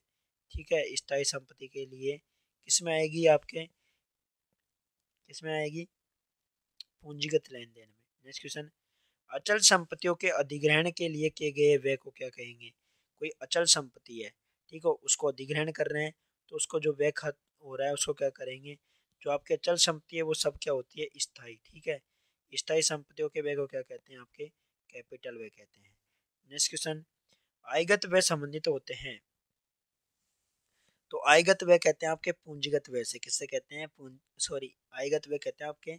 ठीक है स्थायी संपत्ति के लिए किसमें आएगी आपके किसमें आएगी पूंजीगत लेन देन में नेक्स्ट क्वेश्चन अचल संपत्तियों के अधिग्रहण के लिए किए गए व्यय को क्या कहेंगे कोई अचल संपत्ति है ठीक है उसको अधिग्रहण कर रहे हैं तो उसको जो व्यय हो रहा है उसको क्या करेंगे जो आपके अचल संपत्ति है वो सब क्या होती है स्थायी ठीक है स्थायी संपत्तियों के व्यय को क्या कहते हैं आपके कैपिटल व्यय कहते हैं नेक्स्ट क्वेश्चन आयगत व्यय संबंधित होते हैं तो आयगत व्यय कहते हैं आपके पूंजीगत व्यय से किससे कहते हैं सॉरी आयगत व्यय कहते हैं आपके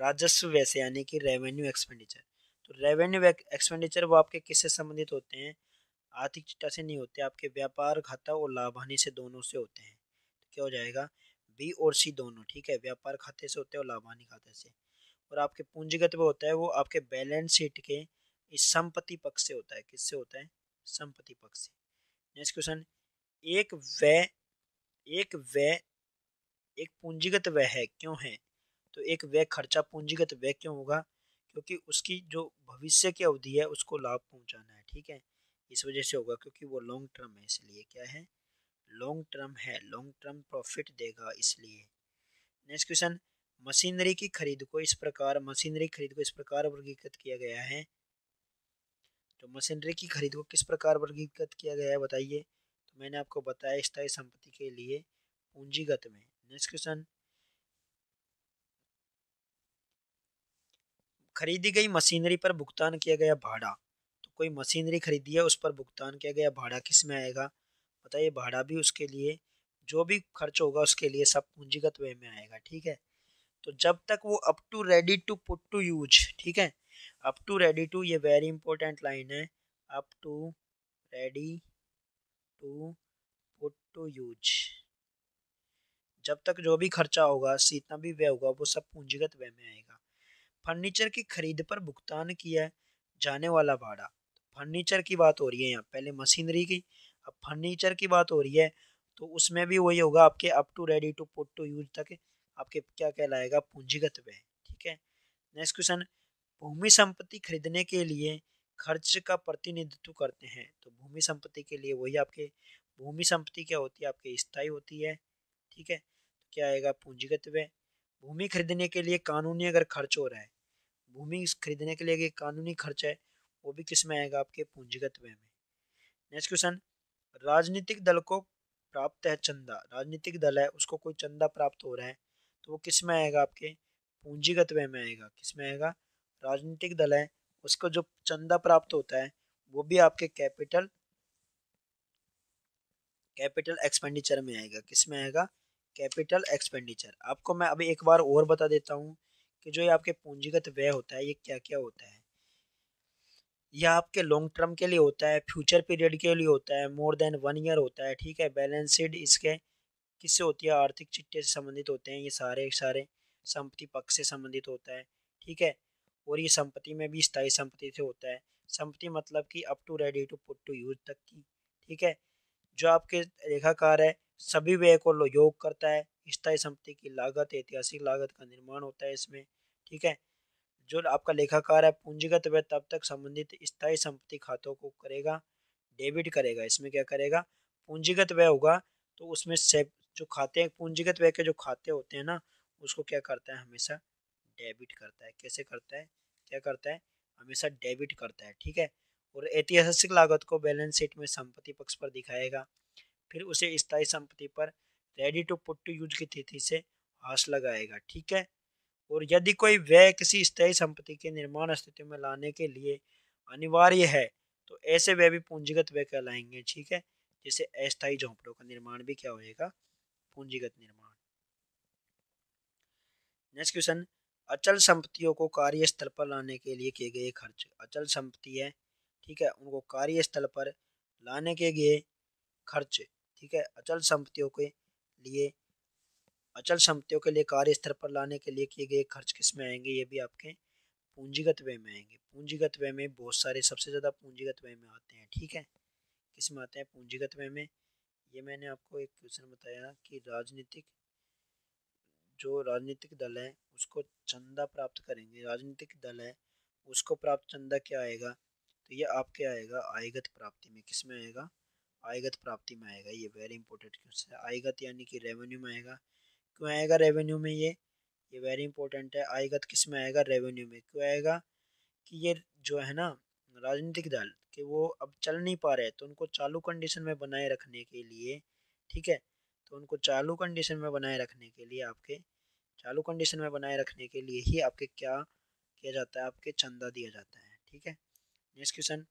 राजस्व व्यय से यानी कि रेवेन्यू एक्सपेंडिचर तो रेवेन्यू एक्सपेंडिचर वो आपके किससे संबंधित होते हैं आर्थिक चिट्टा से नहीं होते आपके व्यापार खाता और लाभ हानि से दोनों से होते हैं तो क्या हो जाएगा बी और सी दोनों ठीक है व्यापार खाते से होते हैं और लाभ हानि खाते से और आपके पूंजीगत में होता है वो आपके बैलेंस शीट के इस संपत्ति पक्ष से होता है किससे होता है संपत्ति पक्ष से नेक्स्ट क्वेश्चन एक व्यय एक व्यय एक पूंजीगत व्यय है क्यों है तो एक व्यय खर्चा पूंजीगत व्यय क्यों होगा क्योंकि उसकी जो भविष्य की अवधि है उसको लाभ पहुंचाना है ठीक है इस वजह से होगा क्योंकि वो लॉन्ग टर्म है इसलिए क्या है लॉन्ग टर्म है लॉन्ग टर्म प्रॉफिट देगा इसलिए नेक्स्ट क्वेश्चन मशीनरी की खरीद को इस प्रकार मशीनरी खरीद को इस प्रकार वर्गीकृत किया गया है तो मशीनरी की खरीद को किस प्रकार वर्गीकृत किया गया है बताइए तो मैंने आपको बताया स्थायी संपत्ति के लिए पूंजीगत में नेक्स्ट क्वेश्चन खरीदी गई मशीनरी पर भुगतान किया गया भाड़ा कोई मशीनरी खरीदी है उस पर भुगतान किया गया भाड़ा किस में आएगा बताइए भाड़ा भी उसके लिए जो भी खर्च होगा उसके लिए सब पूंजीगत व्यय में आएगा ठीक है तो जब तक वो up to ready to put to use ठीक है अप टू रेडी टू ये वेरी इंपॉर्टेंट लाइन है up to ready to put to use जब तक जो भी खर्चा होगा जितना भी व्यय होगा वो सब पूंजीगत व्यय में आएगा फर्नीचर की खरीद पर भुगतान किया जाने वाला भाड़ा फर्नीचर की बात हो रही है यहाँ पहले मशीनरी की अब फर्नीचर की बात हो रही है तो उसमें भी वही होगा आपके up to ready to put to use तक आपके क्या कहलाएगा पूंजीगत व्यय ठीक है नेक्स्ट क्वेश्चन भूमि संपत्ति खरीदने के लिए खर्च का प्रतिनिधित्व करते हैं तो भूमि संपत्ति के लिए वही आपके भूमि संपत्ति क्या होती है आपके स्थायी होती है ठीक है तो क्या आएगा पूंजीगत व्यय भूमि खरीदने के लिए कानूनी अगर खर्च हो रहा है भूमि खरीदने के लिए कानूनी खर्च है वो भी किस में आएगा आपके पूंजीगत व्यय में नेक्स्ट क्वेश्चन राजनीतिक दल को प्राप्त है चंदा राजनीतिक दल है उसको कोई चंदा प्राप्त हो रहा है तो वो किस में आएगा आपके पूंजीगत व्यय में आएगा किस में आएगा राजनीतिक दल है उसको जो चंदा प्राप्त होता है वो भी आपके कैपिटल कैपिटल एक्सपेंडिचर में आएगा किस में आएगा कैपिटल एक्सपेंडिचर आपको मैं अभी एक बार और बता देता हूँ कि जो ये आपके पूंजीगत व्यय होता है ये क्या क्या होता है यह आपके लॉन्ग टर्म के लिए होता है फ्यूचर पीरियड के लिए होता है मोर देन वन ईयर होता है ठीक है बैलेंस शीट इसके किससे होती है आर्थिक चिट्ठे से संबंधित होते हैं ये सारे सारे संपत्ति पक्ष से संबंधित होता है ठीक है और ये संपत्ति में भी स्थायी संपत्ति से होता है संपत्ति मतलब कि up to ready to put to use तक की ठीक है जो आपके रेखाकार है सभी व्यय को योग करता है स्थायी संपत्ति की लागत ऐतिहासिक लागत का निर्माण होता है इसमें ठीक है जो आपका लेखाकार है पूंजीगत व तब तक संबंधित स्थायी संपत्ति खातों को करेगा डेबिट करेगा इसमें क्या करेगा पूंजीगत व्यय होगा तो उसमें से जो खाते हैं पूंजीगत व्यय के जो खाते होते हैं ना उसको क्या करता है हमेशा डेबिट करता है कैसे करता है क्या करता है हमेशा डेबिट करता है ठीक है और ऐतिहासिक लागत को बैलेंस शीट में संपत्ति पक्ष पर दिखाएगा फिर उसे स्थायी संपत्ति पर ready to put to use की तिथि से हास लगाएगा ठीक है और यदि कोई व्यय किसी स्थायी संपत्ति के निर्माण स्थिति में लाने के लिए अनिवार्य है तो ऐसे व्यय भी पूंजीगत व्यय कहलाएंगे ठीक है जैसे अस्थायी झोंपड़ों का निर्माण भी क्या होएगा पूंजीगत निर्माण नेक्स्ट क्वेश्चन अचल संपत्तियों को कार्यस्थल पर लाने के लिए किए गए खर्च अचल संपत्ति है ठीक है उनको कार्यस्थल पर लाने के लिए खर्च ठीक है अचल संपत्तियों के लिए अचल क्षमतियों के लिए कार्य स्तर पर लाने के लिए किए गए खर्च किस में आएंगे ये भी आपके पूंजीगत व्यय में आएंगे पूंजीगत व्यय में बहुत सारे सबसे ज़्यादा पूंजीगत व्यय में आते हैं ठीक है किस में आते हैं पूंजीगत व्यय में ये मैंने आपको एक क्वेश्चन बताया कि राजनीतिक जो राजनीतिक दल है उसको चंदा प्राप्त करेंगे राजनीतिक दल है उसको प्राप्त चंदा क्या आएगा तो ये आपके आएगा आयगत प्राप्ति में किस में आएगा आयगत प्राप्ति में आएगा ये वेरी इंपॉर्टेंट क्वेश्चन है आयगत यानी कि रेवेन्यू में आएगा क्यों आएगा रेवेन्यू में ये ये वेरी इंपॉर्टेंट है आएगा तो किस में आएगा रेवेन्यू में क्यों आएगा कि ये जो है ना राजनीतिक दल कि वो अब चल नहीं पा रहे तो उनको चालू कंडीशन में बनाए रखने के लिए ठीक है तो उनको चालू कंडीशन में बनाए रखने के लिए आपके चालू कंडीशन में बनाए रखने के लिए ही आपके क्या किया जाता है आपके चंदा दिया जाता है ठीक है नेक्स्ट क्वेश्चन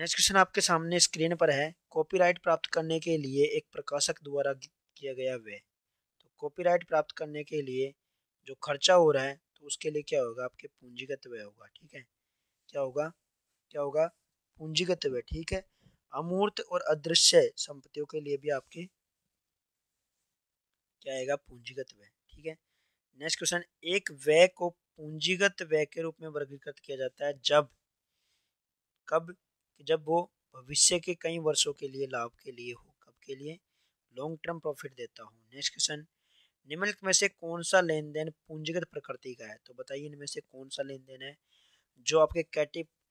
नेक्स्ट क्वेश्चन आपके सामने स्क्रीन पर है कॉपीराइट प्राप्त करने के लिए एक प्रकाशक द्वारा किया गया व्यय तो कॉपीराइट प्राप्त करने के लिए जो खर्चा हो रहा है तो उसके लिए क्या होगा आपके पूंजीगत व्यय होगा ठीक है क्या होगा क्या होगा पूंजीगत व्यय ठीक है अमूर्त और अदृश्य संपत्तियों के लिए भी आपके क्या आएगा पूंजीगत व्यय ठीक है नेक्स्ट क्वेश्चन एक व्यय को पूंजीगत व्यय के रूप में वर्गीकृत किया जाता है जब कब जब वो भविष्य के कई वर्षों के लिए लाभ के लिए हो कब के लिए लॉन्ग टर्म प्रॉफिट देता हूँ नेक्स्ट क्वेश्चन निम्नलिखित में से कौन सा लेन देन पूंजीगत प्रकृति का है तो बताइए इनमें से कौन सा लेन देन है जो आपके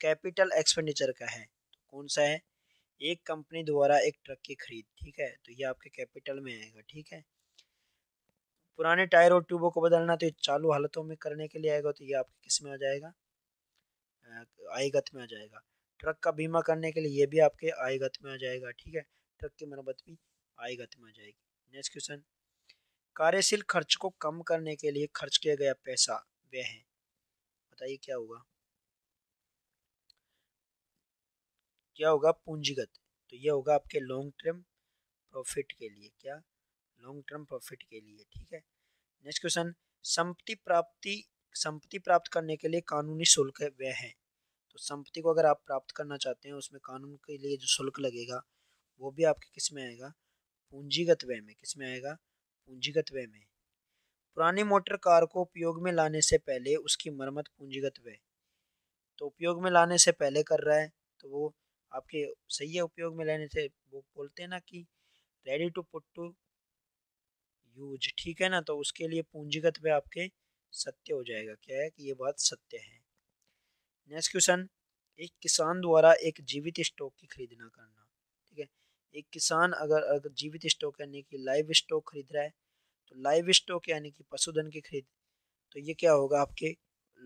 कैपिटल एक्सपेंडिचर का है तो कौन सा है एक कंपनी द्वारा एक ट्रक की खरीद ठीक है तो ये आपके कैपिटल में आएगा ठीक है पुराने टायर और ट्यूबों को बदलना तो ये चालू हालतों में करने के लिए आएगा तो ये आपके किस में आ जाएगा आयगत में आ जाएगा ट्रक का बीमा करने के लिए ये भी आपके आयगत में आ जाएगा ठीक है ट्रक की मरम्मत भी आय गति में आ जाएगी नेक्स्ट क्वेश्चन कार्यशील खर्च को कम करने के लिए खर्च किया गया पैसा वह है बताइए क्या होगा क्या होगा पूंजीगत तो यह होगा आपके लॉन्ग टर्म प्रॉफिट के लिए क्या लॉन्ग टर्म प्रॉफिट के लिए ठीक है नेक्स्ट क्वेश्चन संपत्ति प्राप्ति संपत्ति प्राप्त करने के लिए कानूनी शुल्क वह है तो संपत्ति को अगर आप प्राप्त करना चाहते हैं उसमें कानून के लिए जो शुल्क लगेगा वो भी आपके किस में आएगा पूंजीगत व्यय में किसमें आएगा पूंजीगत व्यय में पुरानी मोटर कार को उपयोग में लाने से पहले उसकी मरम्मत पूंजीगत व्यय तो उपयोग में लाने से पहले कर रहा है तो वो आपके सही है उपयोग में लाने से वो बोलते हैं ना कि ready to put to use ठीक है ना तो उसके लिए पूंजीगत व्यय आपके सत्य हो जाएगा क्या है कि ये बात सत्य है नेक्स्ट क्वेश्चन एक किसान द्वारा एक जीवित स्टॉक की खरीदना करना एक किसान अगर अगर जीवित स्टॉक यानी कि लाइव स्टॉक खरीद रहा है तो लाइव स्टॉक यानी कि पशुधन की खरीद तो ये क्या होगा आपके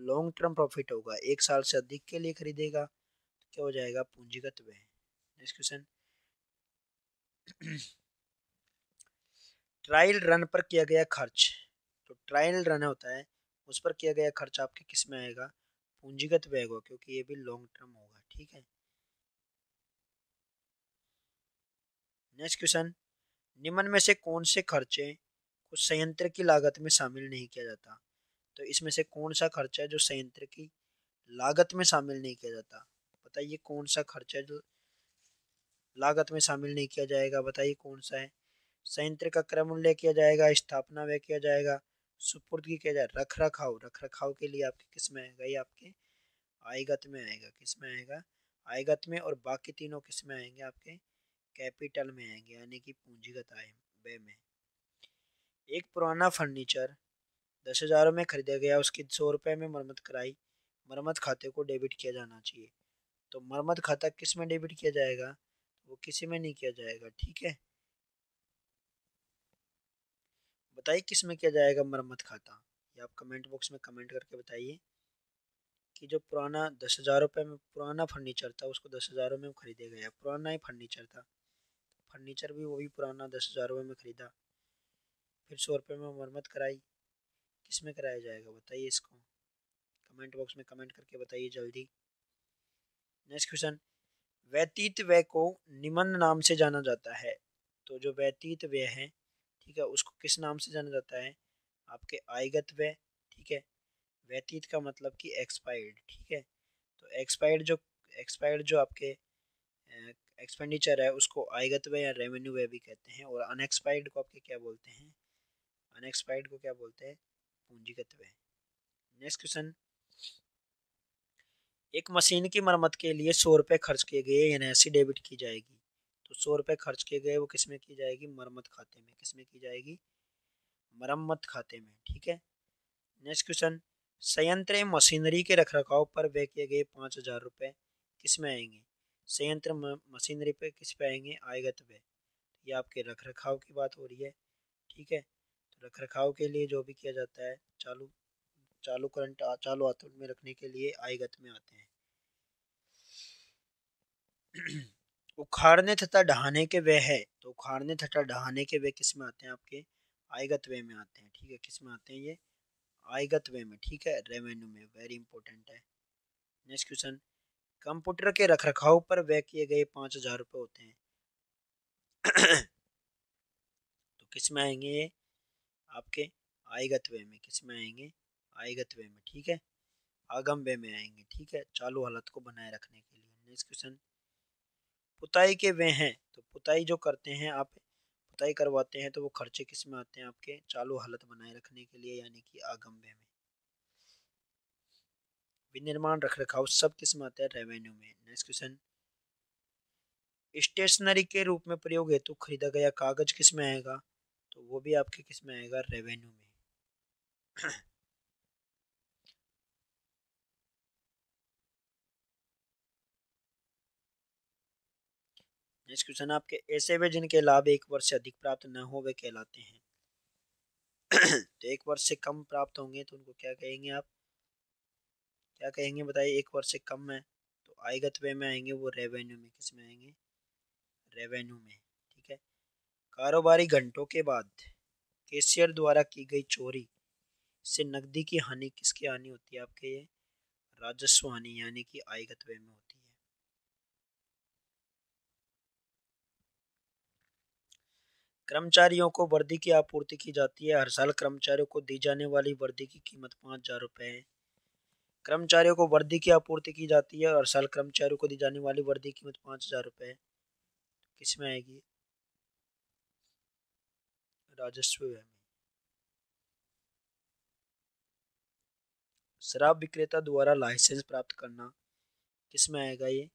लॉन्ग टर्म प्रॉफिट होगा एक साल से अधिक के लिए खरीदेगा तो क्या हो जाएगा पूंजीगत व्यय नेक्स्ट क्वेश्चन ट्रायल रन पर किया गया खर्च तो ट्रायल रन होता है उस पर किया गया खर्च आपके किस में आएगा पूंजीगत व्यय होगा क्योंकि ये भी लॉन्ग टर्म होगा ठीक है नेक्स्ट क्वेश्चन निम्न में से कौन से खर्चे को संयंत्र की लागत में शामिल नहीं किया जाता तो इसमें से कौन सा खर्चा है जो संयंत्र की लागत में शामिल नहीं किया जाता बताइए कौन सा खर्चा जो लागत में शामिल नहीं किया जाएगा बताइए कौन सा है संयंत्र का क्रम उल्लेख किया जाएगा स्थापना व्यय किया जाएगा सुपुर्दगी किया जाए रख रखाव रख रखाव के लिए आपके किस में आएगा ये आपके आयगत में आएगा किस में आएगा आयगत में और बाकी तीनों किस में आएंगे आपके कैपिटल में आएंगे यानी कि पूंजीगत आय व्यय में एक पुराना फर्नीचर दस हज़ारों में खरीदा गया उसकी सौ रुपये में मरम्मत कराई मरम्मत खाते को डेबिट किया जाना चाहिए तो मरम्मत खाता किस में डेबिट किया जाएगा वो किसी में नहीं किया जाएगा ठीक है बताइए किस में किया जाएगा मरम्मत खाता ये आप कमेंट बॉक्स में कमेंट करके बताइए कि जो पुराना दस हज़ार रुपये में पुराना फर्नीचर था उसको दस हज़ारों में खरीदा गया पुराना ही फर्नीचर था फर्नीचर भी वो भी पुराना दस हज़ार रुपये में ख़रीदा फिर सौ रुपये में मरम्मत कराई किस में कराया जाएगा बताइए इसको कमेंट बॉक्स में कमेंट करके बताइए जल्दी नेक्स्ट क्वेश्चन व्यतीत व्यय को निम्न नाम से जाना जाता है तो जो व्यतीत व्यय है ठीक है उसको किस नाम से जाना जाता है आपके आयगत व्यय ठीक है व्यतीत का मतलब कि एक्सपायर्ड ठीक है तो एक्सपायर्ड जो एक्सपायर्ड जो आपके एक्सपेंडिचर है उसको आयगत व्यय या रेवेन्यू व्यय भी कहते हैं और अनएक्सपायर्ड को आपके क्या बोलते हैं अनएक्सपायर्ड को क्या बोलते हैं पूंजीगत व्यय नेक्स्ट क्वेश्चन एक मशीन की मरम्मत के लिए सौ रुपये खर्च किए गए यानी ऐसी डेबिट की जाएगी तो सौ रुपये खर्च किए गए वो किस में की जाएगी मरम्मत खाते में किस में की जाएगी मरम्मत खाते में ठीक है नेक्स्ट क्वेश्चन संयंत्र मशीनरी के रखरखाव पर व्यय किए गए पाँच हज़ार रुपये किस में आएंगे संयंत्र मशीनरी पे किस पे आएंगे आयगत तो पे ये आपके रख रखाव की बात हो रही है ठीक है तो रख रखाव के लिए जो भी किया जाता है चालू चालू करंट चालू आतुट में रखने के लिए आयगत तो में आते हैं उखाड़ने तथा ढहाने के वे है तो उखाड़ने तथा ढहाने के वे किस में आते हैं आपके आयगत तो वे में आते हैं ठीक है किस में आते हैं ये आयगत वे में ठीक है रेवेन्यू में वेरी इंपॉर्टेंट है नेक्स्ट क्वेश्चन कंप्यूटर के रखरखाव पर व्यय किए गए पाँच हजार रुपये होते हैं तो किस में आएंगे आपके आयगत व्यय में किस में आएंगे आयगत व्यय में ठीक है आगम व्यय में आएंगे ठीक है चालू हालत को बनाए रखने के लिए नेक्स्ट क्वेश्चन पुताई के व्यय हैं तो पुताई जो करते हैं आप पुताई करवाते हैं तो वो खर्चे किस में आते हैं आपके चालू हालत बनाए रखने के लिए यानी कि आगम व्यय में विनिर्माण रख रखाव सब किस में आता है रेवेन्यू में नेक्स्ट क्वेश्चन स्टेशनरी के रूप में प्रयोग हेतु तो खरीदा गया कागज किस में आएगा तो वो भी आपके किस में आएगा रेवेन्यू में नेक्स्ट क्वेश्चन आपके ऐसे वे जिनके लाभ एक वर्ष से अधिक प्राप्त न हो वे कहलाते हैं तो एक वर्ष से कम प्राप्त होंगे तो उनको क्या कहेंगे आप क्या कहेंगे बताइए एक वर्ष से कम है तो आयगत वे में आएंगे वो रेवेन्यू में किस में आएंगे रेवेन्यू में ठीक है कारोबारी घंटों के बाद केशियर द्वारा की गई चोरी से नकदी की हानि किसकी हानि होती है आपके ये राजस्व हानि यानी कि आयगत वे में होती है कर्मचारियों को वर्दी की आपूर्ति की जाती है हर साल कर्मचारियों को दी जाने वाली वर्दी की कीमत पाँच हजार रुपये है कर्मचारियों को वर्दी की आपूर्ति की जाती है और साल कर्मचारियों को दी जाने वाली वर्दी कीमत पाँच हजार रुपये किस में आएगी राजस्व में शराब विक्रेता द्वारा लाइसेंस प्राप्त करना किस में आएगा ये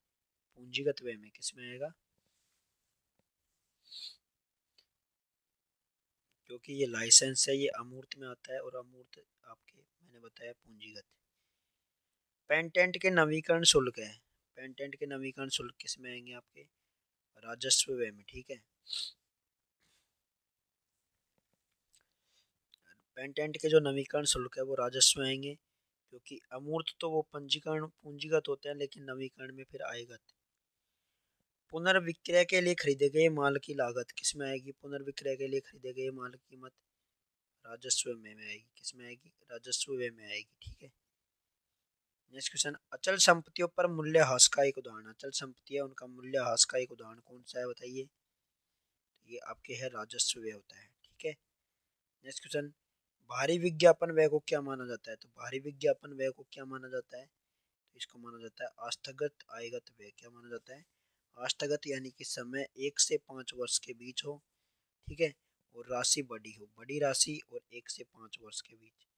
पूंजीगत व्यय में किस में आएगा क्योंकि ये लाइसेंस है ये अमूर्त में आता है और अमूर्त आपके मैंने बताया पूंजीगत पेंटेंट के नवीकरण शुल्क है पेंटेंट के नवीकरण शुल्क किस में आएंगे आपके राजस्व व्यय में ठीक है पेंटेंट के जो नवीकरण शुल्क है वो राजस्व में आएंगे क्योंकि अमूर्त तो वो पंजीकरण पूंजीगत होते हैं लेकिन नवीकरण में फिर आएगा पुनर्विक्रय के लिए खरीदे गए माल की लागत किस में आएगी पुनर्विक्रय के लिए खरीदे गए माल की कीमत राजस्व में में आएगी किस में आएगी राजस्व व्यय में आएगी ठीक है नेक्स्ट क्वेश्चन अचल संपत्तियों पर मूल्य मूल्यह्रास का एक उदाहरण अचल संपत्ति है उनका मूल्य मूल्यह्रास का एक उदाहरण कौन सा है बताइए तो ये आपके है राजस्व व्यय होता है ठीक है नेक्स्ट क्वेश्चन भारी विज्ञापन व्यय को क्या माना जाता है तो भारी विज्ञापन व्यय को क्या माना जाता है तो इसको माना जाता है आस्थगत आयगत व्यय क्या माना जाता है आस्थगत यानी कि समय एक से पाँच वर्ष के बीच हो ठीक है और राशि बड़ी हो बड़ी राशि और एक से पाँच वर्ष के बीच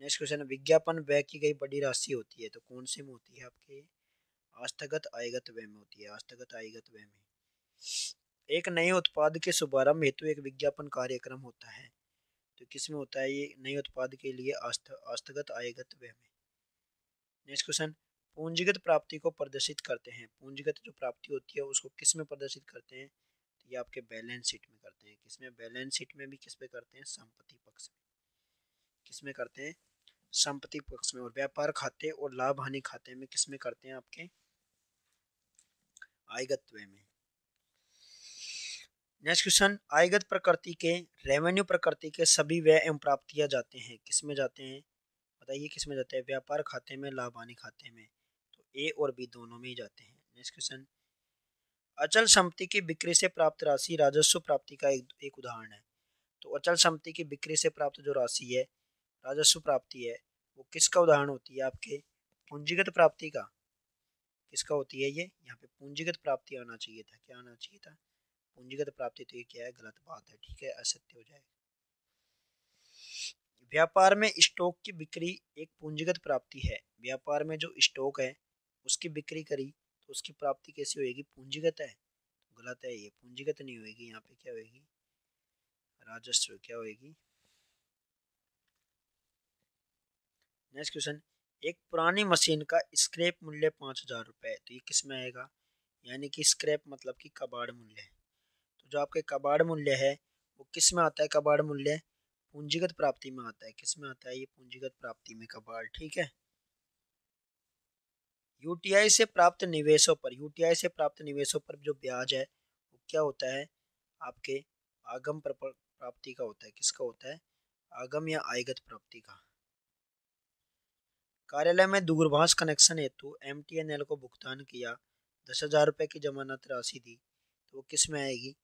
नेक्स्ट क्वेश्चन है विज्ञापन व्यय की गई बड़ी राशि होती है तो कौन से में होती है आपके आस्थगत आयगत व्यय में होती है आस्थगत आयगत व्यय में एक नए उत्पाद के शुभारंभ हेतु एक विज्ञापन कार्यक्रम होता है तो किस में होता है ये नए उत्पाद के लिए आस्थगत आयगत व्यय में नेक्स्ट क्वेश्चन पूंजीगत प्राप्ति को प्रदर्शित करते हैं पूंजीगत जो प्राप्ति होती है उसको किस में प्रदर्शित करते हैं तो ये आपके बैलेंस शीट में करते हैं किस में बैलेंस शीट में भी किस पे करते हैं संपत्ति पक्ष में किस में करते हैं संपत्ति पक्ष में और व्यापार खाते और लाभ हानि खाते में किसमें करते हैं आपके आयगत में नेक्स्ट क्वेश्चन आयगत प्रकृति के रेवेन्यू प्रकृति के सभी व्यय एवं प्राप्तियां जाते हैं किसमें जाते हैं बताइए किसमें जाते हैं व्यापार खाते में लाभ हानि खाते में तो ए और बी दोनों में ही जाते हैं नेक्स्ट क्वेश्चन अचल संपत्ति की बिक्री से प्राप्त राशि राजस्व प्राप्ति का एक, एक उदाहरण है तो अचल संपत्ति की बिक्री से प्राप्त जो राशि है राजस्व प्राप्ति है वो किसका उदाहरण होती है आपके पूंजीगत प्राप्ति का किसका होती है ये यहाँ पे पूंजीगत प्राप्ति आना चाहिए था क्या आना चाहिए था पूंजीगत प्राप्ति तो ये क्या है गलत बात है ठीक है असत्य हो जाएगा व्यापार में स्टॉक की बिक्री एक पूंजीगत प्राप्ति है व्यापार में जो स्टॉक है उसकी बिक्री करी तो उसकी प्राप्ति कैसी होगी पूंजीगत है तो गलत है ये पूंजीगत नहीं होगी यहाँ पे क्या होगी राजस्व क्या होगी नेक्स्ट क्वेश्चन एक पुरानी मशीन का स्क्रैप मूल्य पाँच हज़ार रुपये तो ये किस में आएगा यानी कि स्क्रैप मतलब कि कबाड़ मूल्य है तो जो आपके कबाड़ मूल्य है वो किस में आता है कबाड़ मूल्य पूंजीगत प्राप्ति में आता है किस में आता है ये पूंजीगत प्राप्ति में कबाड़ ठीक है यूटीआई से प्राप्त निवेशों पर यूटीआई से प्राप्त निवेशों पर जो ब्याज है वो क्या होता है आपके आगम प्राप्ति का होता है किसका होता है आगम या आयगत प्राप्ति का कार्यालय में दूरभाष कनेक्शन हेतु एम टी एन एल को भुगतान किया दस हजार रुपये की जमानत राशि दी तो वो किस में आएगी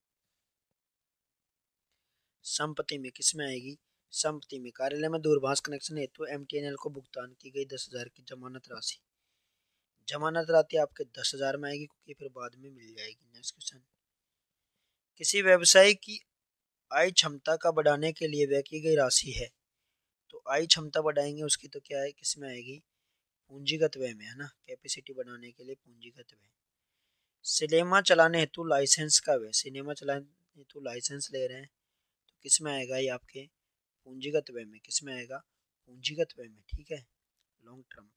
संपत्ति में किस में आएगी संपत्ति में कार्यालय में दूरभाष कनेक्शन हेतु एम को भुगतान की गई दस हजार की जमानत राशि जमानत राशि आपके दस हजार में आएगी क्योंकि फिर बाद में मिल जाएगी नेक्स्ट क्वेश्चन किसी व्यवसाय की आय क्षमता का बढ़ाने के लिए व्यय की गई राशि है तो आई क्षमता बढ़ाएंगे उसकी तो क्या है किसमें आएगी पूंजीगत व्यय में है ना कैपेसिटी बढ़ाने के लिए पूंजीगत व्यय सिनेमा चलाने हेतु लाइसेंस का व्यय सिनेमा चलाने हेतु लाइसेंस ले रहे हैं तो किस में आएगा ये आपके पूंजीगत व्यय में किस में आएगा पूंजीगत व्यय में ठीक है लॉन्ग टर्म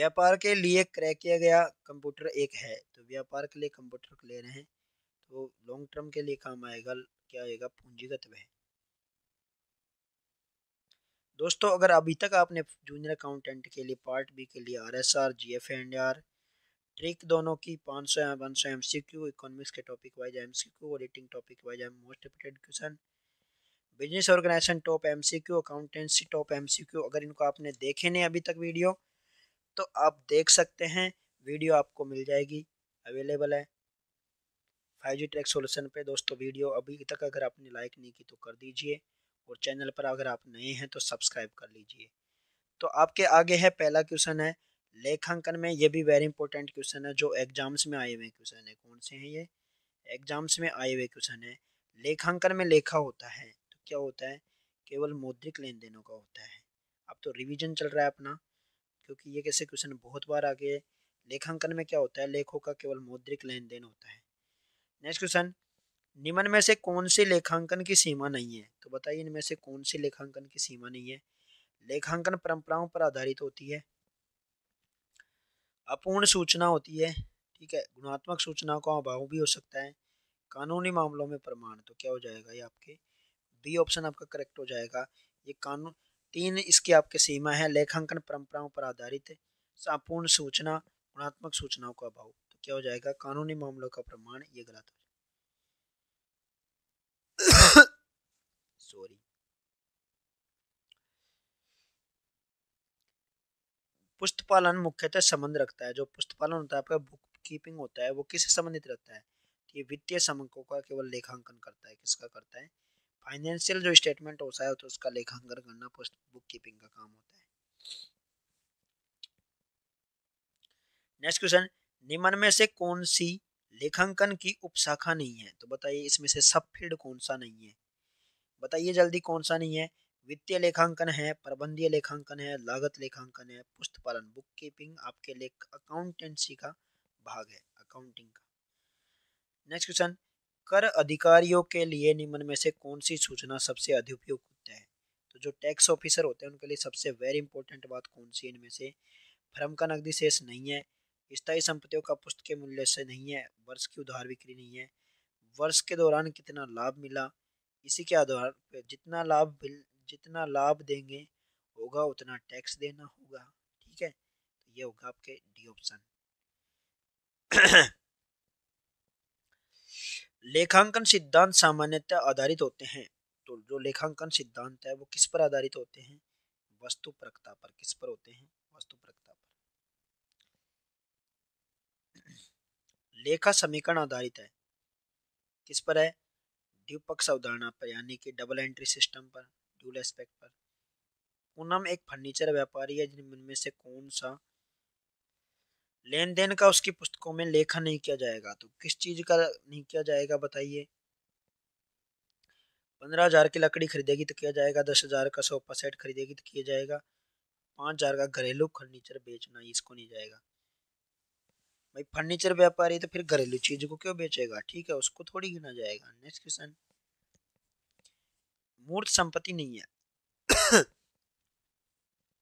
व्यापार के लिए क्रय किया गया कंप्यूटर एक है तो व्यापार के लिए कंप्यूटर ले रहे हैं तो लॉन्ग टर्म के लिए काम आएगा क्या आएगा पूंजीगत व्यय दोस्तों अगर अभी तक आपने जूनियर अकाउंटेंट के लिए पार्ट बी के लिए R S R G F and R trick दोनों की पाँच सौ वन सौ एम सी क्यू इकोनॉमिक्स के topic wise M C Q auditing topic wise M most repeated question business organisation top M C Q accountancy top M C Q अगर इनको आपने देखे नहीं अभी तक वीडियो तो आप देख सकते हैं वीडियो आपको मिल जाएगी अवेलेबल है फाइव जी ट्रैक सोल्यूशन पे दोस्तों वीडियो अभी तक अगर आपने लाइक नहीं की तो कर दीजिए और चैनल पर अगर आप नए हैं तो सब्सक्राइब कर लीजिए तो आपके आगे है पहला क्वेश्चन है लेखांकन में ये भी वेरी इंपॉर्टेंट क्वेश्चन है जो एग्जाम्स में आए हुए क्वेश्चन है कौन से हैं ये एग्जाम्स में आए हुए क्वेश्चन है लेखांकन में लेखा होता है तो क्या होता है केवल मौद्रिक लेन देनों का होता है अब तो रिवीजन चल रहा है अपना क्योंकि ये कैसे क्वेश्चन बहुत बार आ गए लेखांकन में क्या होता है लेखों का केवल मौद्रिक लेन देन होता है नेक्स्ट क्वेश्चन निम्न में से कौन से लेखांकन की सीमा नहीं है तो बताइए इनमें से कौन से लेखांकन की सीमा नहीं है लेखांकन परंपराओं पर आधारित होती है अपूर्ण सूचना होती है ठीक है गुणात्मक सूचना का अभाव भी हो सकता है कानूनी मामलों में प्रमाण तो क्या हो जाएगा ये आपके बी ऑप्शन आपका करेक्ट हो जाएगा ये कानून तीन इसकी आपके सीमा है लेखांकन परंपराओं पर आधारित अपूर्ण सूचना गुणात्मक सूचनाओं का अभाव तो क्या हो जाएगा कानूनी मामलों का प्रमाण ये गलत सॉरी पुस्तपालन मुख्यतः संबंध रखता है जो पुस्तपालन होता है आपका बुक कीपिंग होता है वो किससे संबंधित रहता है कि तो वित्तीय समकों का केवल लेखांकन करता है किसका करता है फाइनेंशियल जो स्टेटमेंट होता है तो उसका लेखांकन करना पोस्ट बुक कीपिंग का काम होता है नेक्स्ट क्वेश्चन निम्न में से कौन सी लेखांकन की उपशाखा नहीं है तो बताइए इसमें से सब फील्ड कौन सा नहीं है बताइए जल्दी कौन सा नहीं है वित्तीय लेखांकन है प्रबंधीय लेखांकन है लागत लेखांकन है पुस्तपालन बुक कीपिंग आपके लेख अकाउंटेंसी का भाग है अकाउंटिंग का नेक्स्ट क्वेश्चन कर अधिकारियों के लिए निम्न में से कौन सी सूचना सबसे अधिपयुक्त है तो जो टैक्स ऑफिसर होते हैं उनके लिए सबसे वेरी इंपॉर्टेंट बात कौन सी इनमें से फर्म का नकदी शेष नहीं है स्थायी संपत्तियों का पुस्तक मूल्य से नहीं है वर्ष की उधार बिक्री नहीं है वर्ष के दौरान कितना लाभ मिला इसी के आधार पर जितना लाभ बिल जितना लाभ देंगे होगा उतना टैक्स देना होगा ठीक है तो ये होगा आपके डी ऑप्शन लेखांकन सिद्धांत सामान्यतः आधारित होते हैं तो जो लेखांकन सिद्धांत है वो किस पर आधारित होते हैं वस्तु प्रकता पर किस पर होते हैं वस्तु प्रकता पर लेखा समीकरण आधारित है किस पर है द्विपक्ष अवधारणा पर यानी कि डबल एंट्री सिस्टम पर ड्यूल एस्पेक्ट पर पूनम एक फर्नीचर व्यापारी है जिनमें से कौन सा लेन देन का उसकी पुस्तकों में लेखा नहीं किया जाएगा तो किस चीज का नहीं किया जाएगा बताइए पंद्रह हजार की लकड़ी खरीदेगी तो किया जाएगा दस हजार का सोफा सेट खरीदेगी तो किया जाएगा पाँच हजार का घरेलू फर्नीचर बेचना इसको नहीं जाएगा भाई फर्नीचर व्यापारी तो फिर घरेलू चीज को क्यों बेचेगा ठीक है उसको थोड़ी गिना जाएगा नेक्स्ट क्वेश्चन मूर्त संपत्ति नहीं है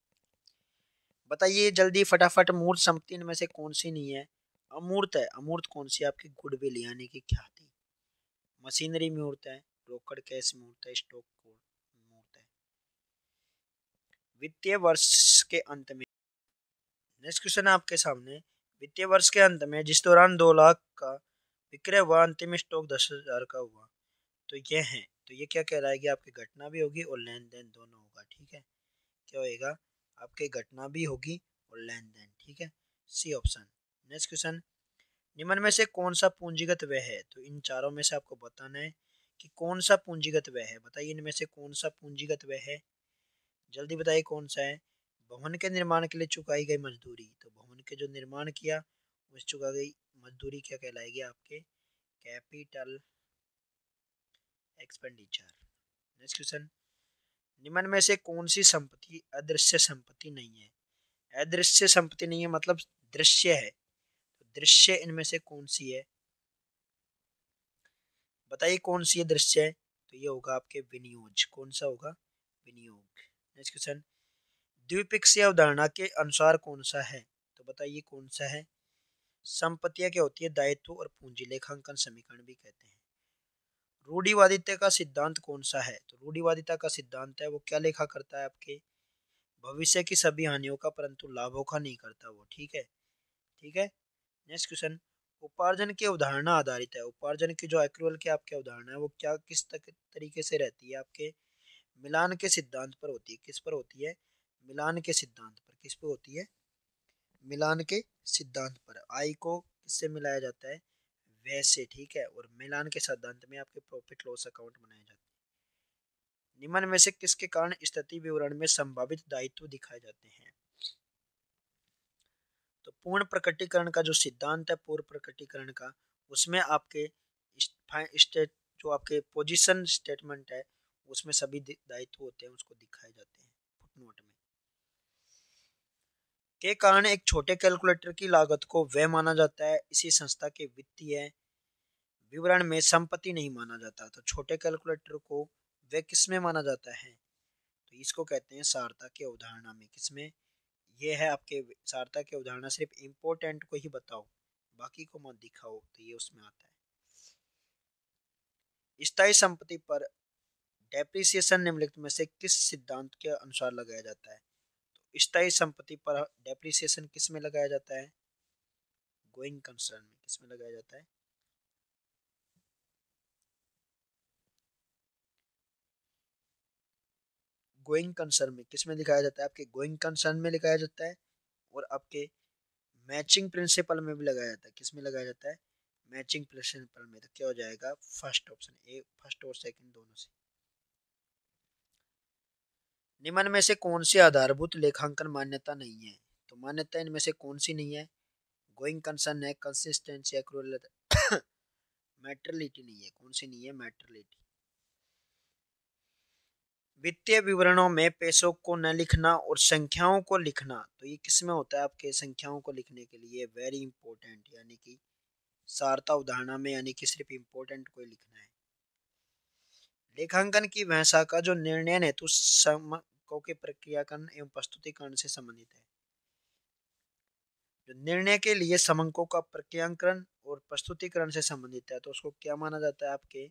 बताइए जल्दी फटाफट मूर्त संपत्ति में से कौन सी नहीं है अमूर्त है अमूर्त कौन सी आपकी गुडविल यानी कि थी मशीनरी मूर्त है रोकड़ कैश मूर्त है स्टॉक मूर्त है वित्तीय वर्ष के अंत में नेक्स्ट क्वेश्चन आपके सामने वित्तीय वर्ष के अंत में जिस दौरान दो लाख का विक्रय हुआ अंतिम स्टॉक दस हज़ार का हुआ तो ये है तो ये क्या कहलाएगी आपकी घटना भी होगी और लेन देन दोनों होगा ठीक है क्या होएगा आपके घटना भी होगी और लेन देन ठीक है सी ऑप्शन नेक्स्ट क्वेश्चन निम्न में से कौन सा पूंजीगत व्यय है तो इन चारों में से आपको बताना है कि कौन सा पूंजीगत व्यय है बताइए इनमें से कौन सा पूंजीगत व्यय है जल्दी बताइए कौन सा है भवन के निर्माण के लिए चुकाई गई मजदूरी तो भवन के जो निर्माण किया उस चुका गई मजदूरी क्या कहलाएगी आपके कैपिटल एक्सपेंडिचर नेक्स्ट क्वेश्चन निम्न में से कौन सी संपत्ति अदृश्य संपत्ति नहीं है अदृश्य संपत्ति नहीं है मतलब दृश्य है तो दृश्य इनमें से कौन सी है बताइए कौन सी है दृश्य है तो ये होगा आपके विनियोज कौन सा होगा विनियोग नेक्स्ट क्वेश्चन द्विपक्षीय अवधारणा के अनुसार कौन सा है तो बताइए कौन सा है संपत्तियां क्या होती है दायित्व और पूंजी लेखांकन समीकरण भी कहते हैं रूढ़िवादित्य का सिद्धांत कौन सा है तो रूढ़िवादिता का सिद्धांत है वो क्या लेखा करता है आपके भविष्य की सभी हानियों का परंतु लाभों का नहीं करता वो ठीक है ठीक है नेक्स्ट क्वेश्चन उपार्जन की अवधारणा आधारित है उपार्जन की जो एक्रूअल की आपकी अवधारणा है वो क्या किस तरीके से रहती है आपके मिलान के सिद्धांत पर होती है किस पर होती है मिलान के सिद्धांत पर किस पे होती है मिलान के सिद्धांत पर आई को किससे मिलाया जाता है वैसे ठीक है और मिलान के सिद्धांत में आपके प्रॉफिट लॉस अकाउंट बनाए जाते हैं निम्न में से किसके कारण स्थिति विवरण में संभावित दायित्व दिखाए जाते हैं तो पूर्ण प्रकटीकरण का जो सिद्धांत है पूर्ण प्रकटीकरण का उसमें आपके स्टेट जो आपके पोजीशन स्टेटमेंट है उसमें सभी दायित्व होते हैं उसको दिखाए जाते हैं फुटनोट में के कारण एक छोटे कैलकुलेटर की लागत को वह माना जाता है इसी संस्था के वित्तीय विवरण में संपत्ति नहीं माना जाता तो छोटे कैलकुलेटर को वह किसमें माना जाता है तो इसको कहते हैं सारता की अवधारणा में किसमें यह है आपके सारता की अवधारणा सिर्फ इम्पोर्टेंट को ही बताओ बाकी को मत दिखाओ तो ये उसमें आता है स्थायी संपत्ति पर डेप्रिसिएशन निम्नलिखित में से किस सिद्धांत के अनुसार लगाया जाता है स्थायी संपत्ति पर डेप्रिसिएशन किस में लगाया जाता है गोइंग कंसर्न में किस में लगाया जाता है गोइंग कंसर्न में किस में दिखाया जाता है आपके गोइंग कंसर्न में लिखाया जाता है और आपके मैचिंग प्रिंसिपल में भी लगाया जाता है किस में लगाया जाता है मैचिंग प्रिंसिपल में तो क्या हो जाएगा फर्स्ट ऑप्शन ए फर्स्ट और सेकंड दोनों से निम्न में से कौन से आधारभूत लेखांकन मान्यता नहीं है तो मान्यता इनमें से कौन सी नहीं है गोइंग कंसर्न है कंसिस्टेंसी मैटरलिटी नहीं है कौन सी नहीं है मैटरलिटी वित्तीय विवरणों में पैसों को न लिखना और संख्याओं को लिखना तो ये किस में होता है आपके संख्याओं को लिखने के लिए वेरी इंपॉर्टेंट यानी कि सारता उदाहरणा में यानी कि सिर्फ इम्पोर्टेंट को लिखना है लेखांकन की भाषा का जो निर्णय हेतु तो समकों के प्रक्रियाकरण एवं प्रस्तुतिकरण से संबंधित है जो निर्णय के लिए समंकों का प्रक्रियांकरण और प्रस्तुतिकरण से संबंधित है तो उसको क्या माना जाता है आपके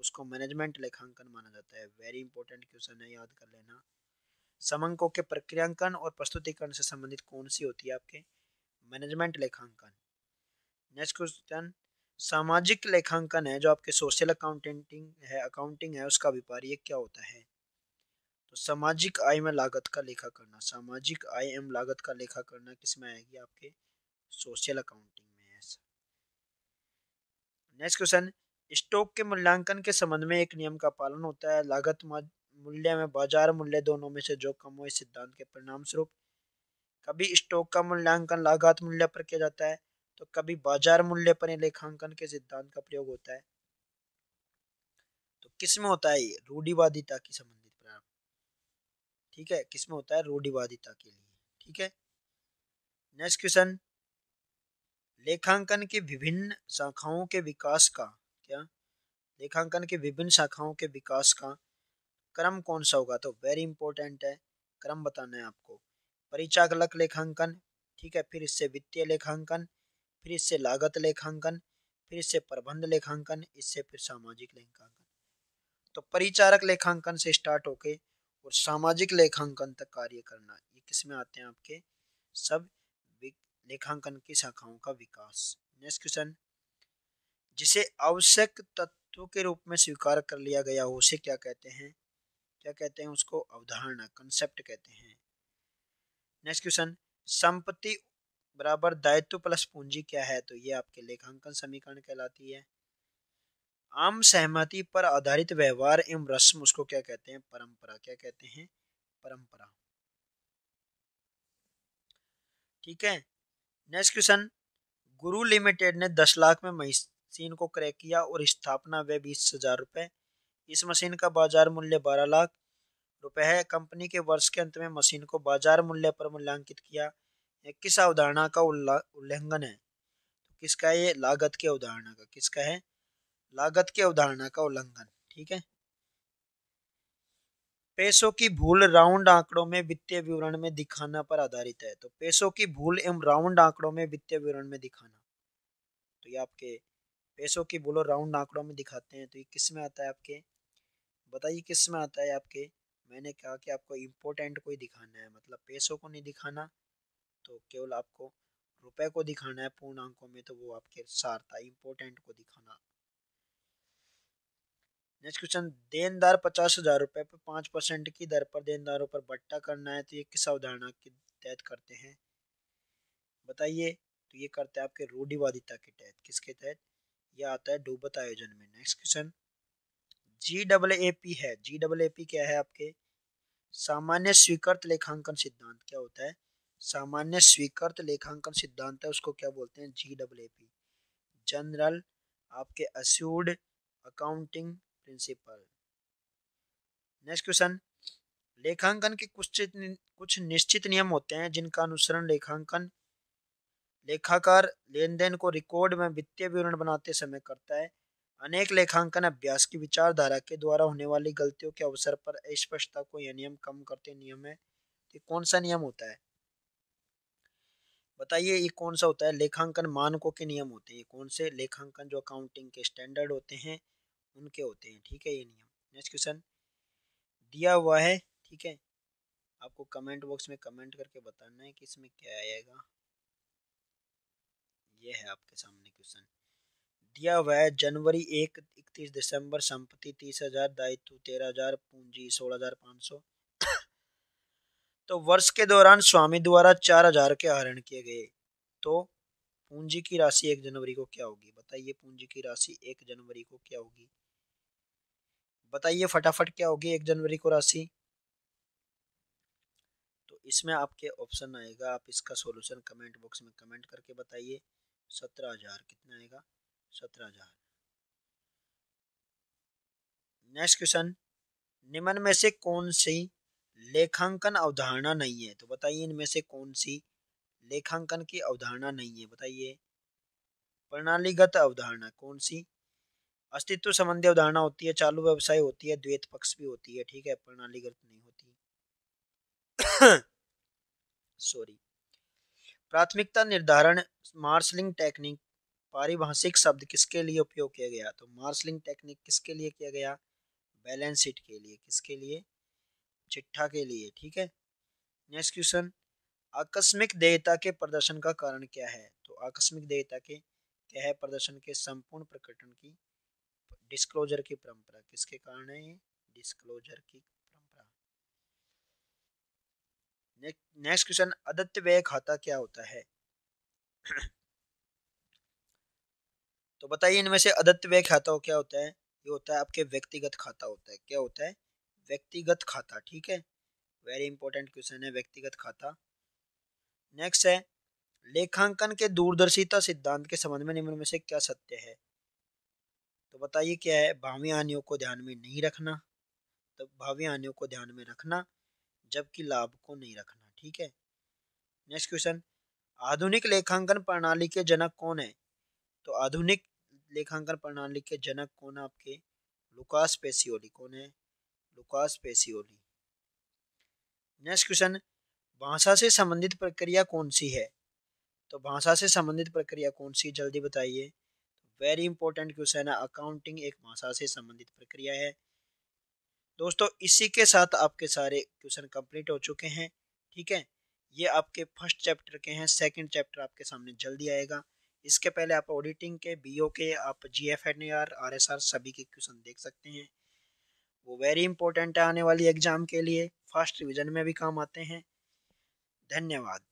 उसको मैनेजमेंट लेखांकन माना जाता है वेरी इंपॉर्टेंट क्वेश्चन है याद कर लेना समंकों के प्रक्रियांकन और प्रस्तुतिकरण से संबंधित कौन सी होती है आपके मैनेजमेंट लेखांकन नेक्स्ट क्वेश्चन सामाजिक लेखांकन है जो आपके सोशल अकाउंटेंटिंग है अकाउंटिंग है उसका व्यापार ये क्या होता है तो सामाजिक आय में लागत का लेखा करना सामाजिक आय एम लागत का लेखा करना किस में आएगी आपके सोशल अकाउंटिंग में है नेक्स्ट क्वेश्चन स्टॉक के मूल्यांकन के संबंध में एक नियम का पालन होता है लागत मूल्य में बाजार मूल्य दोनों में से जो कम हो इस सिद्धांत के परिणाम स्वरूप कभी स्टॉक का मूल्यांकन लागत मूल्य पर किया जाता है तो कभी बाजार मूल्य पर लेखांकन के सिद्धांत का प्रयोग होता है तो किसमें होता है रूढ़िवादिता की संबंधित प्रारंभ ठीक है किसमें होता है रूढ़िवादिता के लिए ठीक है नेक्स्ट क्वेश्चन लेखांकन के विभिन्न शाखाओं के विकास का क्या लेखांकन के विभिन्न शाखाओं के विकास का क्रम कौन सा होगा तो वेरी इंपॉर्टेंट है क्रम बताना है आपको परिचालक लेखांकन ठीक है फिर इससे वित्तीय लेखांकन फिर इससे लागत लेखांकन फिर इससे प्रबंध लेखांकन इससे फिर सामाजिक लेखांकन तो परिचारक लेखांकन से स्टार्ट होके और सामाजिक लेखांकन तक कार्य करना ये किसमें आते हैं आपके सब लेखांकन की शाखाओं का विकास नेक्स्ट क्वेश्चन जिसे आवश्यक तत्व के रूप में स्वीकार कर लिया गया हो उसे क्या कहते हैं क्या कहते हैं उसको अवधारणा कंसेप्ट कहते हैं नेक्स्ट क्वेश्चन संपत्ति बराबर दायित्व प्लस पूंजी क्या है तो ये आपके लेखांकन समीकरण कहलाती है आम सहमति पर आधारित व्यवहार एवं रस्म उसको क्या कहते हैं परंपरा क्या कहते हैं परंपरा ठीक है नेक्स्ट क्वेश्चन गुरु लिमिटेड ने दस लाख में मशीन को क्रय किया और स्थापना वे बीस हजार रुपए इस मशीन का बाजार मूल्य बारह लाख रुपए है कंपनी के वर्ष के अंत में मशीन को बाजार मूल्य पर मूल्यांकित किया या किस अवधारणा का उल्लंघन है तो किसका है लागत की अवधारणा का किसका है लागत की अवधारणा का उल्लंघन ठीक है पैसों की भूल राउंड आंकड़ों में वित्तीय विवरण में दिखाना पर आधारित है तो पैसों की भूल एवं राउंड आंकड़ों में वित्तीय विवरण में दिखाना तो ये आपके पैसों की भूल और राउंड आंकड़ों में दिखाते हैं तो ये किस में आता है आपके बताइए किस में आता है आपके मैंने कहा कि आपको इम्पोर्टेंट कोई दिखाना है मतलब पैसों को नहीं दिखाना तो केवल आपको रुपए को दिखाना है पूर्णांकों में तो वो आपके सारता है इम्पोर्टेंट को दिखाना नेक्स्ट क्वेश्चन देनदार पचास हजार रुपए पर पांच परसेंट की दर पर देनदारों पर बट्टा करना है तो ये किस अवधारणा के तहत करते हैं बताइए तो ये करते हैं आपके रूढ़िवादिता के तहत किसके तहत यह आता है डूबत आयोजन में next question G double A P है जी डबल ए पी क्या है आपके सामान्य स्वीकृत लेखांकन सिद्धांत क्या होता है सामान्य स्वीकृत लेखांकन सिद्धांत है उसको क्या बोलते हैं जी डब्ल्यू पी जनरल आपके assumed accounting principle next question लेखांकन के कुछ कुछ निश्चित नियम होते हैं जिनका अनुसरण लेखांकन लेखाकार लेन देन को रिकॉर्ड में वित्तीय विवरण बनाते समय करता है अनेक लेखांकन अभ्यास की विचारधारा के द्वारा होने वाली गलतियों के अवसर पर अस्पष्टता को यह नियम कम करते नियम है कि कौन सा नियम होता है बताइए ये कौन सा होता है लेखांकन मानकों के नियम होते हैं कौन से लेखांकन जो अकाउंटिंग के स्टैंडर्ड होते हैं उनके होते हैं ठीक है ये नियम नेक्स्ट क्वेश्चन दिया हुआ है ठीक है आपको कमेंट बॉक्स में कमेंट करके बताना है कि इसमें क्या आएगा ये है आपके सामने क्वेश्चन दिया हुआ है जनवरी एक इकतीस दिसंबर संपत्ति तीस हजार दायित्व तेरह हजार पूंजी सोलह हजार पाँच सौ तो वर्ष के दौरान स्वामी द्वारा चार हजार के आहरण किए गए तो पूंजी की राशि एक जनवरी को क्या होगी बताइए पूंजी की राशि एक जनवरी को क्या होगी बताइए फटाफट क्या होगी एक जनवरी को राशि तो इसमें आपके ऑप्शन आएगा आप इसका सॉल्यूशन कमेंट बॉक्स में कमेंट करके बताइए सत्रह हजार कितना आएगा सत्रह हजार नेक्स्ट क्वेश्चन निम्न में से कौन सी लेखांकन अवधारणा नहीं है तो बताइए इनमें से कौन सी लेखांकन की अवधारणा नहीं है बताइए प्रणालीगत अवधारणा कौन सी अस्तित्व संबंधी अवधारणा होती है चालू व्यवसाय होती है द्वैत पक्ष भी होती है ठीक है प्रणालीगत नहीं होती सॉरी प्राथमिकता निर्धारण मार्शलिंग टेक्निक पारिभाषिक शब्द किसके लिए उपयोग किया गया तो मार्सलिंग टेक्निक किसके लिए किया गया बैलेंस शीट के लिए किसके लिए चिट्ठा के लिए ठीक है नेक्स्ट क्वेश्चन आकस्मिक देयता के प्रदर्शन का कारण क्या है तो आकस्मिक देयता के क्या है प्रदर्शन के संपूर्ण प्रकटन की डिस्क्लोजर की परंपरा किसके कारण है ये डिस्क्लोजर की परंपरा नेक्स्ट क्वेश्चन अदत्त व्यय खाता क्या होता है तो बताइए इनमें से अदत्त व्यय खाता हो क्या होता है ये होता है आपके व्यक्तिगत खाता होता है क्या होता है व्यक्तिगत खाता ठीक है वेरी इंपॉर्टेंट क्वेश्चन है व्यक्तिगत खाता नेक्स्ट है लेखांकन के दूरदर्शिता सिद्धांत के संबंध में निम्न में से क्या सत्य है तो बताइए क्या है भावी हानियों को ध्यान में नहीं रखना तो भावी हानियों को ध्यान में रखना जबकि लाभ को नहीं रखना ठीक है नेक्स्ट क्वेश्चन आधुनिक लेखांकन प्रणाली के जनक कौन है तो आधुनिक लेखांकन प्रणाली के जनक कौन है आपके लुकास पेसियोली कौन है लुकास पेसियोली नेक्स्ट क्वेश्चन भाषा से संबंधित प्रक्रिया कौन सी है तो भाषा से संबंधित प्रक्रिया कौन सी जल्दी बताइए वेरी इंपॉर्टेंट क्वेश्चन है अकाउंटिंग एक भाषा से संबंधित प्रक्रिया है दोस्तों इसी के साथ आपके सारे क्वेश्चन कंप्लीट हो चुके हैं ठीक है ये आपके फर्स्ट चैप्टर के हैं सेकंड चैप्टर आपके सामने जल्दी आएगा इसके पहले आप ऑडिटिंग के बीओ के आप G F N R R S R सभी के क्वेश्चन देख सकते हैं वो वेरी इंपॉर्टेंट है आने वाली एग्ज़ाम के लिए फर्स्ट रिविज़न में भी काम आते हैं धन्यवाद